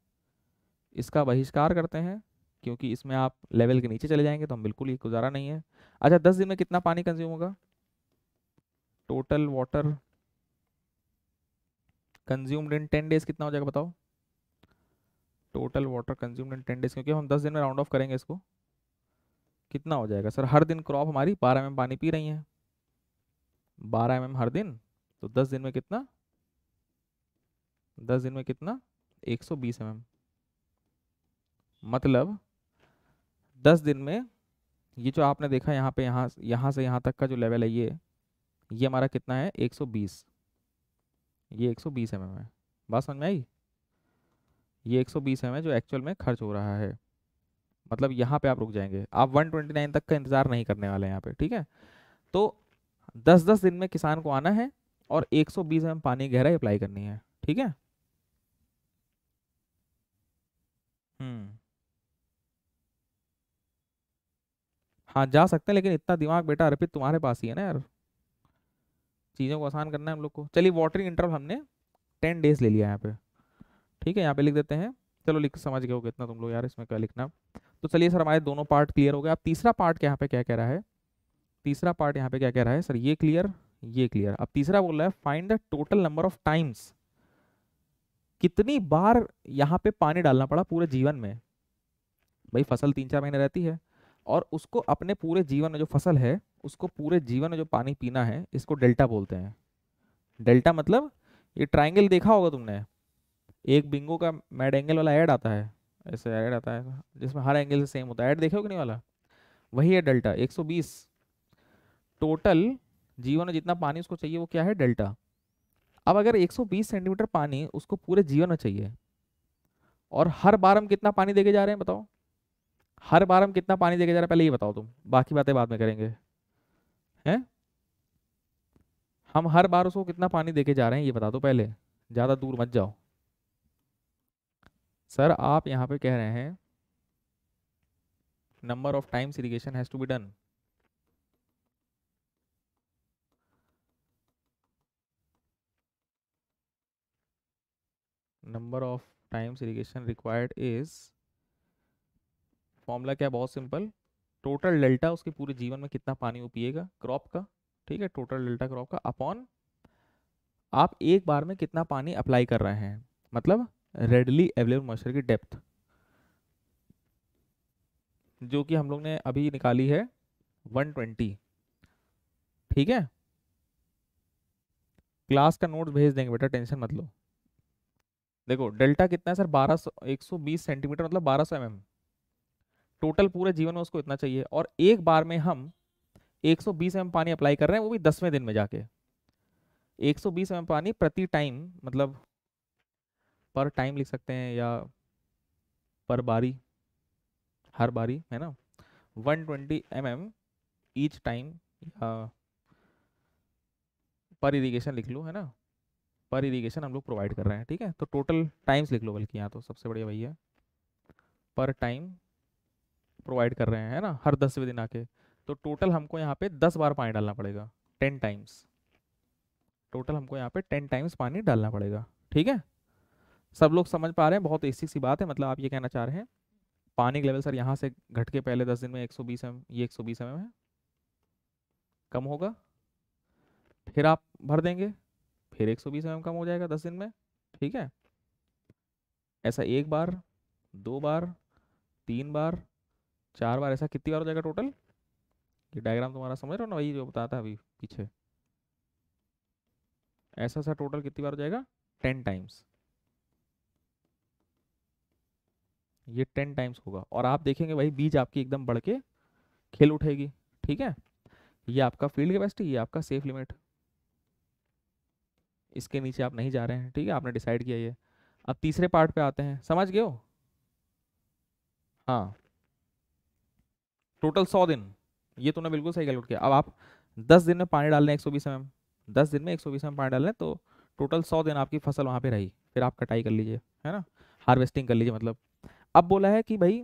इसका बहिष्कार करते हैं क्योंकि इसमें आप लेवल के नीचे चले जाएंगे तो हम बिल्कुल ही गुजारा नहीं है अच्छा दस दिन में कितना पानी कंज्यूम होगा total water consumed in ten days कितना हो जाएगा बताओ total water consumed in ten days क्योंकि हम दस दिन में राउंड ऑफ करेंगे इसको कितना हो जाएगा सर हर दिन क्रॉप हमारी बारह एम पानी पी रही है बारह एम हर दिन तो दस दिन में कितना दस दिन में कितना एक सौ बीस एम मतलब दस दिन में ये जो आपने देखा यहाँ पे यहाँ यहाँ से यहाँ तक का जो लेवल है ये ये हमारा कितना है 120 ये 120 एम एम है बात समझ में आई ये 120 एम है जो एक्चुअल में खर्च हो रहा है मतलब यहाँ पे आप रुक जाएंगे आप 129 तक का इंतज़ार नहीं करने वाले यहाँ पे ठीक है तो 10-10 दिन में किसान को आना है और 120 एम पानी गहराई अप्लाई करनी है ठीक है हम्म हाँ जा सकते हैं लेकिन इतना दिमाग बेटा अर्पित तुम्हारे पास ही है ना यार चीज़ों को आसान करना है हम लोग को चलिए वाटरिंग इंटरवल हमने टेन डेज ले लिया यहाँ पे ठीक है यहाँ पे लिख देते हैं चलो लिख समझ गए हो कितना तुम लोग यार इसमें क्या लिखना तो चलिए सर हमारे दोनों पार्ट क्लियर हो गए अब तीसरा पार्ट यहाँ पे क्या कह रहा है तीसरा पार्ट यहाँ पे क्या कह रहा है सर ये क्लियर ये क्लियर अब तीसरा बोल रहा है find the total number of times कितनी बार यहाँ पे पानी डालना पड़ा पूरे जीवन में भाई फसल तीन चार महीने रहती है और उसको अपने पूरे जीवन में जो फसल है उसको पूरे जीवन में जो पानी पीना है इसको डेल्टा बोलते हैं डेल्टा मतलब ये ट्राइंगल देखा होगा तुमने एक बिंगो का मैड एंगल वाला ऐड आता है ऐसे ऐड आता है जिसमें हर एंगल से सेम होता है ऐड देखे हो कि नहीं वाला वही है डेल्टा 120 टोटल जीवन में जितना पानी उसको चाहिए वो क्या है डेल्टा अब अगर 120 सेंटीमीटर पानी उसको पूरे जीवन में चाहिए और हर बार हम कितना पानी देके जा रहे हैं बताओ हर बार हम कितना पानी देके जा रहे हैं पहले ये बताओ तुम बाकी बातें बाद में करेंगे हैं हम हर बार उसको कितना पानी देके जा रहे हैं ये बता दो पहले ज़्यादा दूर मत जाओ सर आप यहाँ पे कह रहे हैं number of times irrigation has to be done number of times irrigation required is formula क्या है बहुत सिंपल टोटल डेल्टा उसके पूरे जीवन में कितना पानी वो पिएगा क्रॉप का ठीक है टोटल डेल्टा क्रॉप का अपॉन आप एक बार में कितना पानी अप्लाई कर रहे हैं मतलब रेडली अवेलेबल मॉइस्चर की डेप्थ जो कि हम लोग ने अभी निकाली है 120 ठीक है क्लास का नोट भेज देंगे बेटा टेंशन मत लो देखो डेल्टा कितना है सर 1200 120 सेंटीमीटर मतलब 1200 सौ mm. टोटल पूरे जीवन में उसको इतना चाहिए और एक बार में हम 120 सौ पानी अप्लाई कर रहे हैं वो भी दसवें दिन में जाके 120 सौ पानी प्रति टाइम मतलब पर टाइम लिख सकते हैं या पर बारी हर बारी है ना 120 twenty M M each time पर इरीगेशन लिख लो है ना पर इरीगेशन हम लोग प्रोवाइड कर रहे हैं ठीक है तो टोटल टाइम्स लिख लो बल्कि यहाँ तो सबसे बढ़िया वही है पर टाइम प्रोवाइड कर रहे हैं है ना हर दसवें दिन आके तो टोटल हमको यहाँ पे दस बार पानी डालना पड़ेगा टेन टाइम्स टोटल हमको यहाँ पे टेन टाइम्स पानी डालना पड़ेगा ठीक है सब लोग समझ पा रहे हैं बहुत ऐसी सी बात है मतलब आप ये कहना चाह रहे हैं पानी लेवल सर यहाँ से घट के पहले दस दिन में एक सौ बीस ये एक सौ बीस है कम होगा फिर आप भर देंगे फिर एक सौ बीस कम हो जाएगा दस दिन में ठीक है ऐसा एक बार दो बार तीन बार चार बार ऐसा कितनी बार हो जाएगा टोटल ये डायग्राम तुम्हारा समझ रहे हो ना वही जो बताया था अभी पीछे ऐसा सा टोटल कितनी बार हो जाएगा टेन टाइम्स ये टेन टाइम्स होगा और आप देखेंगे भाई बीज आपकी एकदम बढ़ के खेल उठेगी ठीक है ये आपका फील्ड कैपेसिटी ये आपका सेफ लिमिट इसके नीचे आप नहीं जा रहे हैं ठीक है आपने डिसाइड किया ये अब तीसरे पार्ट पे आते हैं समझ गए हो हाँ टोटल सौ दिन ये तूने बिल्कुल सही कैलकुलेट किया अब आप दस दिन में पानी डाल लें एक सौ बीस एम mm। दस दिन में एक सौ बीस एम mm पानी डाल लें तो टोटल सौ दिन आपकी फसल वहाँ पर रही फिर आप कटाई कर लीजिए है ना हार्वेस्टिंग कर लीजिए मतलब अब बोला है कि भाई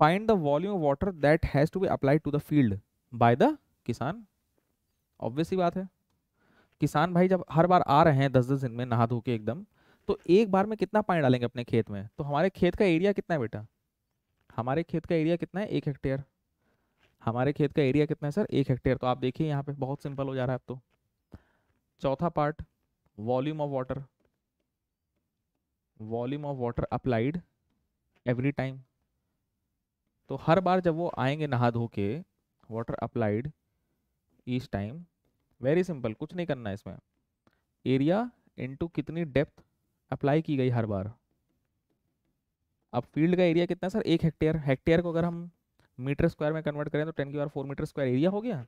find the volume of water that has to be applied to the field by the किसान ऑब्वियसली बात है किसान भाई जब हर बार आ रहे हैं दस दस दिन में नहा धो के एकदम तो एक बार में कितना पानी डालेंगे अपने खेत में तो हमारे खेत का एरिया कितना है बेटा हमारे खेत का एरिया कितना है एक हेक्टेयर हमारे खेत का एरिया कितना है सर एक हेक्टेयर तो आप देखिए यहाँ पे बहुत सिंपल हो जा रहा है अब तो चौथा part volume of water volume of water applied every time तो हर बार जब वो आएंगे नहा धो के water applied each time very simple कुछ नहीं करना है इसमें एरिया इनटू कितनी डेप्थ अप्लाई की गई हर बार अब फील्ड का एरिया कितना है सर एक हेक्टेयर हेक्टेयर को अगर हम मीटर स्क्वायर में कन्वर्ट करें तो टेन की बार फोर मीटर स्क्वायर एरिया हो गया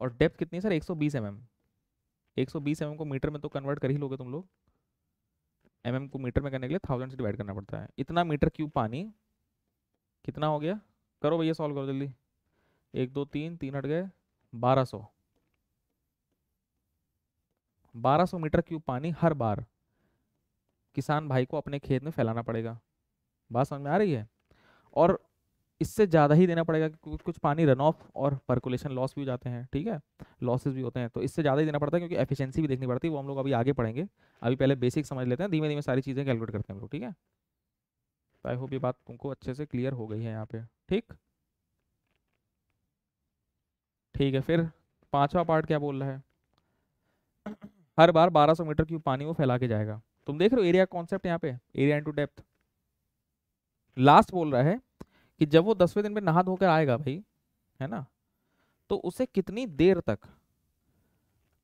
और डेप्थ कितनी है सर एक सौ बीस एम एम एक सौ बीस एम एम को मीटर में तो कन्वर्ट कर ही लोगे तुम लोग एम एम को मीटर में करने के लिए थाउजेंड से डिवाइड करना पड़ता है इतना मीटर क्यूब पानी कितना हो गया करो भैया सॉल्व करो जल्दी एक दो तीन तीन हट गए बारह सौ बारह सौ मीटर क्यूब पानी हर बार किसान भाई को अपने खेत में फैलाना पड़ेगा बात समझ में आ रही है और इससे ज़्यादा ही देना पड़ेगा कुछ कुछ पानी रन ऑफ और परकुलेशन लॉस भी हो जाते हैं ठीक है लॉसेस भी होते हैं तो इससे ज़्यादा ही देना पड़ता है क्योंकि एफिशिएंसी भी देखनी पड़ती है वो हम लोग अभी आगे पढ़ेंगे अभी पहले बेसिक समझ लेते हैं धीमे धीमे सारी चीज़ें कैलकुलेट करते हैं हम लोग ठीक है तो आई होप ये बात तुमको अच्छे से क्लियर हो गई है यहाँ पर ठीक ठीक है फिर पाँचवा पार्ट क्या बोल रहा है हर बार बारह मीटर क्यूब पानी वो फैला के जाएगा तुम देख रहे हो एरिया कॉन्सेप्ट यहाँ पे एरिया इन डेप्थ लास्ट बोल रहा है कि जब वो दसवें दिन में नहा धोकर आएगा भाई है ना तो उसे कितनी देर तक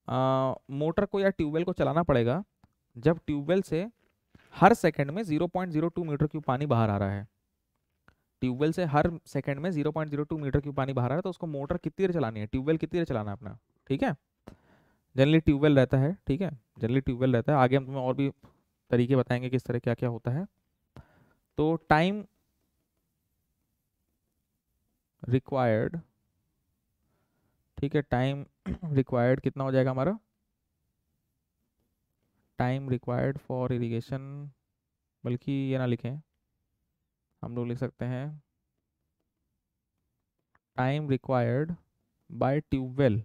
आ, मोटर को या ट्यूबवेल को चलाना पड़ेगा जब ट्यूबवेल से हर सेकंड में 0.02 मीटर क्यूब पानी बाहर आ रहा है ट्यूबवेल से हर सेकंड में 0.02 मीटर क्यूब पानी बाहर आ रहा है तो उसको मोटर कितनी देर चलानी है ट्यूबवेल कितनी देर चलाना है अपना ठीक है जनरली ट्यूबवेल रहता है ठीक है जनरली ट्यूबवेल रहता है आगे हम तुम्हें और भी तरीके बताएंगे किस तरह क्या क्या होता है तो टाइम रिक्वायर्ड ठीक है टाइम रिक्वायर्ड (clears throat) कितना हो जाएगा हमारा टाइम रिक्वायर्ड फॉर इरीगेशन बल्कि ये ना लिखें हम लोग लिख सकते हैं time required by tubewell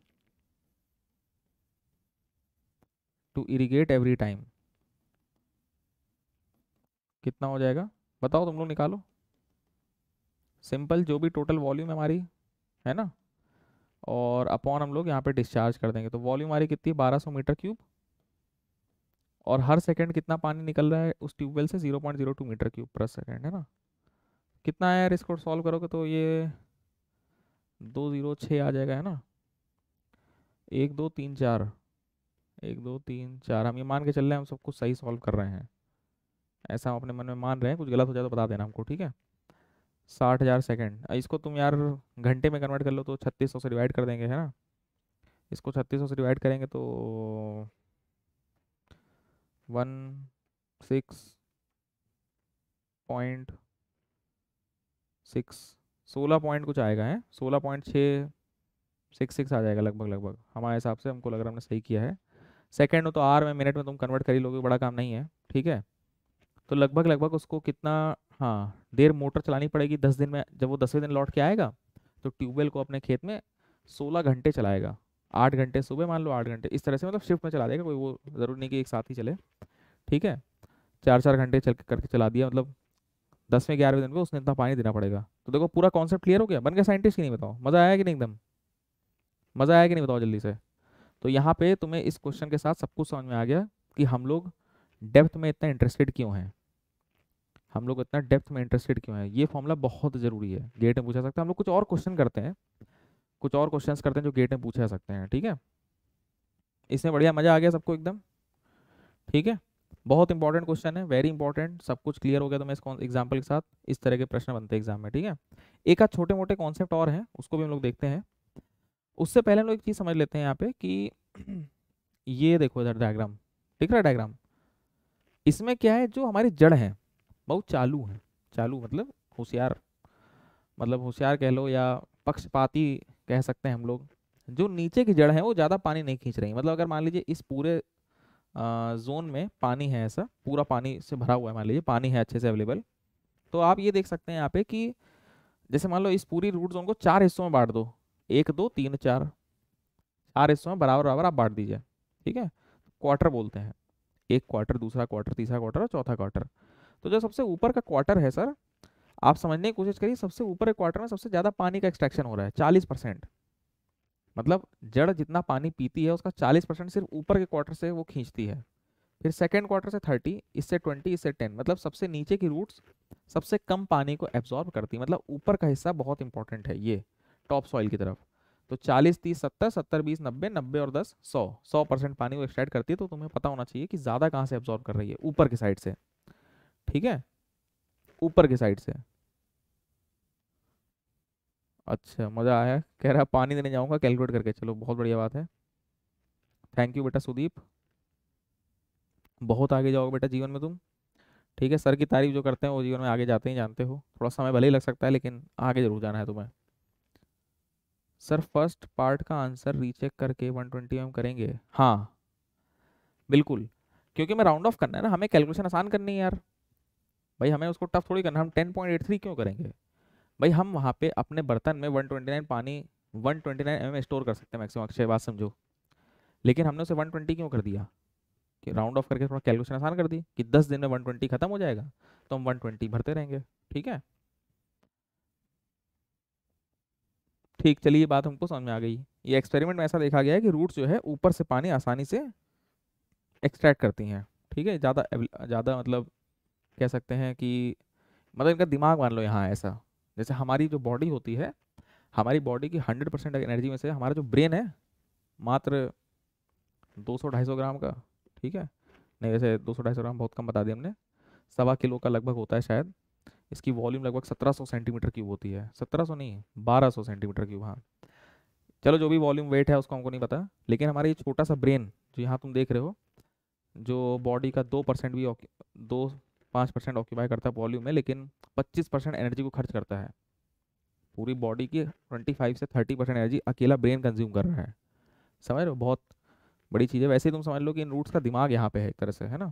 to irrigate every time कितना हो जाएगा बताओ तुम लोग निकालो सिंपल जो भी टोटल वॉल्यूम हमारी है ना और अपॉन हम लोग यहाँ पे डिस्चार्ज कर देंगे तो वॉल्यूम हमारी कितनी है बारह सौ मीटर क्यूब और हर सेकंड कितना पानी निकल रहा है उस ट्यूबवेल से zero point zero two metre cube per second है ना कितना है यार इसको सॉल्व करोगे तो ये दो ज़ीरो छः आ जाएगा है ना एक दो तीन चार एक दो तीन चार हम ये मान के चल रहे हैं हम सब कुछ सही सॉल्व कर रहे हैं ऐसा हम अपने मन में मान रहे हैं कुछ गलत हो जाए तो बता देना हमको ठीक है साठ हज़ार सेकेंड इसको तुम यार घंटे में कन्वर्ट कर लो तो छत्तीस सौ से डिवाइड कर देंगे है ना इसको छत्तीस सौ से डिवाइड करेंगे तो वन सिक्स पॉइंट सिक्स सोलह पॉइंट कुछ आएगा है सोलह पॉइंट छः सिक्स सिक्स आ जाएगा लगभग लगभग हमारे हिसाब से हमको लग रहा हमने सही किया है सेकेंड हो तो आर में मिनट में तुम कन्वर्ट कर ही लोगे बड़ा काम नहीं है ठीक है तो लगभग लगभग उसको कितना हाँ देर मोटर चलानी पड़ेगी दस दिन में जब वो दसवें दिन लौट के आएगा तो ट्यूबवेल को अपने खेत में सोलह घंटे चलाएगा आठ घंटे सुबह मान लो आठ घंटे इस तरह से मतलब शिफ्ट में चला देगा कोई वो ज़रूरी नहीं कि एक साथ ही चले ठीक है चार चार घंटे चल करके चला दिया मतलब दसवें ग्यारहवें दिन को उसने इतना पानी देना पड़ेगा तो देखो पूरा कॉन्सेप्ट क्लियर हो गया बन गया साइंटिस्ट की नहीं बताओ मज़ा आया कि नहीं एकदम मज़ा आया कि नहीं बताओ जल्दी से तो यहाँ पे तुम्हें इस क्वेश्चन के साथ सब कुछ समझ में आ गया कि हम लोग डेप्थ में इतना इंटरेस्टेड क्यों हैं हम लोग इतना डेप्थ में इंटरेस्टेड क्यों है ये फॉर्मूला बहुत ज़रूरी है गेट में पूछा सकता है हम लोग कुछ और क्वेश्चन करते हैं कुछ और क्वेश्चन करते हैं जो गेट में पूछा सकते हैं ठीक है इसमें बढ़िया मज़ा आ गया सबको एकदम ठीक है बहुत इंपॉर्टेंट क्वेश्चन है वेरी इंपॉर्टेंट सब कुछ क्लियर हो गया तो मैं इस एग्जाम्पल के साथ इस तरह के प्रश्न बनते हैं एग्जाम में ठीक है एक आध छोटे मोटे कॉन्सेप्ट और हैं उसको भी हम लोग देखते हैं उससे पहले हम लोग एक चीज़ समझ लेते हैं यहाँ पे कि (clears throat) ये देखो इधर डायग्राम ठीक रहा डायग्राम इसमें क्या है जो हमारी जड़ है बहुत चालू हैं चालू मतलब होशियार मतलब होशियार कह लो या पक्षपाती कह सकते हैं हम लोग जो नीचे की जड़ है वो ज़्यादा पानी नहीं खींच रही मतलब अगर मान लीजिए इस पूरे जोन में पानी है ऐसा पूरा पानी से भरा हुआ है मान लीजिए पानी है अच्छे से अवेलेबल तो आप ये देख सकते हैं यहाँ पे कि जैसे मान लो इस पूरी रूट जोन को चार हिस्सों में बांट दो एक दो तीन चार चार हिस्सों में बराबर बराबर आप बांट दीजिए ठीक है क्वार्टर बोलते हैं एक क्वार्टर दूसरा क्वार्टर तीसरा क्वार्टर और चौथा क्वार्टर तो जो सबसे ऊपर का क्वार्टर है सर आप समझने की कोशिश करिए सबसे ऊपर के क्वार्टर में सबसे ज़्यादा पानी का एक्सट्रैक्शन हो रहा है चालीस परसेंट मतलब जड़ जितना पानी पीती है उसका चालीस परसेंट सिर्फ ऊपर के क्वार्टर से वो खींचती है फिर सेकेंड क्वार्टर से थर्टी इससे ट्वेंटी इससे टेन मतलब सबसे नीचे की रूट्स सबसे कम पानी को एब्जॉर्ब करती है मतलब ऊपर का हिस्सा बहुत इंपॉर्टेंट है ये टॉप सॉइल की तरफ तो 40 तीस सत्तर सत्तर बीस नब्बे नब्बे और दस सौ सौ परसेंट पानी वो एक्सट्रैक्ट करती है तो तुम्हें पता होना चाहिए कि ज़्यादा कहाँ से एब्जॉर्ब कर रही है ऊपर की साइड से ठीक है ऊपर के साइड से अच्छा मज़ा आया कह रहा पानी देने जाऊंगा कैलकुलेट करके चलो बहुत बढ़िया बात है थैंक यू बेटा सुदीप बहुत आगे जाओगे बेटा जीवन में तुम ठीक है सर की तारीफ जो करते हैं वो जीवन में आगे जाते ही जानते हो थोड़ा समय भले ही लग सकता है लेकिन आगे जरूर जाना है तुम्हें सर फर्स्ट पार्ट का आंसर रीचेक करके 120 ट्वेंटी एम करेंगे हाँ बिल्कुल क्योंकि मैं राउंड ऑफ करना है ना हमें कैलकुलेशन आसान करनी है यार भाई हमें उसको टफ थोड़ी करना हम टेन पॉइंट एट थ्री क्यों करेंगे भाई हम वहाँ पे अपने बर्तन में वन ट्वेंटी नाइन पानी one twenty nine M store कर सकते हैं मैक्सिमम अक्षय बात समझो लेकिन हमने उसे वन ट्वेंटी क्यों कर दिया कि राउंड ऑफ करके थोड़ा कैलकुलेशन आसान कर दी कि दस दिन में वन ट्वेंटी खत्म हो जाएगा तो हम वन ट्वेंटी भरते रहेंगे ठीक है ठीक चलिए बात हमको समझ में आ गई ये एक्सपेरिमेंट में ऐसा देखा गया है कि रूट्स जो है ऊपर से पानी आसानी से एक्सट्रैक्ट करती हैं ठीक है ज़्यादा ज़्यादा मतलब कह सकते हैं कि मतलब इनका दिमाग मान लो यहाँ ऐसा जैसे हमारी जो बॉडी होती है हमारी बॉडी की हंड्रेड परसेंट एनर्जी में से हमारा जो ब्रेन है मात्र दो सौ ढाई सौ ग्राम का ठीक है नहीं वैसे दो सौ ढाई सौ ग्राम बहुत कम बता दिया हमने सवा किलो का लगभग होता है शायद इसकी वॉल्यूम लगभग सत्रह सौ सेंटीमीटर क्यूब होती है सत्रह सौ नहीं बारह सौ सेंटीमीटर क्यूब हाँ चलो जो भी वॉल्यूम वेट है उसको हमको नहीं पता लेकिन हमारा ये छोटा सा ब्रेन जो यहाँ तुम देख रहे हो जो बॉडी का दो परसेंट भी दो पाँच परसेंट ऑक्यूपाई करता है वॉल्यूम में लेकिन पच्चीस परसेंट एनर्जी को खर्च करता है पूरी बॉडी की ट्वेंटी फाइव से थर्टी परसेंट एनर्जी अकेला ब्रेन कंज्यूम कर रहा है समझ रहे हो बहुत बड़ी चीज़ है वैसे ही तुम समझ लो कि इन रूट्स का दिमाग यहाँ पे है एक तरह से है ना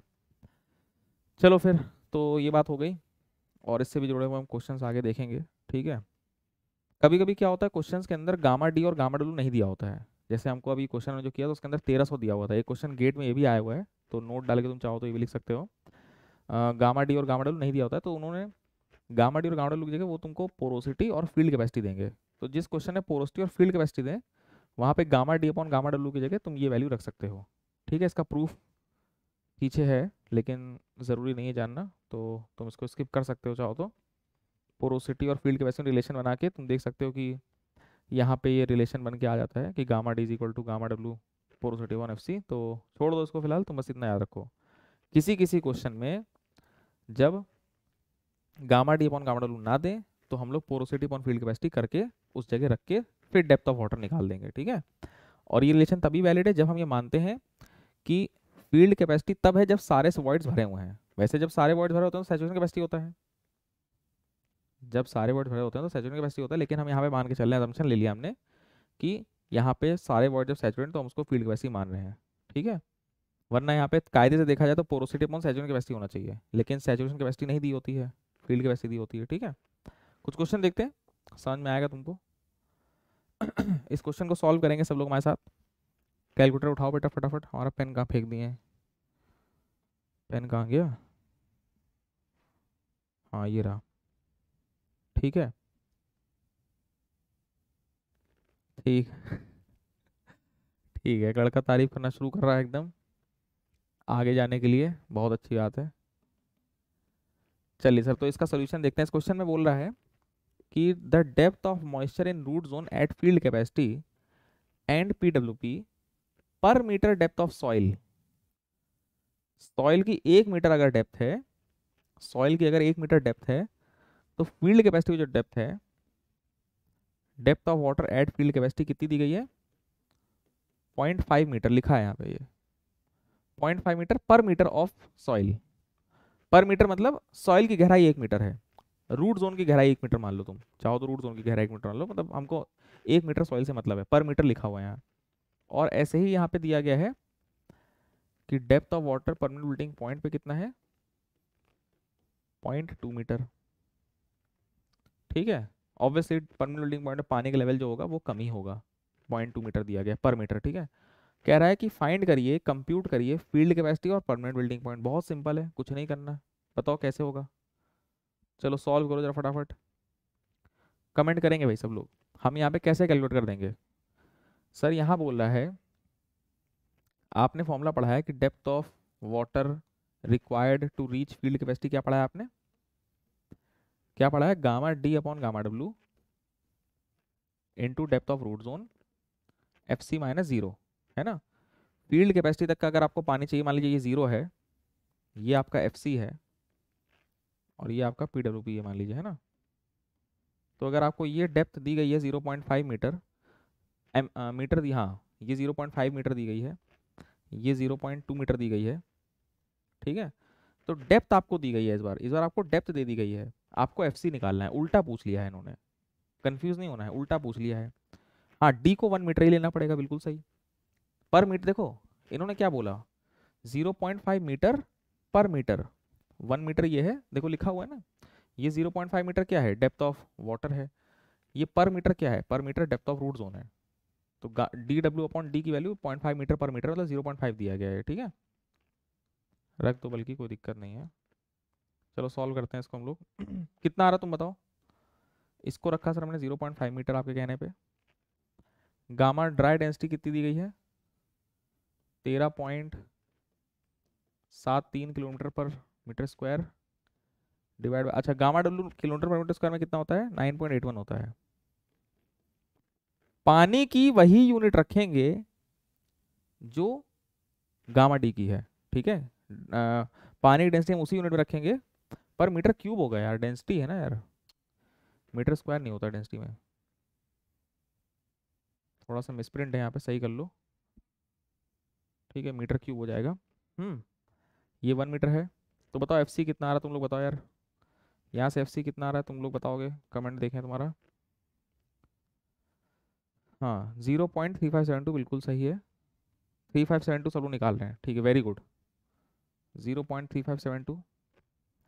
चलो फिर तो ये बात हो गई और इससे भी जुड़े हुए हम क्वेश्चन आगे देखेंगे ठीक है कभी कभी क्या होता है क्वेश्चन के अंदर गामा डी और गामा डब्ल्यू नहीं दिया होता है जैसे हमको अभी क्वेश्चन में जो किया तो उसके अंदर तेरह सौ दिया हुआ था एक क्वेश्चन गेट में ये भी आया हुआ है तो नोट डाल के तुम चाहो तो ये भी लिख सकते हो गामा डी और गामा डब्ल्यू नहीं दिया होता है तो उन्होंने गामा डी और गामा डब्ल्यू की जगह वो तुमको पोरोसिटी और फील्ड कैपेसिटी देंगे तो जिस क्वेश्चन में पोरोसिटी और फील्ड कैपेसिटी दें वहाँ पे gamma D upon gamma W की जगह तुम ये वैल्यू रख सकते हो ठीक है इसका प्रूफ पीछे है लेकिन ज़रूरी नहीं है जानना तो तुम इसको स्किप कर सकते हो चाहो तो पोरोसिटी और फील्ड कैपेसिटी रिलेशन बना के तुम देख सकते हो कि यहाँ पर ये रिलेशन बन के आ जाता है कि gamma D is equal to gamma W porosity one F C तो छोड़ दो इसको फिलहाल तुम बस इतना याद रखो किसी किसी क्वेश्चन में जब gamma D upon gamma W ना दें तो हम लोग पोरोसिटी अपॉन फील्ड कैपेसिटी करके उस जगह रख के फिर डेप्थ ऑफ वाटर निकाल देंगे ठीक है और ये रिलेशन तभी वैलिड है जब हम ये मानते हैं कि फील्ड कैपेसिटी तब है जब सारे वॉइड्स भरे हुए हैं वैसे जब सारे वॉइड्स भरे होते हैं तो सेचुरेशन कैपेसिटी होता है जब सारे वर्ड भरे होते हैं तो सेचुरेट कैपेसिटी होता है लेकिन हम यहाँ पे मान के चल रहे हैं ले लिया हमने कि यहाँ पे सारे वर्ड जब सेचुरेट तो हम उसको फील्ड कैपेसिटी मान रहे हैं ठीक है वरना यहाँ पे कायदे से देखा जाए तो पोरोसिटी अपॉन सेचुरेशन कैपेसिटी होना चाहिए लेकिन सेचुरेशन कैपेसिटी नहीं दी होती है फील्ड कैपेसिटी दी होती है ठीक है कुछ क्वेश्चन देखते हैं समझ में आएगा तुमको (clears throat) इस क्वेश्चन को सॉल्व करेंगे सब लोग हमारे साथ कैलकुलेटर उठाओ बेटा फटाफट हमारा पेन कहाँ फेंक दिए पेन कहाँ गया हाँ ये रहा ठीक है ठीक (laughs) ठीक है लड़का तारीफ करना शुरू कर रहा है एकदम आगे जाने के लिए बहुत अच्छी बात है चलिए सर तो इसका सोल्यूशन देखते हैं इस क्वेश्चन में बोल रहा है कि the depth of moisture in root zone at field capacity and P W P per metre depth of soil soil की एक मीटर अगर डेप्थ है सॉइल की अगर एक मीटर डेप्थ है तो फील्ड कैपेसिटी की जो डेप्थ है depth of water at field capacity कितनी दी गई है पॉइंट फाइव मीटर लिखा है यहाँ पे ये point five metre per metre of soil per metre मतलब सॉइल की गहराई एक मीटर है रूट जोन की गहराई एक मीटर मान लो तुम चाहो तो रूट जोन की गहराई एक मीटर मान लो मतलब हमको एक मीटर सॉइल से मतलब है पर मीटर लिखा हुआ है यहाँ और ऐसे ही यहाँ पे दिया गया है कि depth of water permanent building point पे कितना है पॉइंट टू मीटर ठीक है ऑब्वियसली परमानेंट बिल्डिंग पॉइंट पानी का लेवल जो होगा वो कम ही होगा पॉइंट टू मीटर दिया गया पर मीटर ठीक है कह रहा है कि फाइंड करिए कंप्यूट करिए फील्ड कैपेसिटी और परमानेंट बिल्डिंग पॉइंट बहुत सिंपल है कुछ नहीं करना बताओ कैसे होगा चलो सॉल्व करो जरा फटाफट कमेंट करेंगे भाई सब लोग हम यहाँ पे कैसे कैलकुलेट कर देंगे सर यहाँ बोल रहा है आपने फॉर्मूला पढ़ा है कि depth of water required to reach field capacity क्या पढ़ा है आपने क्या पढ़ा है gamma D upon gamma W into depth of root zone F C minus zero है ना फील्ड कैपेसिटी तक का अगर आपको पानी चाहिए मान लीजिए ये जीरो है ये आपका एफ है और ये आपका पी डब्ल्यू पी है मान लीजिए है ना तो अगर आपको ये डेप्थ दी गई है zero point five metre M आ, मीटर दी हाँ ये जीरो पॉइंट फाइव मीटर दी गई है ये जीरो पॉइंट टू मीटर दी गई है ठीक है तो डेप्थ आपको दी गई है इस बार इस बार आपको डेप्थ दे दी गई है आपको एफ निकालना है उल्टा पूछ लिया है इन्होंने कन्फ्यूज़ नहीं होना है उल्टा पूछ लिया है हाँ डी को वन मीटर ही लेना पड़ेगा बिल्कुल सही पर मीटर देखो इन्होंने क्या बोला 0.5 metre per metre one metre ये है देखो लिखा हुआ है ना ये 0.5 मीटर क्या है डेप्थ ऑफ वाटर है ये पर मीटर क्या है per metre depth of root zone है तो डी डब्ल्यू अपॉन डी की value point five metre per metre मतलब जीरो पॉइंट फाइव दिया गया है ठीक है रख दो तो बल्कि कोई दिक्कत नहीं है चलो सॉल्व करते हैं इसको हम लोग (clears throat) कितना आ रहा तुम बताओ इसको रखा सर हमने जीरो पॉइंट फाइव मीटर आपके कहने पे गामा ड्राई डेंसिटी कितनी दी गई है तेरह पॉइंट सात तीन kilometre per metre square divide by अच्छा gamma W kilometre per metre square में कितना होता है नाइन पॉइंट एट वन होता है पानी की वही यूनिट रखेंगे जो गामा डी की है ठीक है आ, पानी की डेंसिटी हम उसी यूनिट में रखेंगे पर मीटर क्यूब होगा यार डेंसिटी है ना यार मीटर स्क्वायर नहीं होता डेंसिटी में थोड़ा सा मिसप्रिंट है यहाँ पे सही कर लो ठीक है मीटर क्यूब हो जाएगा हम्म, ये वन मीटर है तो बताओ एफ कितना आ रहा है तुम लोग बताओ यार यहाँ से एफ कितना आ रहा है तुम लोग बताओगे कमेंट देखें तुम्हारा हाँ zero point three five seven two बिल्कुल सही है थ्री फाइव सेवन टू सब लोग निकाल रहे हैं ठीक है very good zero point three five seven two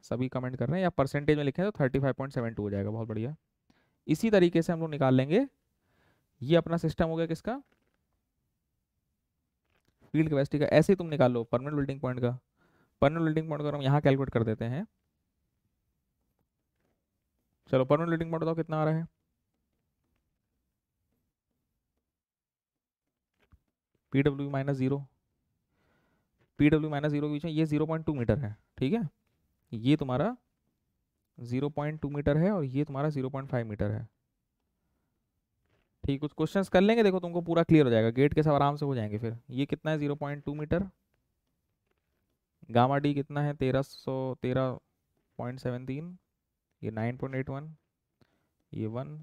सभी कमेंट कर रहे हैं या परसेंटेज में लिखें तो thirty five point seven two हो जाएगा बहुत बढ़िया इसी तरीके से हम लोग निकाल लेंगे ये अपना सिस्टम हो गया किसका फील्ड कैपेसिटी का ऐसे ही तुम निकाल लो परमानेंट वेल्डिंग पॉइंट का परमानेंट वेल्डिंग पॉइंट का हम यहाँ कैलकुलेट कर देते हैं चलो परमानेंट वेल्डिंग पॉइंट बताओ कितना आ रहा है P W minus zero P W minus zero के बीच में ये जीरो पॉइंट टू मीटर है ठीक है ये तुम्हारा जीरो पॉइंट टू मीटर है और ये तुम्हारा जीरो पॉइंट फाइव मीटर है ठीक कुछ क्वेश्चन कर लेंगे देखो तुमको पूरा क्लियर हो जाएगा गेट के सब आराम से हो जाएंगे फिर ये कितना है zero point two metre gamma D कितना है तेरह सौ तेरह पॉइंट सेवन तीन ये नाइन पॉइंट एट वन ये वन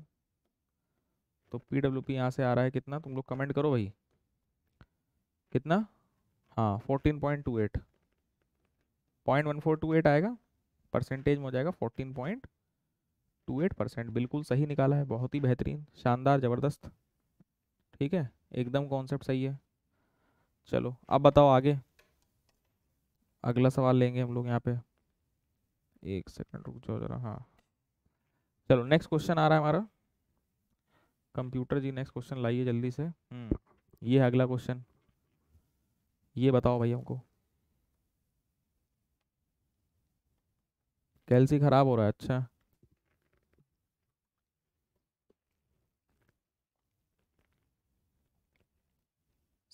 तो पी डब्ल्यू पी यहाँ से आ रहा है कितना तुम लोग कमेंट करो भाई कितना हाँ fourteen point two eight point one four two eight आएगा परसेंटेज में हो जाएगा fourteen point two eight percent बिल्कुल सही निकाला है बहुत ही बेहतरीन शानदार ज़बरदस्त ठीक है एकदम कॉन्सेप्ट सही है चलो अब बताओ आगे अगला सवाल लेंगे हम लोग यहाँ पे एक सेकंड रुक जाओ जरा हाँ चलो नेक्स्ट क्वेश्चन आ रहा है हमारा कंप्यूटर जी नेक्स्ट क्वेश्चन लाइए जल्दी से हम्म, ये है अगला क्वेश्चन ये बताओ भाई हमको कैल्सी खराब हो रहा है अच्छा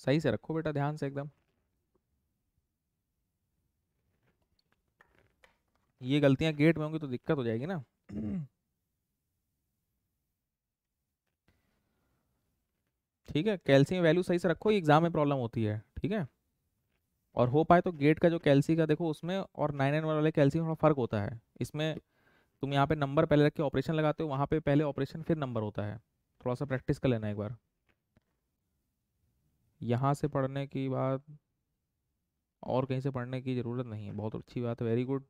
सही से रखो बेटा ध्यान से एकदम ये गलतियां गेट में होंगी तो दिक्कत हो जाएगी ना ठीक है कैल्सियम वैल्यू सही से रखो एग्जाम में प्रॉब्लम होती है ठीक है और हो पाए तो गेट का जो कैल्सी का देखो उसमें और नाइन एन वाले कैल्सियम में थोड़ा फर्क होता है इसमें तुम यहाँ पे नंबर पहले रख के ऑपरेशन लगाते हो वहाँ पे पहले ऑपरेशन फिर नंबर होता है थोड़ा सा प्रैक्टिस कर लेना एक बार यहाँ से पढ़ने की बात और कहीं से पढ़ने की ज़रूरत नहीं है बहुत अच्छी बात है वेरी गुड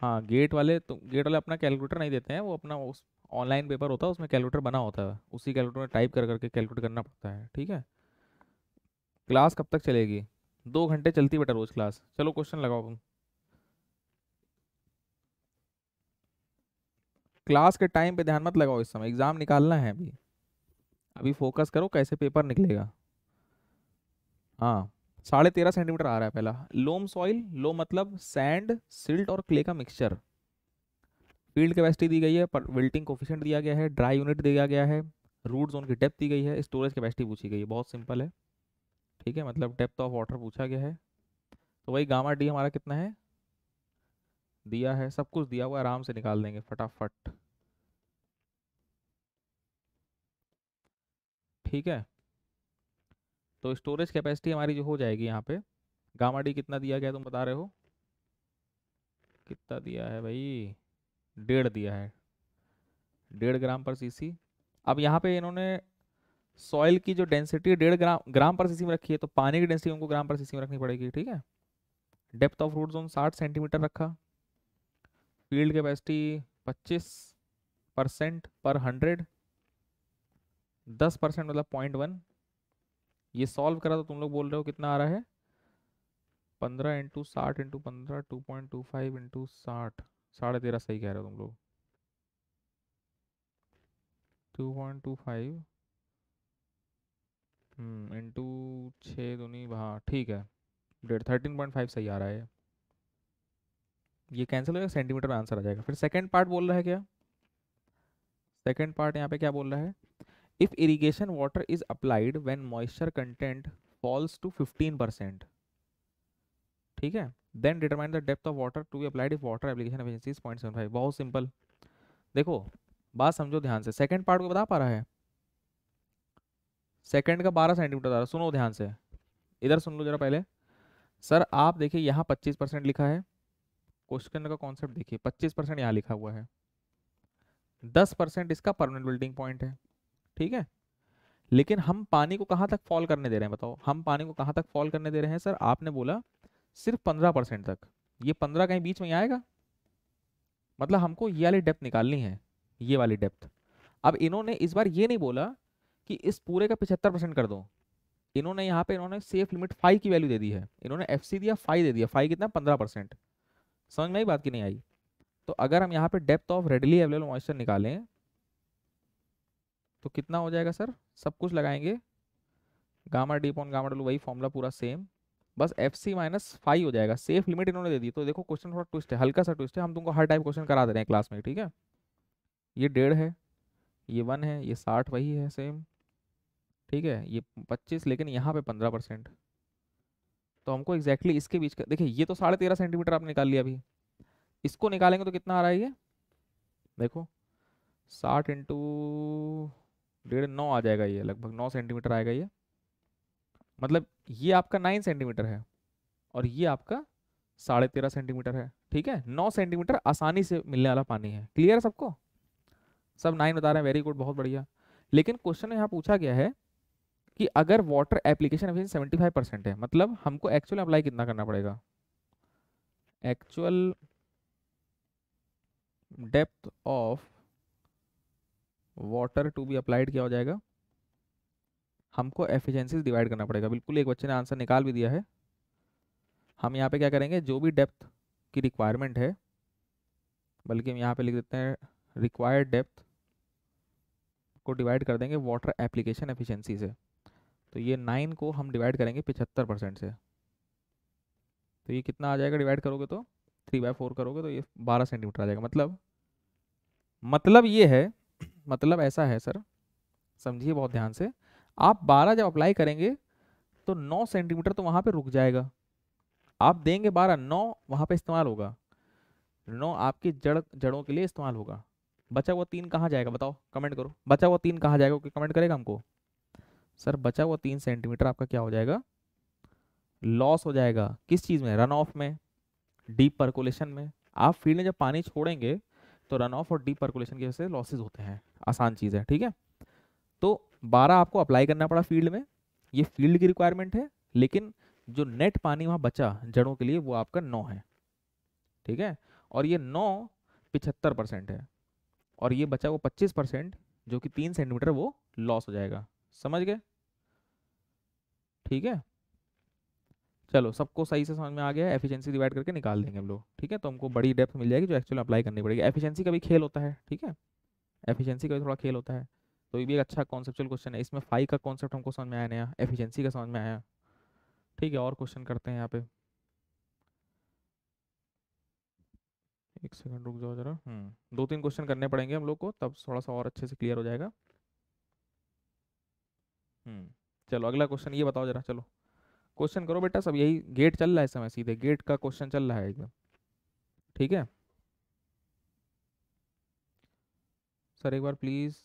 हाँ गेट वाले तो गेट वाले अपना कैलकुलेटर नहीं देते हैं वो अपना उस ऑनलाइन पेपर होता है उसमें कैलकुलेटर बना होता है उसी कैलकुलेटर में टाइप कर करके कैलकुलेट करना पड़ता है ठीक है क्लास कब तक चलेगी दो घंटे चलती बेटा रोज क्लास चलो क्वेश्चन लगाओ तुम क्लास के टाइम पे ध्यान मत लगाओ इस समय एग्ज़ाम निकालना है अभी अभी फोकस करो कैसे पेपर निकलेगा हाँ साढ़े तेरह सेंटीमीटर आ रहा है पहला लोम सॉइल लो मतलब सैंड सिल्ट और क्ले का मिक्सचर फील्ड कैपेसिटी दी गई है पर विल्टिंग कोफिशेंट दिया गया है ड्राई यूनिट दिया गया है रूट जोन की डेप्थ दी गई है स्टोरेज कैपेसिटी पूछी गई है बहुत सिंपल है ठीक है मतलब डेप्थ ऑफ वाटर पूछा गया है तो वही गामा डी हमारा कितना है दिया है सब कुछ दिया हुआ आराम से निकाल देंगे फटाफट ठीक है तो स्टोरेज कैपेसिटी हमारी जो हो जाएगी यहाँ पे गामा डी कितना दिया गया तुम बता रहे हो कितना दिया है भाई डेढ़ दिया है डेढ़ ग्राम पर सीसी अब यहाँ पे इन्होंने सॉइल की जो डेंसिटी डेढ़ ग्राम ग्राम पर सीसी में रखी है तो पानी की डेंसिटी उनको ग्राम पर सीसी में रखनी पड़ेगी ठीक है डेप्थ ऑफ रूट जोन साठ सेंटीमीटर रखा फील्ड कैपेसिटी पच्चीस परसेंट पर हंड्रेड दस परसेंट मतलब पॉइंट वन ये सॉल्व करा तो तुम लोग बोल रहे हो कितना आ रहा है पंद्रह इंटू साठ इंटू पंद्रह two point two five into साठ साढ़े तेरह सही कह रहे हो तुम लोग two point two five into छः दूनी हाँ ठीक है डेढ़ थर्टीन पॉइंट फाइव सही आ रहा है ये कैंसिल होगा सेंटीमीटर में आंसर आ जाएगा फिर सेकंड पार्ट बोल रहा है क्या सेकंड पार्ट यहाँ पे क्या बोल रहा है if irrigation water is applied when moisture content falls to fifteen percent ठीक है then determine the depth of water to applied if water application efficiency seven five बहुत सिंपल देखो बात समझो ध्यान से सेकेंड पार्ट को बता पा रहा है सेकेंड का बारह सेंटीमीटर आ रहा सुनो ध्यान से इधर सुन लो जरा पहले सर आप देखिए यहाँ पच्चीस परसेंट लिखा है क्वेश्चन का कॉन्सेप्ट देखिए पच्चीस परसेंट यहाँ लिखा हुआ है दस परसेंट इसका परमानेंट बिल्डिंग पॉइंट है ठीक है लेकिन हम पानी को कहाँ तक फॉल करने दे रहे हैं बताओ हम पानी को कहाँ तक फॉल करने दे रहे हैं सर आपने बोला सिर्फ पंद्रह परसेंट तक ये पंद्रह कहीं बीच में आएगा मतलब हमको ये वाली डेप्थ निकालनी है ये वाली डेप्थ अब इन्होंने इस बार ये नहीं बोला कि इस पूरे का पिछहत्तर परसेंट कर दो इन्होंने यहाँ पे इन्होंने सेफ लिमिट फाइव की वैल्यू दे दी है इन्होंने एफ दिया फाइव दे दिया फाइव कितना पंद्रह परसेंट समझ में आई बात की नहीं आई तो अगर हम यहाँ पे depth of readily available moisture निकालें तो कितना हो जाएगा सर सब कुछ लगाएंगे gamma D upon gamma W वही फॉर्मूला पूरा सेम बस एफ सी माइनस फाइव हो जाएगा सेफ लिमिट इन्होंने दे दी तो देखो क्वेश्चन थोड़ा ट्विस्ट है हल्का सा ट्विस्ट है हम तुमको हर टाइप क्वेश्चन करा दे रहे हैं क्लास में ठीक है ये डेढ़ है ये वन है ये साठ वही है सेम ठीक है ये पच्चीस लेकिन यहाँ पे पंद्रह परसेंट तो हमको एग्जैक्टली exactly इसके बीच का देखिए ये तो साढ़े तेरह सेंटीमीटर आपने निकाल लिया अभी इसको निकालेंगे तो कितना आ रहा है ये देखो साठ इंटू डेढ़ नौ आ जाएगा ये लगभग नौ सेंटीमीटर आएगा ये मतलब ये आपका नाइन सेंटीमीटर है और ये आपका साढ़े तेरह सेंटीमीटर है ठीक है नौ सेंटीमीटर आसानी से मिलने वाला पानी है क्लियर है सबको सब नाइन बता रहे हैं वेरी गुड बहुत बढ़िया लेकिन क्वेश्चन यहाँ पूछा गया है कि अगर वाटर एप्लीकेशन अभी सेवेंटी फाइव परसेंट है मतलब हमको एक्चुअल अप्लाई कितना करना पड़ेगा actual depth of water to be applied क्या हो जाएगा हमको एफिशिएंसी डिवाइड करना पड़ेगा बिल्कुल एक बच्चे ने आंसर निकाल भी दिया है हम यहाँ पे क्या करेंगे जो भी डेप्थ की रिक्वायरमेंट है बल्कि हम यहाँ पे लिख देते हैं रिक्वायर्ड डेप्थ को डिवाइड कर देंगे वाटर एप्लीकेशन एफिशिएंसी से तो ये नाइन को हम डिवाइड करेंगे पिछहत्तर परसेंट से तो ये कितना आ जाएगा डिवाइड करोगे तो थ्री बाय फोर करोगे तो ये बारह सेंटीमीटर आ जाएगा मतलब मतलब ये है मतलब ऐसा है सर समझिए बहुत ध्यान से आप 12 जब अप्लाई करेंगे तो 9 सेंटीमीटर तो वहाँ पे रुक जाएगा आप देंगे 12 9 वहाँ पे इस्तेमाल होगा 9 आपकी जड़ जड़ों के लिए इस्तेमाल होगा बचा हुआ तीन कहाँ जाएगा बताओ कमेंट करो बचा हुआ तीन कहाँ जाएगा कमेंट करेगा हमको सर बचा हुआ तीन सेंटीमीटर आपका क्या हो जाएगा लॉस हो जाएगा किस चीज़ में रन ऑफ में डीप परकुलेशन में आप फील्ड में जब पानी छोड़ेंगे तो रन ऑफ और डीप परकुलेशन की वजह से लॉसेज होते हैं आसान चीज़ है ठीक है तो बारह आपको अप्लाई करना पड़ा फील्ड में ये फील्ड की रिक्वायरमेंट है लेकिन जो नेट पानी वहाँ बचा जड़ों के लिए वो आपका नौ है ठीक है और ये नौ पिछहत्तर परसेंट है और ये बचा वो पच्चीस परसेंट जो कि तीन सेंटीमीटर वो लॉस हो जाएगा समझ गए ठीक है चलो सबको सही से समझ में आ गया एफिशिएंसी डिवाइड करके निकाल देंगे हम लोग ठीक है तो हमको बड़ी डेप्थ मिल जाएगी जो एक्चुअली अप्लाई करनी पड़ेगी एफिशिएंसी का भी खेल होता है ठीक है एफिशिएंसी का भी थोड़ा खेल होता है तो ये भी एक अच्छा कॉन्सेप्चुअल क्वेश्चन है इसमें फाइव का कॉन्सेप्ट हमको समझ में आया नया एफिशियंसी का समझ में आया ठीक है और क्वेश्चन करते हैं यहाँ पे एक सेकेंड रुक जाओ जरा दो तीन क्वेश्चन करने पड़ेंगे हम लोग को तब थोड़ा सा और अच्छे से क्लियर हो जाएगा हम्म, चलो अगला क्वेश्चन ये बताओ जरा चलो क्वेश्चन करो बेटा सब यही गेट चल रहा है समय सीधे गेट का क्वेश्चन चल रहा है एकदम ठीक है सर एक बार प्लीज़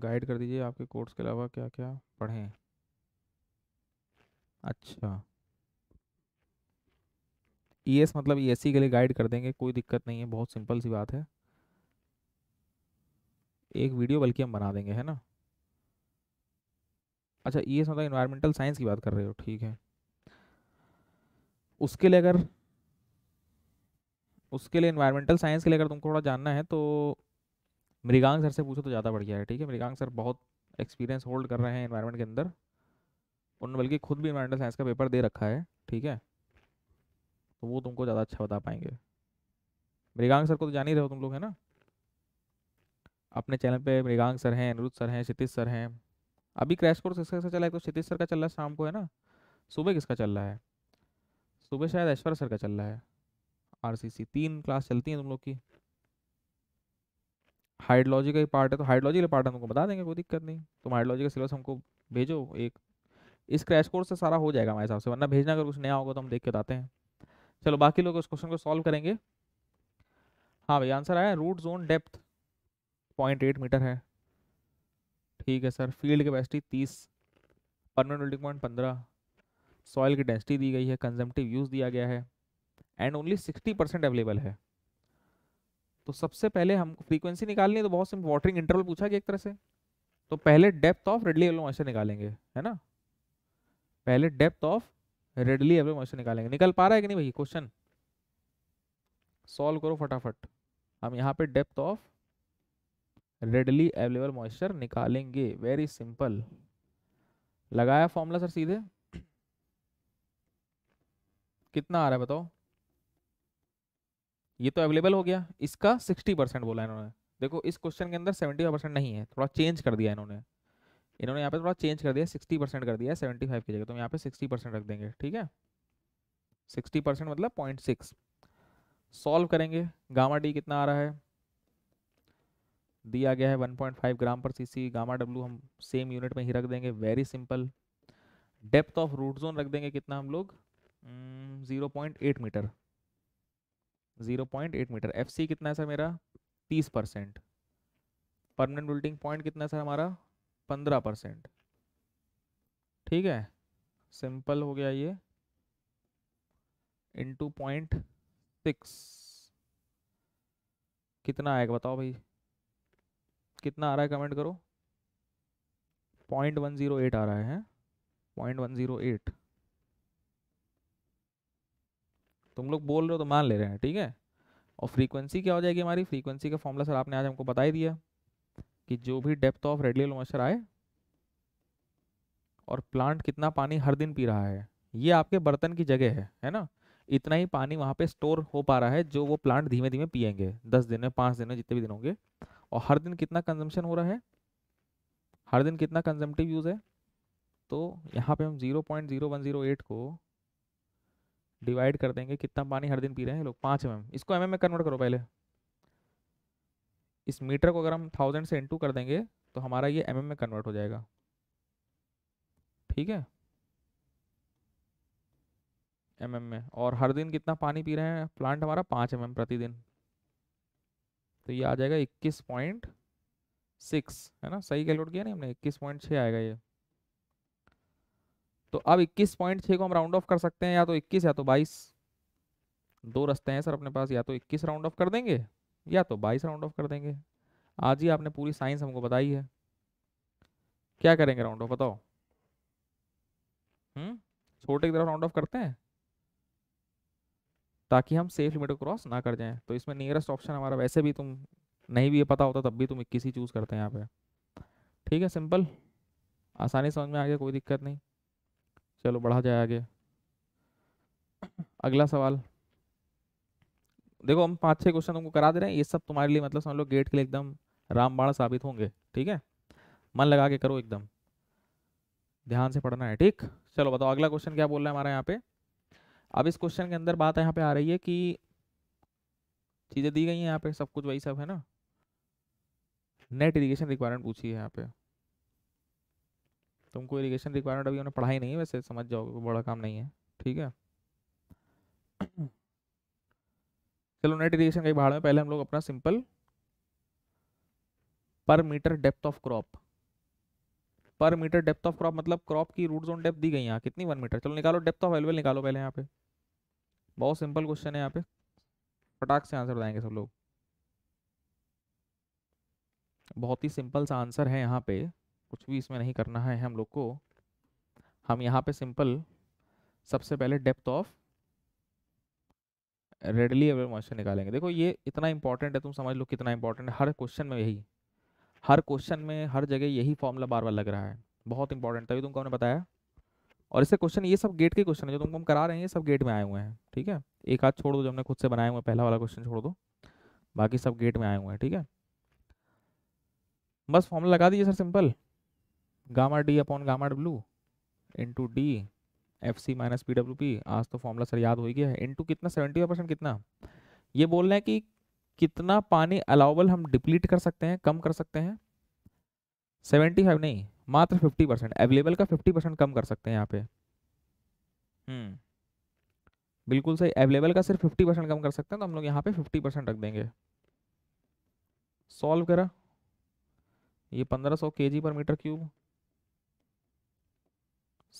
गाइड कर दीजिए आपके कोर्स के अलावा क्या क्या पढ़ें अच्छा ई e एस मतलब ई एस सी के लिए गाइड कर देंगे कोई दिक्कत नहीं है बहुत सिंपल सी बात है एक वीडियो बल्कि हम बना देंगे है ना अच्छा ई एस मतलब इन्वायरमेंटल साइंस की बात कर रहे हो ठीक है उसके लिए अगर उसके लिए इन्वायरमेंटल साइंस के लिए अगर तुमको थोड़ा जानना है तो मृगांग सर से पूछो तो ज़्यादा बढ़िया है ठीक है मृगांग सर बहुत एक्सपीरियंस होल्ड कर रहे हैं इन्वायरमेंट के अंदर उन्होंने बल्कि खुद भी इन्वायरमेंटल साइंस का पेपर दे रखा है ठीक है तो वो तुमको ज़्यादा अच्छा बता पाएंगे मृगांग सर को तो जान ही रहे हो तुम लोग है ना अपने चैनल पे मृगांग सर हैं अनुरुद्ध सर हैं क्षितिज सर हैं अभी क्रैश कोर्स किसका किसका चला है तो क्षितिश सर का चल रहा है शाम को है ना सुबह किसका चल रहा है सुबह शायद ऐश्वर्य सर का चल रहा है आरसीसी तीन क्लास चलती है तुम लोग की हाइड्रोलॉजी का ही पार्ट है तो हाइड्रोलॉजी का पार्ट हम तुमको बता देंगे कोई दिक्कत नहीं तुम हाइड्रोलॉजी का सिलेबस हमको भेजो एक इस क्रैश कोर्स से सारा हो जाएगा हमारे हिसाब से वरना भेजना अगर कुछ नया होगा तो हम देख के बताते हैं चलो बाकी लोग उस क्वेश्चन को सॉल्व करेंगे हाँ भाई आंसर आया root zone depth point eight metre है ठीक है सर फील्ड कैपेसिटी तीस परमानेंट मेल्टिंग पॉइंट पंद्रह सॉइल की डेंसिटी दी गई है कंजम्पटिव यूज़ दिया गया है and only sixty percent available है तो सबसे पहले हम फ्रीक्वेंसी निकालनी है तो बहुत सिंपल वाटरिंग इंटरवल पूछा गया एक तरह से तो पहले डेप्थ ऑफ रेडली एवलो मॉइस्चर निकालेंगे है ना पहले डेप्थ ऑफ रेडली एवलो मॉइस्चर निकालेंगे निकल पा रहा है कि नहीं भाई क्वेश्चन सॉल्व करो फटाफट हम यहाँ पे depth of readily available moisture निकालेंगे वेरी सिंपल लगाया फॉर्मूला सर सीधे कितना आ रहा है बताओ ये तो अवेलेबल हो गया इसका सिक्सटी परसेंट बोला इन्होंने देखो इस क्वेश्चन के अंदर सेवेंटी फाइव परसेंट नहीं है थोड़ा चेंज कर दिया इन्होंने इन्होंने यहाँ पे थोड़ा चेंज कर दिया सिक्सटी परसेंट कर दिया सेवेंटी फाइव की जगह तो यहाँ पे सिक्सटी परसेंट रख देंगे ठीक है सिक्सटी परसेंट मतलब पॉइंट सिक्स सॉल्व करेंगे गामा डी कितना आ रहा है दिया गया है 1.5 gram per CC gamma W हम सेम यूनिट में ही रख देंगे very simple depth of root zone रख देंगे कितना हम लोग zero point eight metre zero point eight metre F C कितना है सर मेरा तीस परसेंट परमानेंट बिल्टिंग पॉइंट कितना है सर हमारा पंद्रह परसेंट ठीक है सिंपल हो गया ये इंटू पॉइंट सिक्स कितना आएगा बताओ भाई कितना आ रहा है कमेंट करो पॉइंट वन जीरो एट आ रहा है पॉइंट वन जीरो एट तुम लोग बोल रहे हो तो मान ले रहे हैं ठीक है और फ्रीक्वेंसी क्या हो जाएगी हमारी फ्रीक्वेंसी का फॉर्मूला सर आपने आज हमको बता ही दिया कि जो भी डेप्थ ऑफ रेडियल मॉइस्चर आए और प्लांट कितना पानी हर दिन पी रहा है ये आपके बर्तन की जगह है है ना इतना ही पानी वहाँ पे स्टोर हो पा रहा है जो वो प्लांट धीमे धीमे पियेंगे दस दिन में पाँच दिन में जितने भी दिन होंगे और हर दिन कितना कंजम्पशन हो रहा है हर दिन कितना कंजम्पटिव यूज़ है तो यहाँ पे हम 0.0108 को डिवाइड कर देंगे कितना पानी हर दिन पी रहे हैं लोग पाँच एम इसको एम में कन्वर्ट करो पहले इस मीटर को अगर हम थाउजेंड से इंटू कर देंगे तो हमारा ये एम में कन्वर्ट हो जाएगा ठीक है एम में और हर दिन कितना पानी पी रहे हैं प्लांट हमारा पाँच एम प्रतिदिन तो ये आ जाएगा इक्कीस पॉइंट सिक्स है ना सही कैलकुलेट किया नहीं हमने इक्कीस पॉइंट छः आएगा ये तो अब इक्कीस पॉइंट छः को हम राउंड ऑफ कर सकते हैं या तो इक्कीस या तो बाईस दो रस्ते हैं सर अपने पास या तो इक्कीस राउंड ऑफ कर देंगे या तो बाईस राउंड ऑफ कर देंगे आज ही आपने पूरी साइंस हमको बताई है क्या करेंगे राउंड ऑफ बताओ हम्म छोटे की तरफ राउंड ऑफ करते हैं ताकि हम सेफ लिमिट को क्रॉस ना कर जाएं तो इसमें नियरेस्ट ऑप्शन हमारा वैसे भी तुम नहीं भी ये पता होता तब भी तुम इक्कीस ही चूज़ करते हैं यहाँ पे ठीक है सिंपल आसानी समझ में आ गया कोई दिक्कत नहीं चलो बढ़ा जाए आगे अगला सवाल देखो हम पाँच छः क्वेश्चन तुमको करा दे रहे हैं ये सब तुम्हारे लिए मतलब समझ लो गेट के लिए एकदम रामबाण साबित होंगे ठीक है मन लगा के करो एकदम ध्यान से पढ़ना है ठीक चलो बताओ अगला क्वेश्चन क्या बोल रहा है हमारे यहाँ पे अब इस क्वेश्चन के अंदर बात यहाँ पे आ रही है कि चीज़ें दी गई हैं यहाँ पे सब कुछ वही सब है ना नेट इरीगेशन रिक्वायरमेंट पूछी है यहाँ पे तुमको इरीगेशन रिक्वायरमेंट अभी उन्हें पढ़ाई नहीं है वैसे समझ जाओ बड़ा काम नहीं है ठीक है चलो नेट इरीगेशन के भाड़ में पहले हम लोग अपना simple per metre depth of crop per metre depth of crop मतलब क्रॉप की रूट जोन डेप्थ दी गई यहाँ कितनी वन मीटर चलो निकालो डेप्थ ऑफ एलवेल निकालो पहले यहाँ पे बहुत सिंपल क्वेश्चन है यहाँ पे फटाक से आंसर बताएंगे सब लोग बहुत ही सिंपल सा आंसर है यहाँ पे कुछ भी इसमें नहीं करना है हम लोग को हम यहाँ पे सिंपल सबसे पहले depth of readily available moisture निकालेंगे देखो ये इतना इंपॉर्टेंट है तुम समझ लो कितना इंपॉर्टेंट है हर क्वेश्चन में यही हर क्वेश्चन में हर जगह यही फॉर्मूला बार बार लग रहा है बहुत इंपॉर्टेंट तभी तुमको हमने बताया और इससे क्वेश्चन ये सब गेट के क्वेश्चन है जो तुमको हम करा रहे हैं ये सब गेट में आए हुए हैं ठीक है एक हाथ छोड़ दो जो हमने खुद से बनाए हुए पहला वाला क्वेश्चन छोड़ दो बाकी सब गेट में आए हुए हैं ठीक है बस फॉर्मूला लगा दीजिए sir simple gamma D upon gamma इन into D F C minus P W P आज तो फॉर्मूला सर याद हो ही गया है इंटू कितना सेवेंटी परसेंट कितना ये बोल रहे हैं कि कितना पानी अलाउबल हम डिप्लीट कर सकते हैं कम कर सकते हैं सेवेंटी फाइव नहीं मात्र फिफ्टी परसेंट अवेलेबल का फिफ्टी परसेंट कम कर सकते हैं यहाँ पे हम्म बिल्कुल सही अवेलेबल का सिर्फ फिफ्टी परसेंट कम कर सकते हैं तो हम लोग यहाँ पे फिफ्टी परसेंट रख देंगे सॉल्व करा ये पंद्रह सौ के जी पर मीटर क्यूब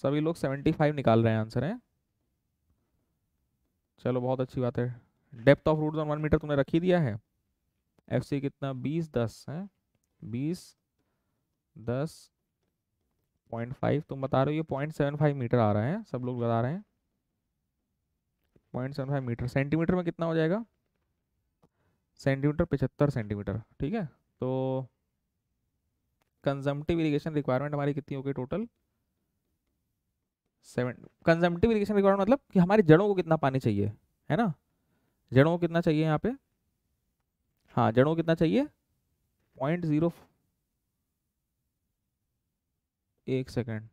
सभी लोग सेवेंटी फाइव निकाल रहे हैं आंसर हैं चलो बहुत अच्छी बात है depth of root zone one metre तुमने रखी दिया है एफ सी कितना बीस दस है बीस दस पॉइंट फाइव तुम बता रहे हो ये पॉइंट सेवन फाइव मीटर आ रहा है सब लोग बता रहे हैं point seven five metre centimetre में कितना हो जाएगा सेंटीमीटर पचहत्तर सेंटीमीटर ठीक है तो कंजम्पटिव इरीगेशन रिक्वायरमेंट हमारी कितनी होगी total seven consumptive irrigation requirement मतलब कि हमारी जड़ों को कितना पानी चाहिए है ना जड़ों को कितना चाहिए यहाँ पे हाँ जड़ों को कितना चाहिए पॉइंट जीरो एक सेकेंड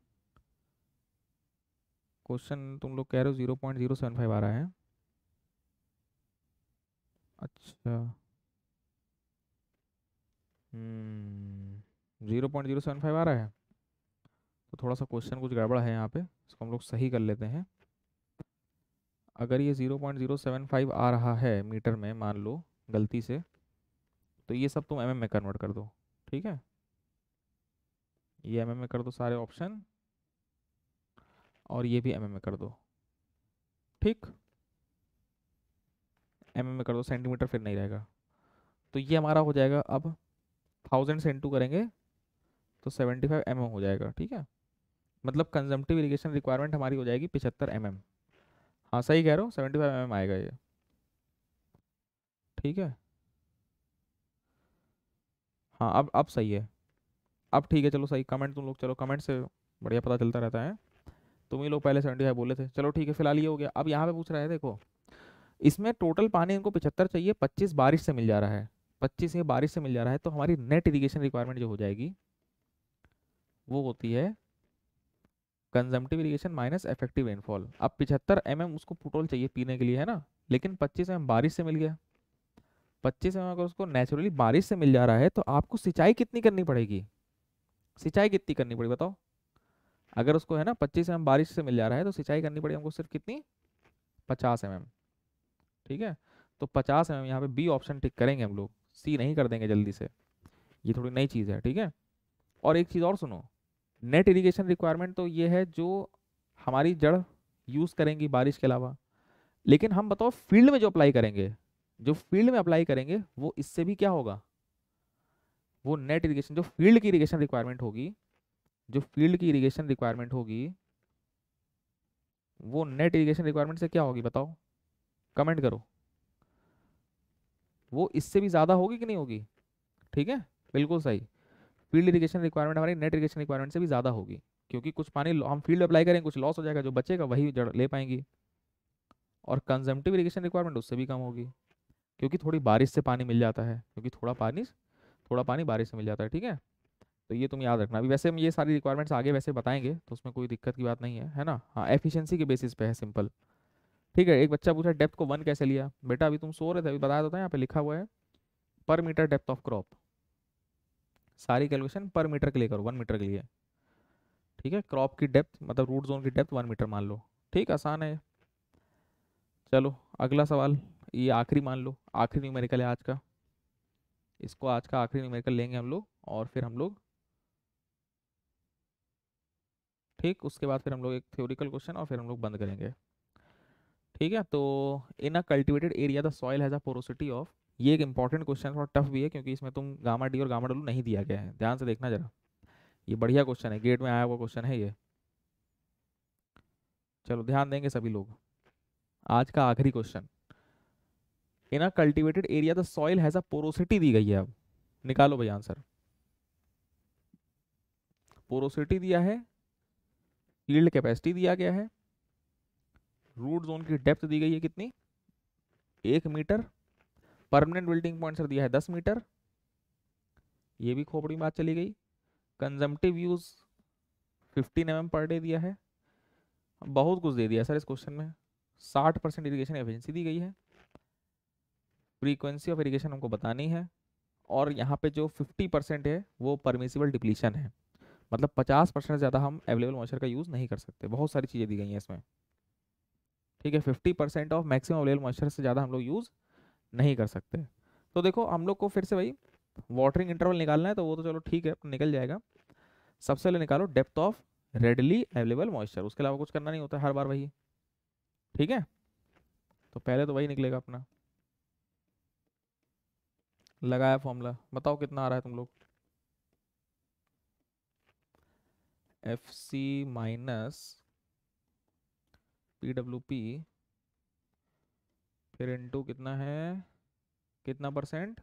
क्वेश्चन तुम लोग कह रहे हो zero point zero seven five आ रहा है अच्छा hmm, zero point zero seven five आ रहा है तो थोड़ा सा क्वेश्चन कुछ गड़बड़ है यहाँ पे इसको हम लोग सही कर लेते हैं अगर ये zero point zero seven five आ रहा है मीटर में मान लो गलती से तो ये सब तुम एम में कन्वर्ट कर दो ठीक है ये एम में कर दो सारे ऑप्शन और ये भी एम में कर दो ठीक एम में कर दो सेंटीमीटर फिर नहीं रहेगा तो ये हमारा हो जाएगा अब थाउजेंड से इंटू करेंगे तो सेवेंटी फाइव एम हो जाएगा ठीक है मतलब कंजम्पटिव इरीगेशन रिक्वायरमेंट हमारी हो जाएगी पिछहत्तर एम हाँ सही कह रहा हूँ सेवेंटी फाइव एम एम आएगा ये ठीक है हाँ अब अब सही है अब ठीक है चलो सही कमेंट तुम लोग चलो कमेंट से बढ़िया पता चलता रहता है तुम ही लोग पहले सेवेंटी फाइव बोले थे चलो ठीक है फिलहाल ये हो गया अब यहाँ पे पूछ रहा है देखो इसमें टोटल पानी इनको पिछहत्तर चाहिए पच्चीस बारिश से मिल जा रहा है पच्चीस ये बारिश से मिल जा रहा है तो हमारी नेट इरीगेशन रिक्वायरमेंट जो हो जाएगी वो होती है consumptive irrigation minus effective rainfall अब पिछहत्तर एम mm उसको पुटोल चाहिए पीने के लिए है ना लेकिन पच्चीस एम mm बारिश से मिल गया पच्चीस एम mm अगर उसको नेचुरली बारिश से मिल जा रहा है तो आपको सिंचाई कितनी करनी पड़ेगी सिंचाई कितनी करनी पड़ेगी बताओ अगर उसको है ना पच्चीस एम mm बारिश से मिल जा रहा है तो सिंचाई करनी पड़ेगी हमको सिर्फ कितनी पचास एम mm। ठीक है तो पचास एम mm एम यहाँ पर बी ऑप्शन टिक करेंगे हम लोग सी नहीं कर देंगे जल्दी से ये थोड़ी नई चीज़ है ठीक है और एक चीज़ और सुनो नेट इरीगेशन रिक्वायरमेंट तो ये है जो हमारी जड़ यूज़ करेंगी बारिश के अलावा लेकिन हम बताओ फील्ड में जो अप्लाई करेंगे जो फील्ड में अप्लाई करेंगे वो इससे भी क्या होगा वो नेट इरीगेशन जो फील्ड की इरीगेशन रिक्वायरमेंट होगी जो फील्ड की इरीगेशन रिक्वायरमेंट होगी वो नेट इरीगेशन रिक्वायरमेंट से क्या होगी बताओ कमेंट करो वो इससे भी ज़्यादा होगी कि नहीं होगी ठीक है बिल्कुल सही फील्ड इरीगेशन रिक्वायरमेंट हमारी नेट इरीगेशन रिक्वायरमेंट से भी ज़्यादा होगी क्योंकि कुछ पानी हम फील्ड अप्लाई करेंगे कुछ लॉस हो जाएगा जो बचेगा वही जड़ ले पाएंगी और कंजम्पटिव इरीगेशन रिक्वायरमेंट उससे भी कम होगी क्योंकि थोड़ी बारिश से पानी मिल जाता है क्योंकि थोड़ा पानी थोड़ा पानी बारिश से मिल जाता है ठीक है तो ये तुम याद रखना अभी वैसे हम ये सारी रिक्वायरमेंट्स आगे वैसे बताएंगे तो उसमें कोई दिक्कत की बात नहीं है है ना हाँ एफिशिएंसी के बेसिस पे है सिंपल ठीक है एक बच्चा पूछा डेप्थ को वन कैसे लिया बेटा अभी तुम सो रहे थे अभी बताया तो था यहाँ पे लिखा हुआ है per metre depth of crop सारी कैलकुलेशन पर मीटर के लिए करो वन मीटर के लिए ठीक है क्रॉप की डेप्थ मतलब रूट जोन की डेप्थ वन मीटर मान लो ठीक आसान है चलो अगला सवाल ये आखिरी मान लो आखिरी न्यूमेरिकल है आज का इसको आज का आखिरी न्यूमेरिकल लेंगे हम लोग और फिर हम लोग ठीक उसके बाद फिर हम लोग एक थ्योरिकल क्वेश्चन और फिर हम लोग बंद करेंगे ठीक है तो in a cultivated area the soil has a porosity of ये एक इंपॉर्टेंट क्वेश्चन थोड़ा टफ भी है क्योंकि इसमें तुम गामा डी और गामा डब्लू नहीं दिया गया है ध्यान से देखना जरा ये बढ़िया क्वेश्चन है गेट में आया हुआ क्वेश्चन है ये चलो ध्यान देंगे सभी लोग आज का आखिरी question in a cultivated area the soil has a porosity दी गई है अब निकालो भाई आंसर पोरोसिटी दिया है यील्ड कैपेसिटी दिया गया है रूट जोन की डेप्थ दी गई है कितनी एक metre permanent building point sir दिया है दस मीटर ये भी खोपड़ी में बात चली गई consumptive use fifteen M per day दिया है बहुत कुछ दे दिया सर इस क्वेश्चन में साठ परसेंट इरीगेशन एफिशेंसी दी गई है फ्रीक्वेंसी ऑफ इरीगेशन हमको बतानी है और यहाँ पे जो फिफ्टी परसेंट है वो परमिसिबल डिप्लीशन है मतलब पचास परसेंट ज़्यादा हम अवेलेबल मॉइस्चर का यूज़ नहीं कर सकते बहुत सारी चीज़ें दी गई हैं इसमें ठीक है fifty percent of maximum available moisture से ज़्यादा हम लोग यूज़ नहीं कर सकते तो देखो हम लोग को फिर से भाई वाटरिंग इंटरवल निकालना है तो वो तो चलो ठीक है निकल जाएगा सबसे पहले निकालो depth of readily available moisture उसके अलावा कुछ करना नहीं होता हर बार वही ठीक है तो पहले तो वही निकलेगा अपना लगाया फॉर्मूला बताओ कितना आ रहा है तुम लोग F C minus P W P फिर इंटू कितना है कितना परसेंट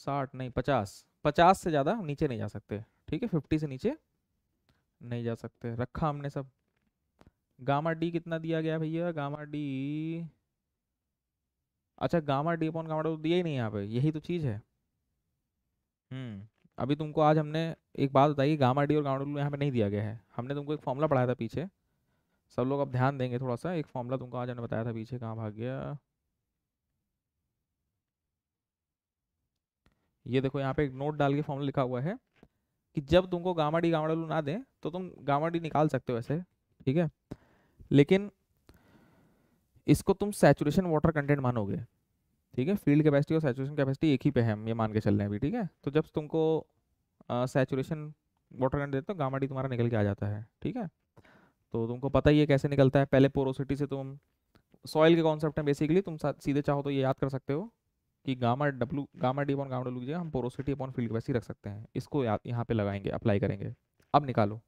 साठ नहीं पचास पचास से ज़्यादा नीचे नहीं जा सकते ठीक है फिफ्टी से नीचे नहीं जा सकते रखा हमने सब गामा डी कितना दिया गया भैया गामा डी अच्छा gamma D upon gamma D तो दिया ही नहीं यहाँ पे यही तो चीज़ है हम्म अभी तुमको आज हमने एक बात बताई गामा डी और गामा डी यहाँ पे नहीं दिया गया है हमने तुमको एक फॉर्मूला पढ़ाया था पीछे सब लोग अब ध्यान देंगे थोड़ा सा एक फॉर्मूला तुमको आज ने बताया था पीछे कहाँ भाग गया ये देखो यहाँ पे एक नोट डाल के फॉर्मूला लिखा हुआ है कि जब तुमको गामा डी गामा डब्लू ना दें तो तुम गामा डी निकाल सकते हो वैसे ठीक है लेकिन इसको तुम सेचुरेशन वाटर कंटेंट मानोगे ठीक है फील्ड कैपेसिटी और सैचुरेशन कैपेसिटी एक ही पे है हम ये मान के चल रहे हैं अभी ठीक है तो जब तुमको सैचुरेशन वाटर कंटेंट देते हो गामा डी तुम्हारा निकल के आ जाता है ठीक है तो तुमको पता ही है कैसे निकलता है पहले पोरोसिटी से तुम सॉइल के कॉन्सेप्ट है बेसिकली तुम सीधे चाहो तो ये याद कर सकते हो कि gamma W gamma D upon gamma W की हम पोरोसिटी अपॉन फील्ड वैसे ही रख सकते हैं इसको याद यहाँ पे लगाएंगे अप्लाई करेंगे अब निकालो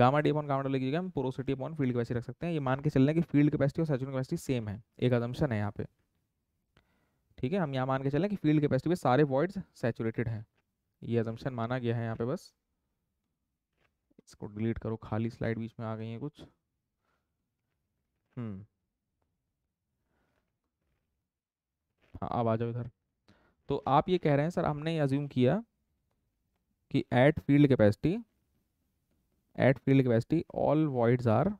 gamma D upon gamma W की हम पोरोसिटी अपॉन फील्ड वैसे रख सकते हैं ये मान के चलने कि फील्ड कैपेसिटी और सेचुरेशन कैपेसिटी सेम है एक अदम्पशन है यहाँ पे ठीक है हम यहाँ मान के चलें कि फील्ड कैपेसिटी में सारे वॉइड्स सेचुरेटेड हैं ये अजम्पन माना गया है यहाँ पे बस इसको डिलीट करो खाली स्लाइड बीच में आ गई है कुछ हम्म हाँ अब आ जाओ इधर तो आप ये कह रहे हैं सर हमने ये अज्यूम किया कि at field capacity at field capacity all voids are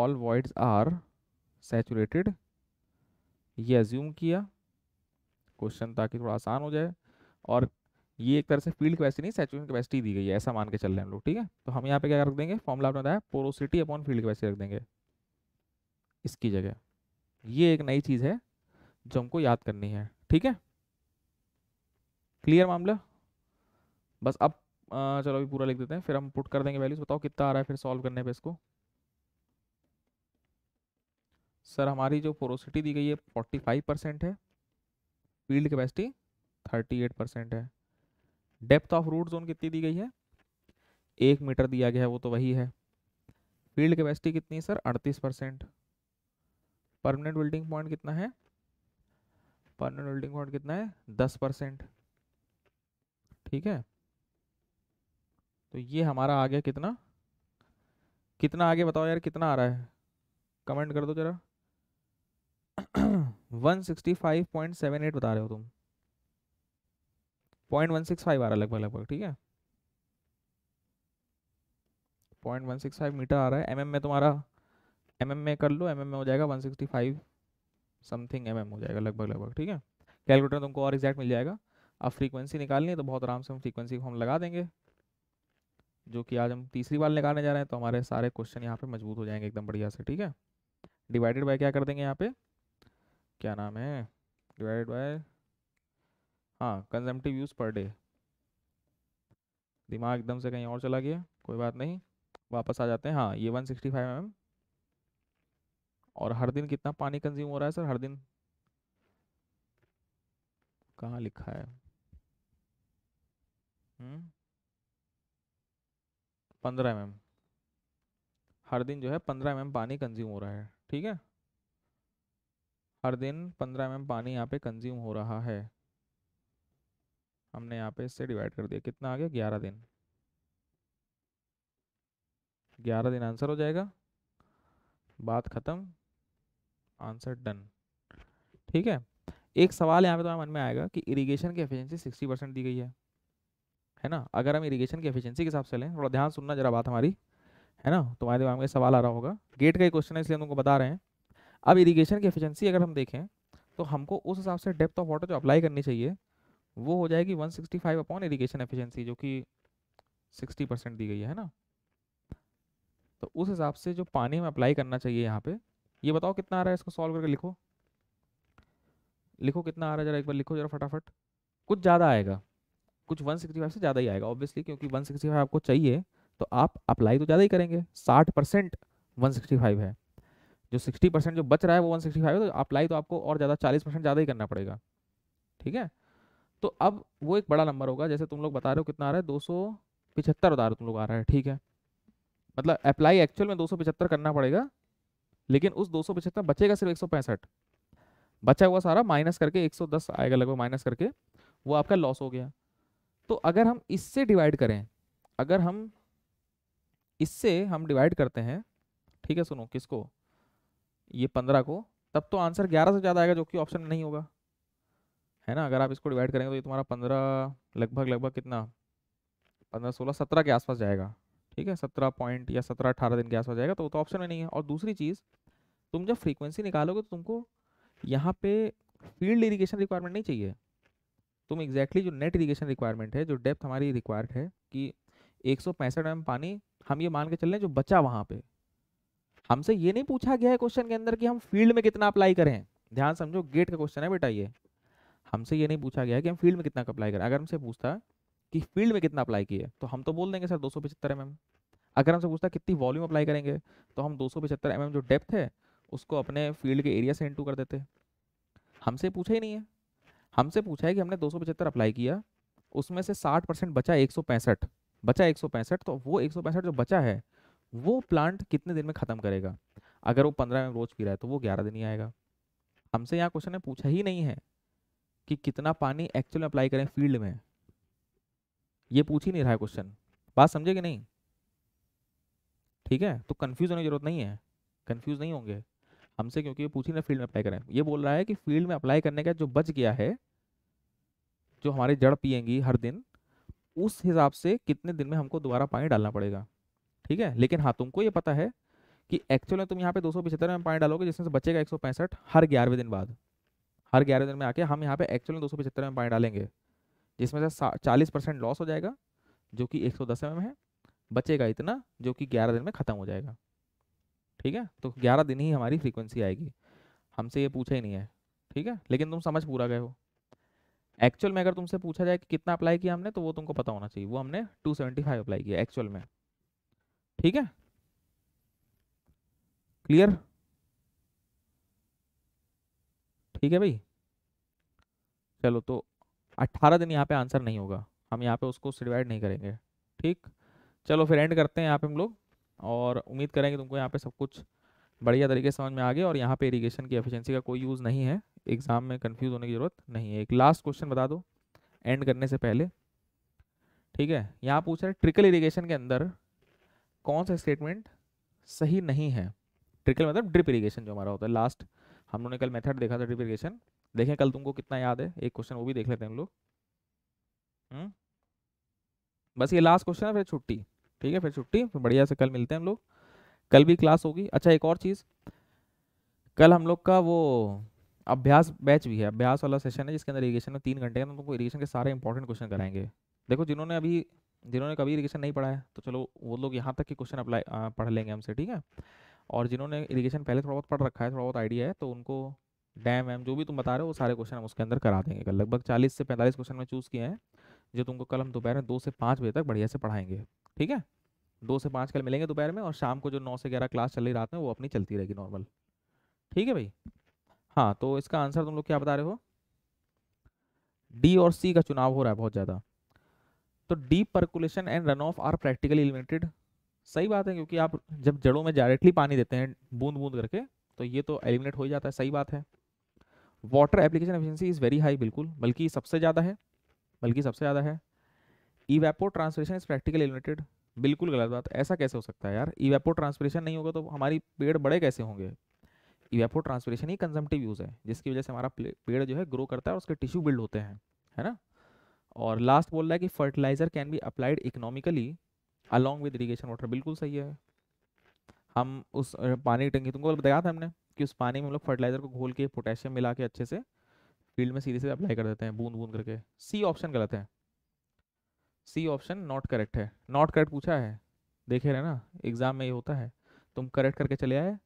all voids are saturated ये अज्यूम किया क्वेश्चन ताकि थोड़ा आसान हो जाए और ये एक तरह से फील्ड कैपेसिटी नहीं सैचुरेशन कैपेसिटी दी गई है ऐसा मान के चल रहे हैं हम लोग ठीक है तो हम यहाँ पे क्या रख देंगे फॉर्मला आपने बताया पोरोसिटी अपॉन फील्ड कैपेसिटी रख देंगे इसकी जगह ये एक नई चीज़ है जो हमको याद करनी है ठीक है क्लियर मामला बस अब चलो अभी पूरा लिख देते हैं फिर हम पुट कर देंगे वैल्यूज बताओ कितना आ रहा है फिर सॉल्व करने पर इसको सर हमारी जो पोरोसिटी दी गई है फाइव परसेंट है फील्ड कैपेसिटी एट परसेंट है डेप्थ ऑफ रूट जोन कितनी दी गई है एक मीटर दिया गया है वो तो वही है फील्ड कैपेसिटी कितनी है सर अड़तीस परसेंट परमानेंट बिल्डिंग पॉइंट कितना है परमानेंट बिल्डिंग पॉइंट कितना है दस परसेंट ठीक है तो ये हमारा आ गया कितना कितना आगे बताओ यार कितना आ रहा है कमेंट कर दो जरा 165.78 (clears throat) बता रहे हो तुम पॉइंट वन सिक्स फाइव आ रहा है लगभग लगभग ठीक है point one six five metre आ रहा है एम mm में तुम्हारा एम mm में कर लो एम mm में हो जाएगा one sixty five something M हो जाएगा लगभग लगभग ठीक है कैलकुलेटर तुमको और एग्जैक्ट मिल जाएगा अब फ्रीक्वेंसी निकालनी है तो बहुत आराम से हम फ्रीक्वेंसी को हम लगा देंगे जो कि आज हम तीसरी बार निकालने जा रहे हैं तो हमारे सारे क्वेश्चन यहाँ पे मजबूत हो जाएंगे एकदम बढ़िया से ठीक है डिवाइडेड बाय क्या कर देंगे यहाँ पे क्या नाम है डिवाइडेड बाय हाँ कंजम्पटिव यूज़ पर डे दिमाग एकदम से कहीं और चला गया कोई बात नहीं वापस आ जाते हैं हाँ ये वन सिक्सटी फाइव एम और हर दिन कितना पानी कंज्यूम हो रहा है सर हर दिन कहाँ लिखा है हम्म। पंद्रह एम एम हर दिन जो है पंद्रह एम एम पानी कंज्यूम हो रहा है ठीक है हर दिन पंद्रह एम एम पानी यहाँ पे कंज्यूम हो रहा है हमने यहाँ पे इससे डिवाइड कर दिया कितना आ गया ग्यारह दिन ग्यारह दिन आंसर हो जाएगा बात ख़त्म आंसर डन ठीक है एक सवाल यहाँ पे तो मन में आएगा कि इरिगेशन की एफिशिएंसी सिक्सटी परसेंट दी गई है है ना अगर हम इरिगेशन की एफिशिएंसी के हिसाब से लें थोड़ा ध्यान सुनना जरा बात हमारी है ना तुम्हारे दिमाग में सवाल आ रहा होगा गेट का ही क्वेश्चन है इसलिए हम तुमको बता रहे हैं अब इरीगेशन की एफिशियंसी अगर हम देखें तो हमको उस हिसाब से डेप्थ ऑफ वाटर जो अप्लाई करनी चाहिए वो हो जाएगी 165 अपॉन इरीगेशन एफिशेंसी जो कि 60 परसेंट दी गई है ना तो उस हिसाब से जो पानी में अप्लाई करना चाहिए यहाँ पे ये बताओ कितना आ रहा है इसको सॉल्व करके लिखो लिखो कितना आ रहा है जरा एक बार लिखो जरा फटाफट कुछ ज़्यादा आएगा कुछ 165 से ज़्यादा ही आएगा ऑब्वियसली क्योंकि 165 आपको चाहिए तो आप अप्लाई तो ज़्यादा ही करेंगे 60 परसेंट वन है जो 60 परसेंट जो बच रहा है वो 165 है तो अप्लाई तो आपको और ज़्यादा 40 परसेंट ज़्यादा ही करना पड़ेगा ठीक है तो अब वो एक बड़ा नंबर होगा जैसे तुम लोग बता रहे हो कितना आ रहा है दो सौ पिछहत्तर बता रहे हो तुम लोग आ रहा है ठीक है मतलब अप्लाई एक्चुअल में दो सौ पिछहत्तर करना पड़ेगा लेकिन उस दो सौ पिछहत्तर बचेगा सिर्फ एक सौ पैंसठ बचा हुआ सारा माइनस करके एक सौ दस आएगा लगभग माइनस करके वो आपका लॉस हो गया तो अगर हम इससे डिवाइड करें अगर हम इससे हम डिवाइड करते हैं ठीक है सुनो किसको ये पंद्रह को तब तो आंसर ग्यारह से ज़्यादा आएगा जो कि ऑप्शन नहीं होगा है ना अगर आप इसको डिवाइड करेंगे तो ये तुम्हारा पंद्रह लगभग लगभग कितना पंद्रह सोलह सत्रह के आसपास जाएगा ठीक है सत्रह पॉइंट या सत्रह अठारह दिन के आसपास जाएगा तो तो ऑप्शन में नहीं है और दूसरी चीज़ तुम जब फ्रीक्वेंसी निकालोगे तो तुमको यहाँ पे फील्ड इरीगेशन रिक्वायरमेंट नहीं चाहिए तुम एग्जैक्टली exactly जो नेट इरीगेशन रिक्वायरमेंट है जो डेप्थ हमारी रिक्वायर्ड है कि एक सौ पैंसठ एम पानी हम ये मान के चल रहे हैं जो बचा वहाँ पे हमसे ये नहीं पूछा गया है क्वेश्चन के अंदर कि हम फील्ड में कितना अप्लाई करें ध्यान समझो गेट का क्वेश्चन है बेटा ये हमसे ये नहीं पूछा गया कि हम फील्ड में कितना अप्लाई करें अगर हमसे पूछता कि फील्ड में कितना अप्लाई किए तो हम तो बोल देंगे सर दो सौ पचहत्तर एम mm. एम अगर हमसे पूछता कितनी वॉल्यूम अप्लाई करेंगे तो हम दो सौ पचहत्तर एम mm एम जो डेप्थ है उसको अपने फील्ड के एरिया से इंटू कर देते हमसे पूछा ही नहीं है हमसे पूछा है कि हमने दो सौ पचहत्तर अप्लाई किया उसमें से साठ परसेंट बचा एक सौ पैंसठ बचा एक सौ पैंसठ तो वो एक सौ पैंसठ जो बचा है वो प्लांट कितने दिन में ख़त्म करेगा अगर वो पंद्रह में mm रोज पी रहा है तो वो ग्यारह दिन ही आएगा हमसे यहाँ क्वेश्चन ने पूछा ही नहीं है कि कितना पानी एक्चुअल में अप्लाई करें फील्ड में ये पूछ ही नहीं रहा है क्वेश्चन बात समझे कि नहीं ठीक है तो कंफ्यूज होने की जरूरत नहीं है कंफ्यूज नहीं होंगे हमसे क्योंकि ये पूछ ही नहीं फील्ड में अप्लाई करें ये बोल रहा है कि फील्ड में अप्लाई करने का जो बच गया है जो हमारी जड़ पियेंगी हर दिन उस हिसाब से कितने दिन में हमको दोबारा पानी डालना पड़ेगा ठीक है लेकिन हाँ तुमको ये पता है कि एक्चुअल में तुम यहाँ पे दो में पानी डालोगे जिसमें से बचेगा एक हर ग्यारहवें दिन बाद हर ग्यारह दिन में आके हम यहाँ पे एक्चुअल दो सौ पचहत्तर में पानी डालेंगे जिसमें से चालीस परसेंट लॉस हो जाएगा जो कि एक सौ दस एम है बचेगा इतना जो कि ग्यारह दिन में ख़त्म हो जाएगा ठीक है तो ग्यारह दिन ही हमारी फ्रीक्वेंसी आएगी हमसे ये पूछा ही नहीं है ठीक है लेकिन तुम समझ पूरा गए हो एक्चुअल में अगर तुमसे पूछा जाए कि कितना अप्लाई किया हमने तो वो तुमको पता होना चाहिए वो हमने 275 अप्लाई किया एक्चुअल में ठीक है क्लियर ठीक है भाई चलो तो अट्ठारह दिन यहाँ पे आंसर नहीं होगा हम यहाँ पे उसको डिवाइड नहीं करेंगे ठीक चलो फिर एंड करते हैं यहाँ पे हम लोग और उम्मीद करेंगे तुमको यहाँ पे सब कुछ बढ़िया तरीके से समझ में आ गया और यहाँ पे इरीगेशन की एफिशिएंसी का कोई यूज़ नहीं है एग्ज़ाम में कंफ्यूज होने की ज़रूरत नहीं है एक लास्ट क्वेश्चन बता दो एंड करने से पहले ठीक है यहाँ पूछ रहे ट्रिकल इरीगेशन के अंदर कौन सा स्टेटमेंट सही नहीं है ट्रिकल मतलब ड्रिप इरीगेशन जो हमारा होता है लास्ट हम लोगों ने कल मेथड देखा था डिफिकेशन देखें कल तुमको कितना याद है एक क्वेश्चन वो भी देख लेते हैं हम लोग हम्म? बस ये लास्ट क्वेश्चन है फिर छुट्टी ठीक है फिर छुट्टी फिर बढ़िया से कल मिलते हैं हम लोग कल भी क्लास होगी अच्छा एक और चीज़ कल हम लोग का वो अभ्यास बैच भी है अभ्यास वाला सेशन है जिसके अंदर इरीगेशन में तीन घंटे के अंदर तुमको इरीगेशन के सारे इंपॉर्टेंट क्वेश्चन कराएंगे देखो जिन्होंने अभी जिन्होंने कभी इरीगेशन नहीं पढ़ा है तो चलो वो लोग यहाँ तक के क्वेश्चन अप्लाई पढ़ लेंगे हमसे ठीक है और जिन्होंने इरीगेशन पहले थोड़ा बहुत पढ़ रखा है थोड़ा बहुत आइडिया है तो उनको डैम वैम जो भी तुम बता रहे हो वो सारे क्वेश्चन हम उसके अंदर करा देंगे कल लगभग चालीस से पैंतालीस क्वेश्चन में चूज़ किए हैं जो तुमको कल हम दोपहर में दो से पाँच बजे तक बढ़िया से पढ़ाएंगे ठीक है दो से पाँच कल मिलेंगे दोपहर में और शाम को जो नौ से ग्यारह क्लास चल रही रात में वो अपनी चलती रहेगी नॉर्मल ठीक है भाई हाँ तो इसका आंसर तुम लोग क्या बता रहे हो डी और सी का चुनाव हो रहा है बहुत ज़्यादा तो deep percolation and runoff are practically limited सही बात है क्योंकि आप जब जड़ों में डायरेक्टली पानी देते हैं बूंद बूंद करके तो ये तो एलिमिनेट हो ही जाता है सही बात है water application efficiency is very high बिल्कुल बल्कि सबसे ज़्यादा है बल्कि सबसे ज़्यादा है evapotranspiration is practical eliminated बिल्कुल गलत बात ऐसा कैसे हो सकता है यार ईवेपो ट्रांसफ्रेशन नहीं होगा तो हमारी पेड़ बड़े कैसे होंगे ईवेपो ट्रांसफ्रेशन ही कंजम्पटिव यूज़ है जिसकी वजह से हमारा पेड़ जो है ग्रो करता है और उसके टिश्यू बिल्ड होते हैं है ना और लास्ट बोल रहा है कि fertiliser can be applied economically along with irrigation water बिल्कुल सही है हम उस पानी की टंकी तुमको बताया था हमने कि उस पानी में हम लोग फर्टिलाइजर को घोल के पोटेशियम मिला के अच्छे से फील्ड में सीधे से अप्लाई कर देते हैं बूंद बूंद करके सी ऑप्शन गलत है सी ऑप्शन नॉट करेक्ट है नॉट करेक्ट पूछा है देखे रहे ना एग्जाम में ये होता है तुम करेक्ट करके चले आए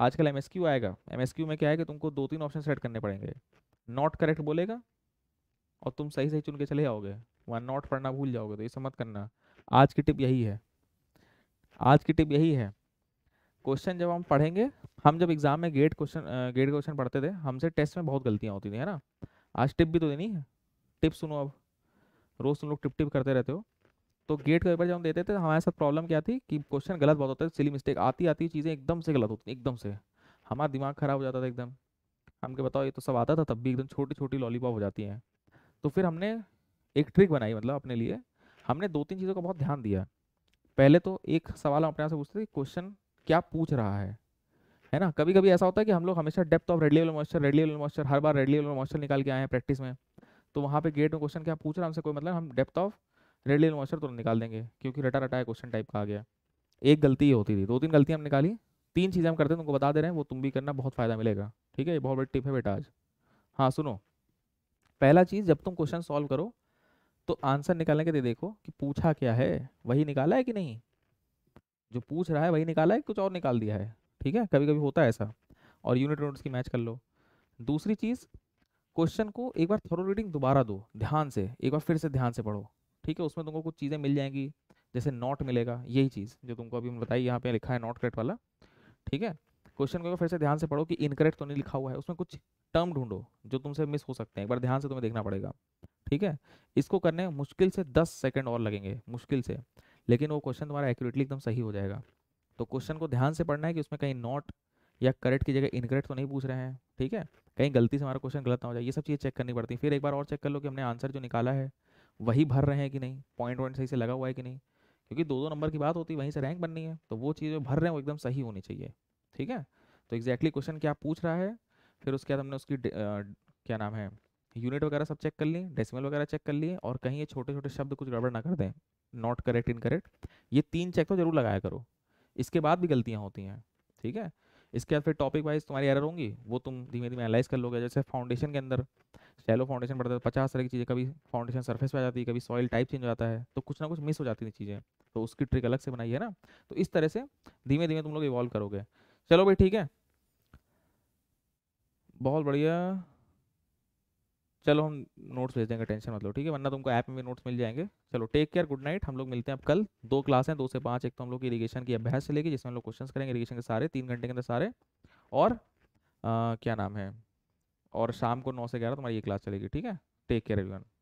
आजकल एम आएगा एम में क्या है कि तुमको दो तीन ऑप्शन सेलेक्ट करने पड़ेंगे नॉट करेक्ट बोलेगा और तुम सही सही चुन के चले जाओगे वहाँ नॉट पढ़ना भूल जाओगे तो ये मत करना आज की टिप यही है आज की टिप यही है क्वेश्चन जब हम पढ़ेंगे हम जब एग्जाम में गेट क्वेश्चन गेट क्वेश्चन पढ़ते थे हमसे टेस्ट में बहुत गलतियाँ होती थी है ना आज टिप भी तो देनी है टिप सुनो अब रोज़ तुम लोग टिप टिप करते रहते हो तो गेट का पेपर जब हम देते थे हमारे साथ प्रॉब्लम क्या थी कि क्वेश्चन गलत बहुत होता है सिली मिस्टेक आती आती चीज़ें एकदम से गलत होती एकदम से हमारा दिमाग खराब हो जाता था एकदम हम के बताओ ये तो सब आता था तब भी एकदम छोटी छोटी लॉलीपॉप हो जाती हैं तो फिर हमने एक ट्रिक बनाई मतलब अपने लिए हमने दो तीन चीज़ों का बहुत ध्यान दिया पहले तो एक सवाल हम अपने आप से पूछते थे क्वेश्चन क्या पूछ रहा है है ना कभी कभी ऐसा होता है कि हम लोग हमेशा depth of readily moisture readily moisture हर बार रेड लेवल मॉइस्चर निकाल के आए हैं प्रैक्टिस में तो वहाँ पे गेट में क्वेश्चन क्या पूछ रहा है हमसे कोई मतलब हम depth of readily moisture तुरंत निकाल देंगे क्योंकि रटा रटा है क्वेश्चन टाइप का आ गया एक गलती होती थी दो तीन गलतियाँ हम निकाली तीन चीज़ें हम करते हैं तुमको बता दे रहे हैं वो तुम भी करना बहुत फ़ायदा मिलेगा ठीक है ये बहुत बड़ी टिप है बेटा आज हाँ सुनो पहला चीज़ जब तुम क्वेश्चन सॉल्व करो तो आंसर निकालने के दे देखो कि पूछा क्या है वही निकाला है कि नहीं जो पूछ रहा है वही निकाला है कुछ और निकाल दिया है ठीक है कभी कभी होता है ऐसा और यूनिट नोट्स की मैच कर लो दूसरी चीज़ क्वेश्चन को एक बार थोरो रीडिंग दोबारा दो ध्यान से एक बार फिर से ध्यान से पढ़ो ठीक है उसमें तुमको कुछ चीज़ें मिल जाएंगी जैसे नॉट मिलेगा यही चीज़ जो तुमको अभी बताई यहाँ पे लिखा है नॉट करेक्ट वाला ठीक है क्वेश्चन को फिर से ध्यान से पढ़ो कि इनकरेक्ट तो नहीं लिखा हुआ है उसमें कुछ टर्म ढूंढो जो तुमसे मिस हो सकते हैं एक बार ध्यान से तुम्हें देखना पड़ेगा ठीक है इसको करने मुश्किल से दस सेकेंड और लगेंगे मुश्किल से लेकिन वो क्वेश्चन तुम्हारा एक्यूरेटली एकदम सही हो जाएगा तो क्वेश्चन को ध्यान से पढ़ना है कि उसमें कहीं नॉट या करेक्ट की जगह इनकरेक्ट तो नहीं पूछ रहे हैं ठीक है कहीं गलती से हमारा क्वेश्चन गलत ना हो जाए ये सब चीज़ें चेक करनी पड़ती है फिर एक बार और चेक कर लो कि हमने आंसर जो निकाला है वही भर रहे हैं कि नहीं पॉइंट वॉइंट सही से लगा हुआ है कि नहीं क्योंकि दो दो नंबर की बात होती है वहीं से रैंक बननी है तो वो चीज़ जो भर रहे हैं वो एकदम सही होनी चाहिए ठीक है तो एग्जैक्टली क्वेश्चन क्या पूछ रहा है फिर उसके बाद हमने उसकी क्या नाम है यूनिट वगैरह सब चेक कर लिए डेसिमल वगैरह चेक कर लिए और कहीं ये छोटे छोटे शब्द कुछ गड़बड़ ना कर दें नॉट करेक्ट इन करेक्ट ये तीन चेक तो जरूर लगाया करो इसके बाद भी गलतियाँ होती हैं ठीक है इसके बाद फिर टॉपिक वाइज तुम्हारी एरर होंगी वो तुम धीमे धीमे एनालाइज कर लोगे जैसे फाउंडेशन के अंदर शैलो फाउंडेशन बढ़ता है तो पचास तरह की चीज़ें कभी फाउंडेशन सर्फेस पर आ जाती है कभी सॉइल टाइप चेंज हो जाता है तो कुछ ना कुछ मिस हो जाती थी चीज़ें तो उसकी ट्रिक अलग से बनाई है ना तो इस तरह से धीमे धीमे तुम लोग इवॉल्व करोगे चलो भाई ठीक है बहुत बढ़िया चलो हम नोट्स भेज देंगे टेंशन मतलब ठीक है वरना तुमको ऐप में भी नोट्स मिल जाएंगे चलो टेक केयर गुड नाइट हम लोग मिलते हैं अब कल दो क्लास हैं दो से पाँच एक तो हम लोग इरीगेशन की अभ्यास चलेगी जिसमें हम लोग क्वेश्चन करेंगे इरीगेशन के सारे तीन घंटे के अंदर सारे और आ, क्या नाम है और शाम को नौ से ग्यारह तुम्हारी ये क्लास चलेगी ठीक है टेक केयर एवरीवन